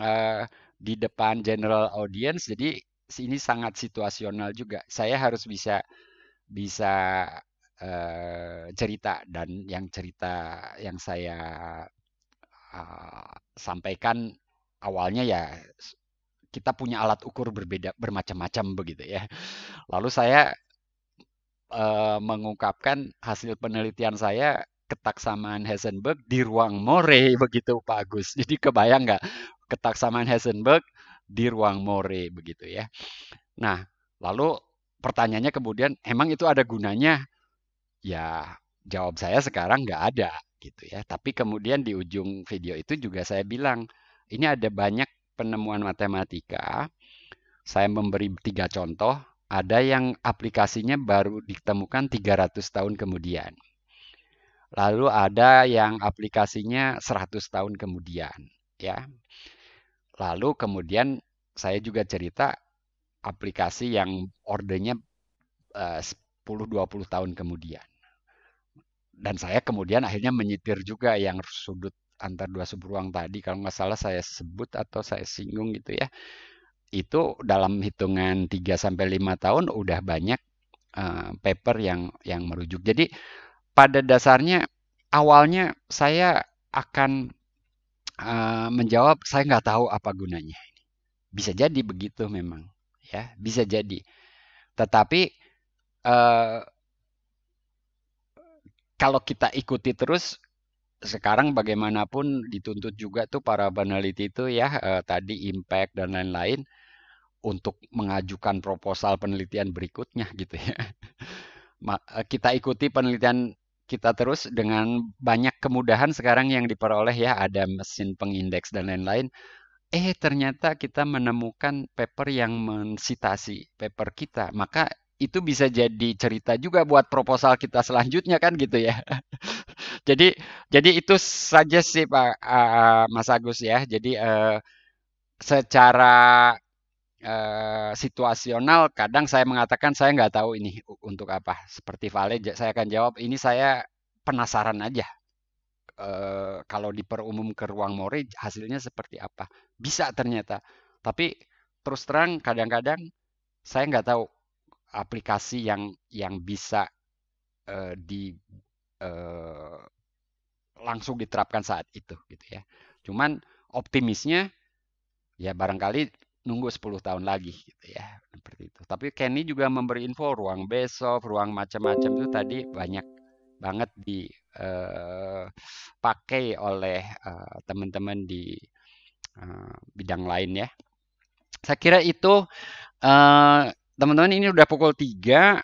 eh, di depan general audience, jadi ini sangat situasional juga. Saya harus bisa bisa eh, cerita dan yang cerita yang saya eh, sampaikan awalnya ya kita punya alat ukur berbeda bermacam-macam begitu ya. Lalu saya Eh, mengungkapkan hasil penelitian saya ketaksamaan Heisenberg di ruang More begitu Pak Agus. Jadi kebayang nggak ketaksamaan Heisenberg di ruang More begitu ya. Nah, lalu pertanyaannya kemudian emang itu ada gunanya? Ya, jawab saya sekarang nggak ada gitu ya. Tapi kemudian di ujung video itu juga saya bilang ini ada banyak penemuan matematika. Saya memberi tiga contoh ada yang aplikasinya baru ditemukan 300 tahun kemudian. Lalu ada yang aplikasinya 100 tahun kemudian, ya. Lalu kemudian saya juga cerita aplikasi yang ordernya uh, 10-20 tahun kemudian. Dan saya kemudian akhirnya menyitir juga yang sudut antar dua subruang tadi kalau nggak salah saya sebut atau saya singgung gitu ya itu dalam hitungan 3 sampai 5 tahun udah banyak uh, paper yang yang merujuk. Jadi pada dasarnya awalnya saya akan uh, menjawab saya nggak tahu apa gunanya. Bisa jadi begitu memang ya, bisa jadi. Tetapi uh, kalau kita ikuti terus sekarang bagaimanapun dituntut juga tuh para peneliti itu ya uh, tadi impact dan lain-lain untuk mengajukan proposal penelitian berikutnya gitu ya. Eh, kita ikuti penelitian kita terus dengan banyak kemudahan sekarang yang diperoleh ya ada mesin pengindeks dan lain-lain. Eh ternyata kita menemukan paper yang mensitasi paper kita, maka itu bisa jadi cerita juga buat proposal kita selanjutnya kan gitu ya. jadi jadi itu saja sih Pak uh, Mas Agus ya. Jadi uh, secara Eh, situasional kadang saya mengatakan saya nggak tahu ini untuk apa seperti Vale saya akan jawab ini saya penasaran aja uh, kalau diperumum ke ruang Mori hasilnya seperti apa bisa ternyata tapi terus terang kadang-kadang saya nggak tahu aplikasi yang yang bisa uh, di uh, langsung diterapkan saat itu gitu ya cuman optimisnya ya barangkali nunggu 10 tahun lagi gitu ya seperti itu tapi Kenny juga memberi info ruang besok ruang macam-macam itu tadi banyak banget dipakai eh, oleh eh, teman-teman di eh, bidang lain ya saya kira itu teman-teman ini udah pukul tiga.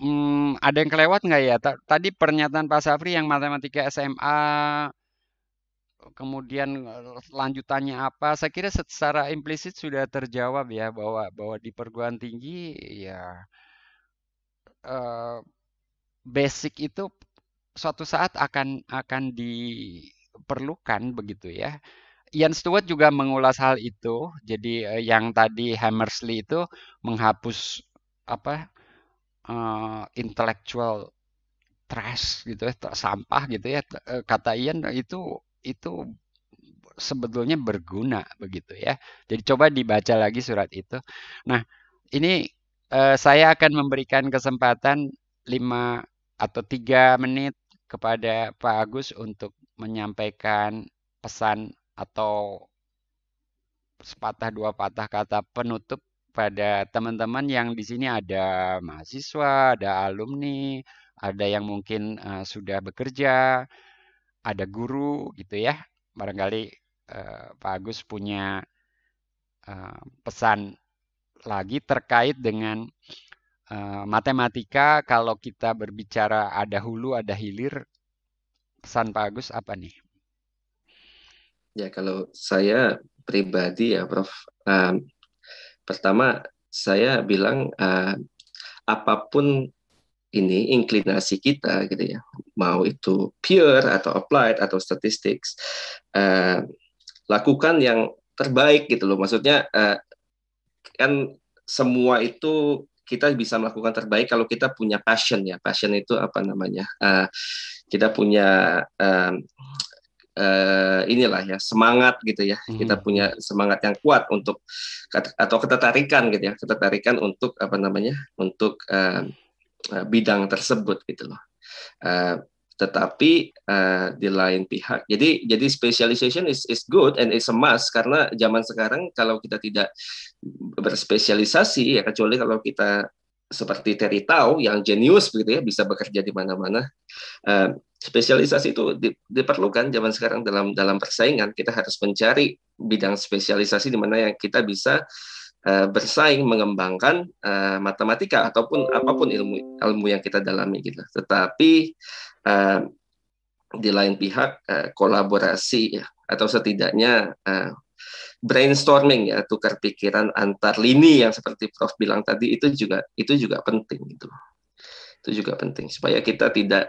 hmm, ada yang kelewat nggak ya tadi pernyataan Pak Safri yang matematika SMA kemudian eh, lanjutannya apa saya kira secara implisit sudah terjawab ya bahwa bahwa di perguruan tinggi ya uh, basic itu suatu saat akan akan diperlukan begitu ya Ian Stewart juga mengulas hal itu jadi eh, yang tadi Hammersley itu menghapus apa uh, intellectual trash gitu ya sampah gitu ya kata Ian itu itu sebetulnya berguna begitu ya. Jadi coba dibaca lagi surat itu. Nah, ini eh, saya akan memberikan kesempatan 5 atau tiga menit kepada Pak Agus untuk menyampaikan pesan atau sepatah dua patah kata penutup pada teman-teman yang di sini ada mahasiswa, ada alumni, ada yang mungkin uh, sudah bekerja, ada guru gitu ya. Barangkali eh, Pak Agus punya eh, pesan lagi terkait dengan eh, matematika kalau kita berbicara ada hulu ada hilir pesan Pak Agus apa nih? Ya kalau saya pribadi ya Prof. Eh, pertama saya bilang uh, apapun ini inklinasi kita gitu ya mau itu pure atau applied atau statistics uh, lakukan yang terbaik gitu loh maksudnya uh, kan semua itu kita bisa melakukan terbaik kalau kita punya passion ya passion itu apa namanya uh, kita punya uh, uh, inilah ya semangat gitu ya hmm. kita punya semangat yang kuat untuk atau ketertarikan gitu ya ketertarikan untuk apa namanya untuk uh, Eh, bidang tersebut gitu loh. Uh, tetapi uh, di lain pihak jadi jadi specialization is is good and is a must karena zaman sekarang kalau kita tidak berspesialisasi ya kecuali kalau kita seperti Terry Tau yang jenius begitu ya bisa bekerja di mana-mana uh, spesialisasi itu di, diperlukan zaman sekarang dalam dalam persaingan kita harus mencari bidang spesialisasi di mana yang kita bisa uh, Eh, bersaing mengembangkan uh, matematika ataupun apapun ilmu ilmu yang kita dalami gitu. Tetapi uh, di lain pihak uh, kolaborasi ya, atau setidaknya uh, brainstorming ya tukar pikiran antar lini yang seperti Prof bilang tadi itu juga itu juga penting gitu. Itu juga penting supaya kita tidak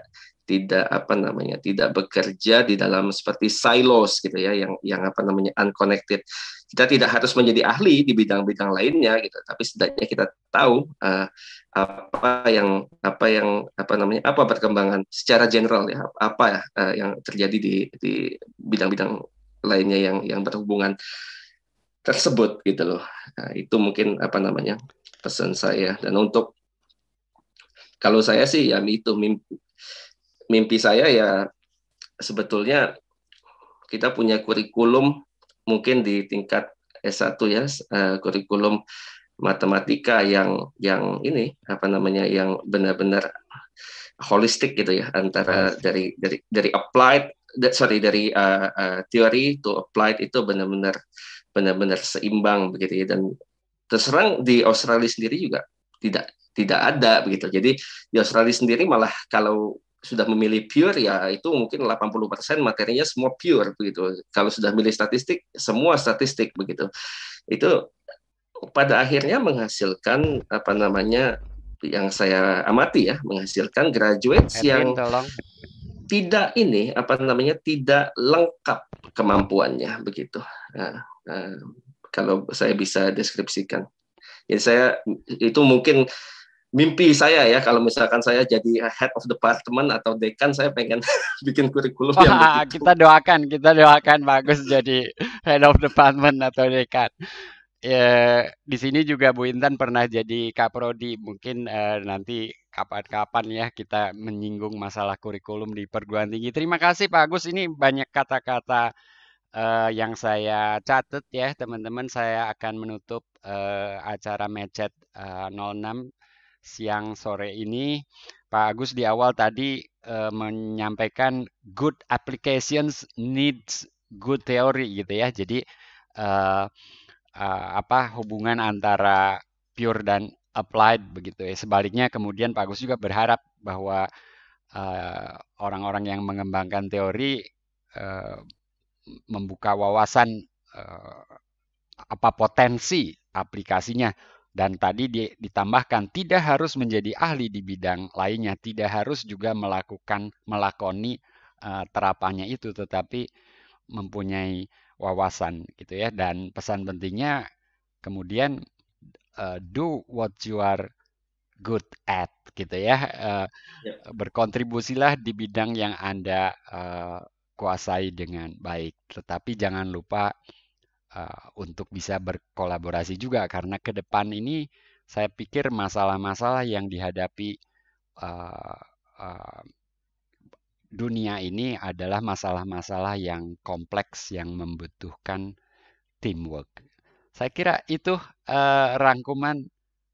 tidak apa namanya tidak bekerja di dalam seperti silos gitu ya yang yang apa namanya unconnected kita tidak harus menjadi ahli di bidang-bidang lainnya gitu tapi setidaknya kita tahu uh, apa yang apa yang apa namanya apa perkembangan secara general ya apa uh, yang terjadi di di bidang-bidang lainnya yang yang berhubungan tersebut gitu loh nah, itu mungkin apa namanya pesan saya dan untuk kalau saya sih ya itu mimpi mimpi saya ya sebetulnya kita punya kurikulum mungkin di tingkat S1 ya eh, kurikulum matematika yang yang ini apa namanya yang benar-benar holistik gitu ya antara dari dari dari applied sorry dari uh, uh, teori to applied itu benar-benar benar-benar seimbang begitu ya dan terserang di Australia sendiri juga tidak tidak ada begitu jadi di Australia sendiri malah kalau sudah memilih pure ya itu mungkin 80% materinya semua pure begitu. Kalau sudah milih statistik semua statistik begitu. Itu pada akhirnya menghasilkan apa namanya yang saya amati ya menghasilkan graduates Edwin, yang tolong. tidak ini apa namanya tidak lengkap kemampuannya begitu. Nah, nah, kalau saya bisa deskripsikan. Jadi saya itu mungkin mimpi saya ya kalau misalkan saya jadi head of department atau dekan saya pengen bikin kurikulum Wah, yang begitu. kita doakan kita doakan bagus jadi head of department atau dekan ya di sini juga Bu Intan pernah jadi kaprodi mungkin eh, nanti kapan-kapan ya kita menyinggung masalah kurikulum di perguruan tinggi terima kasih Pak Agus ini banyak kata-kata uh, yang saya catat ya teman-teman saya akan menutup uh, acara mecet uh, 06 siang sore ini. Pak Agus di awal tadi uh, menyampaikan good applications needs good theory gitu ya. Jadi uh, uh, apa hubungan antara pure dan applied begitu ya. Sebaliknya kemudian Pak Agus juga berharap bahwa orang-orang yang mengembangkan teori membuka wawasan apa potensi aplikasinya dan tadi ditambahkan tidak harus menjadi ahli di bidang lainnya, tidak harus juga melakukan melakoni uh, eh, terapannya itu, tetapi mempunyai wawasan gitu ya. Dan pesan pentingnya kemudian eh, do what you are good at gitu ya. Uh, Berkontribusilah di bidang yang anda kuasai dengan baik, tetapi jangan lupa Eh, untuk bisa berkolaborasi juga karena ke depan ini saya pikir masalah-masalah yang dihadapi uh, uh, dunia ini adalah masalah-masalah yang kompleks yang membutuhkan teamwork. Saya kira itu uh, rangkuman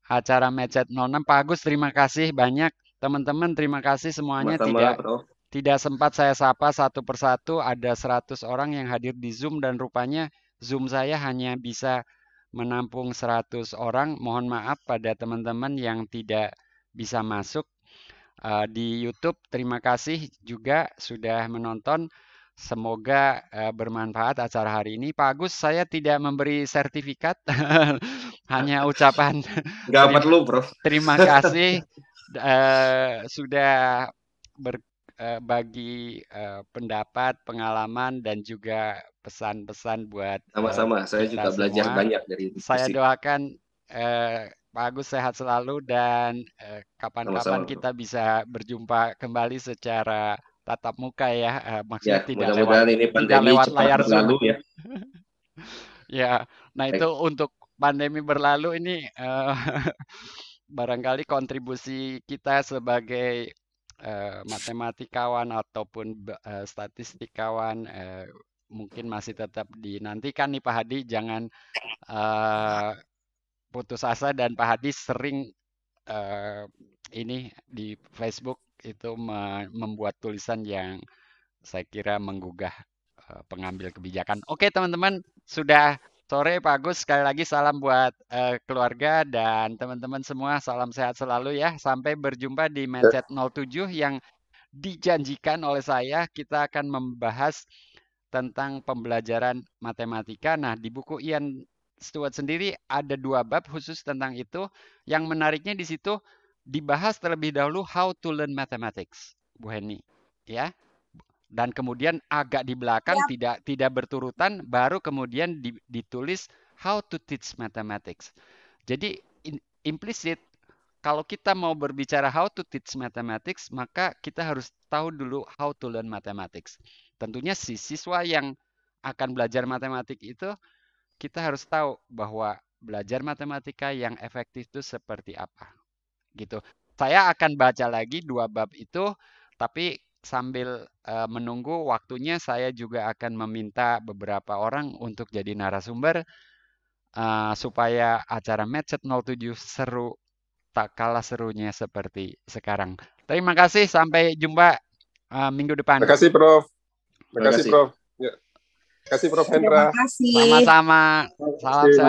acara Mecet 06. Pak Agus terima kasih banyak. Teman-teman terima kasih semuanya Mata tidak bro. tidak sempat saya sapa satu persatu ada 100 orang yang hadir di Zoom dan rupanya Zoom saya hanya bisa menampung 100 orang. Mohon maaf pada teman-teman yang tidak bisa masuk eh, di YouTube. Terima kasih juga sudah menonton. Semoga eh, bermanfaat acara hari ini. Pak Agus, saya tidak memberi sertifikat, hanya ucapan. Gak perlu, Bro. Terima kasih eh, sudah ber, Eh, bagi uh, pendapat, pengalaman dan juga pesan-pesan buat sama-sama. Uh, saya juga semua. belajar banyak dari diskusi. Saya doakan eh, Pak Agus sehat selalu dan kapan-kapan uh, kita bisa berjumpa kembali secara tatap muka ya. Eh, maksudnya ya, tidak lewat ini tidak lewat layar selalu Ya. ya. Nah, Baik. itu untuk pandemi berlalu ini uh, barangkali kontribusi kita sebagai Eh, matematikawan ataupun uh, statistikawan uh, mungkin masih tetap dinantikan nih Pak Hadi. Jangan uh, putus asa dan Pak Hadi sering uh, ini di Facebook itu membuat tulisan yang saya kira menggugah pengambil kebijakan. Oke teman-teman sudah sore Pak Agus. Sekali lagi salam buat uh, keluarga dan teman-teman semua. Salam sehat selalu ya. Sampai berjumpa di Mindset 07 ya. yang dijanjikan oleh saya kita akan membahas tentang pembelajaran matematika. Nah, di buku Ian Stewart sendiri ada dua bab khusus tentang itu. Yang menariknya di situ dibahas terlebih dahulu how to learn mathematics, Bu Henny. Ya, dan kemudian agak di belakang yeah. tidak tidak berturutan baru kemudian di, ditulis how to teach mathematics. Jadi in, implisit kalau kita mau berbicara how to teach mathematics maka kita harus tahu dulu how to learn mathematics. Tentunya si siswa yang akan belajar matematik itu kita harus tahu bahwa belajar matematika yang efektif itu seperti apa. Gitu. Saya akan baca lagi dua bab itu tapi sambil uh, menunggu waktunya saya juga akan meminta beberapa orang untuk jadi narasumber uh, supaya acara Matchet 07 seru tak kalah serunya seperti sekarang. Terima kasih sampai jumpa uh, minggu depan. Terima kasih Prof. Terima ya. kasih Prof. Terima kasih Prof Hendra. Sama-sama. Salam sehat.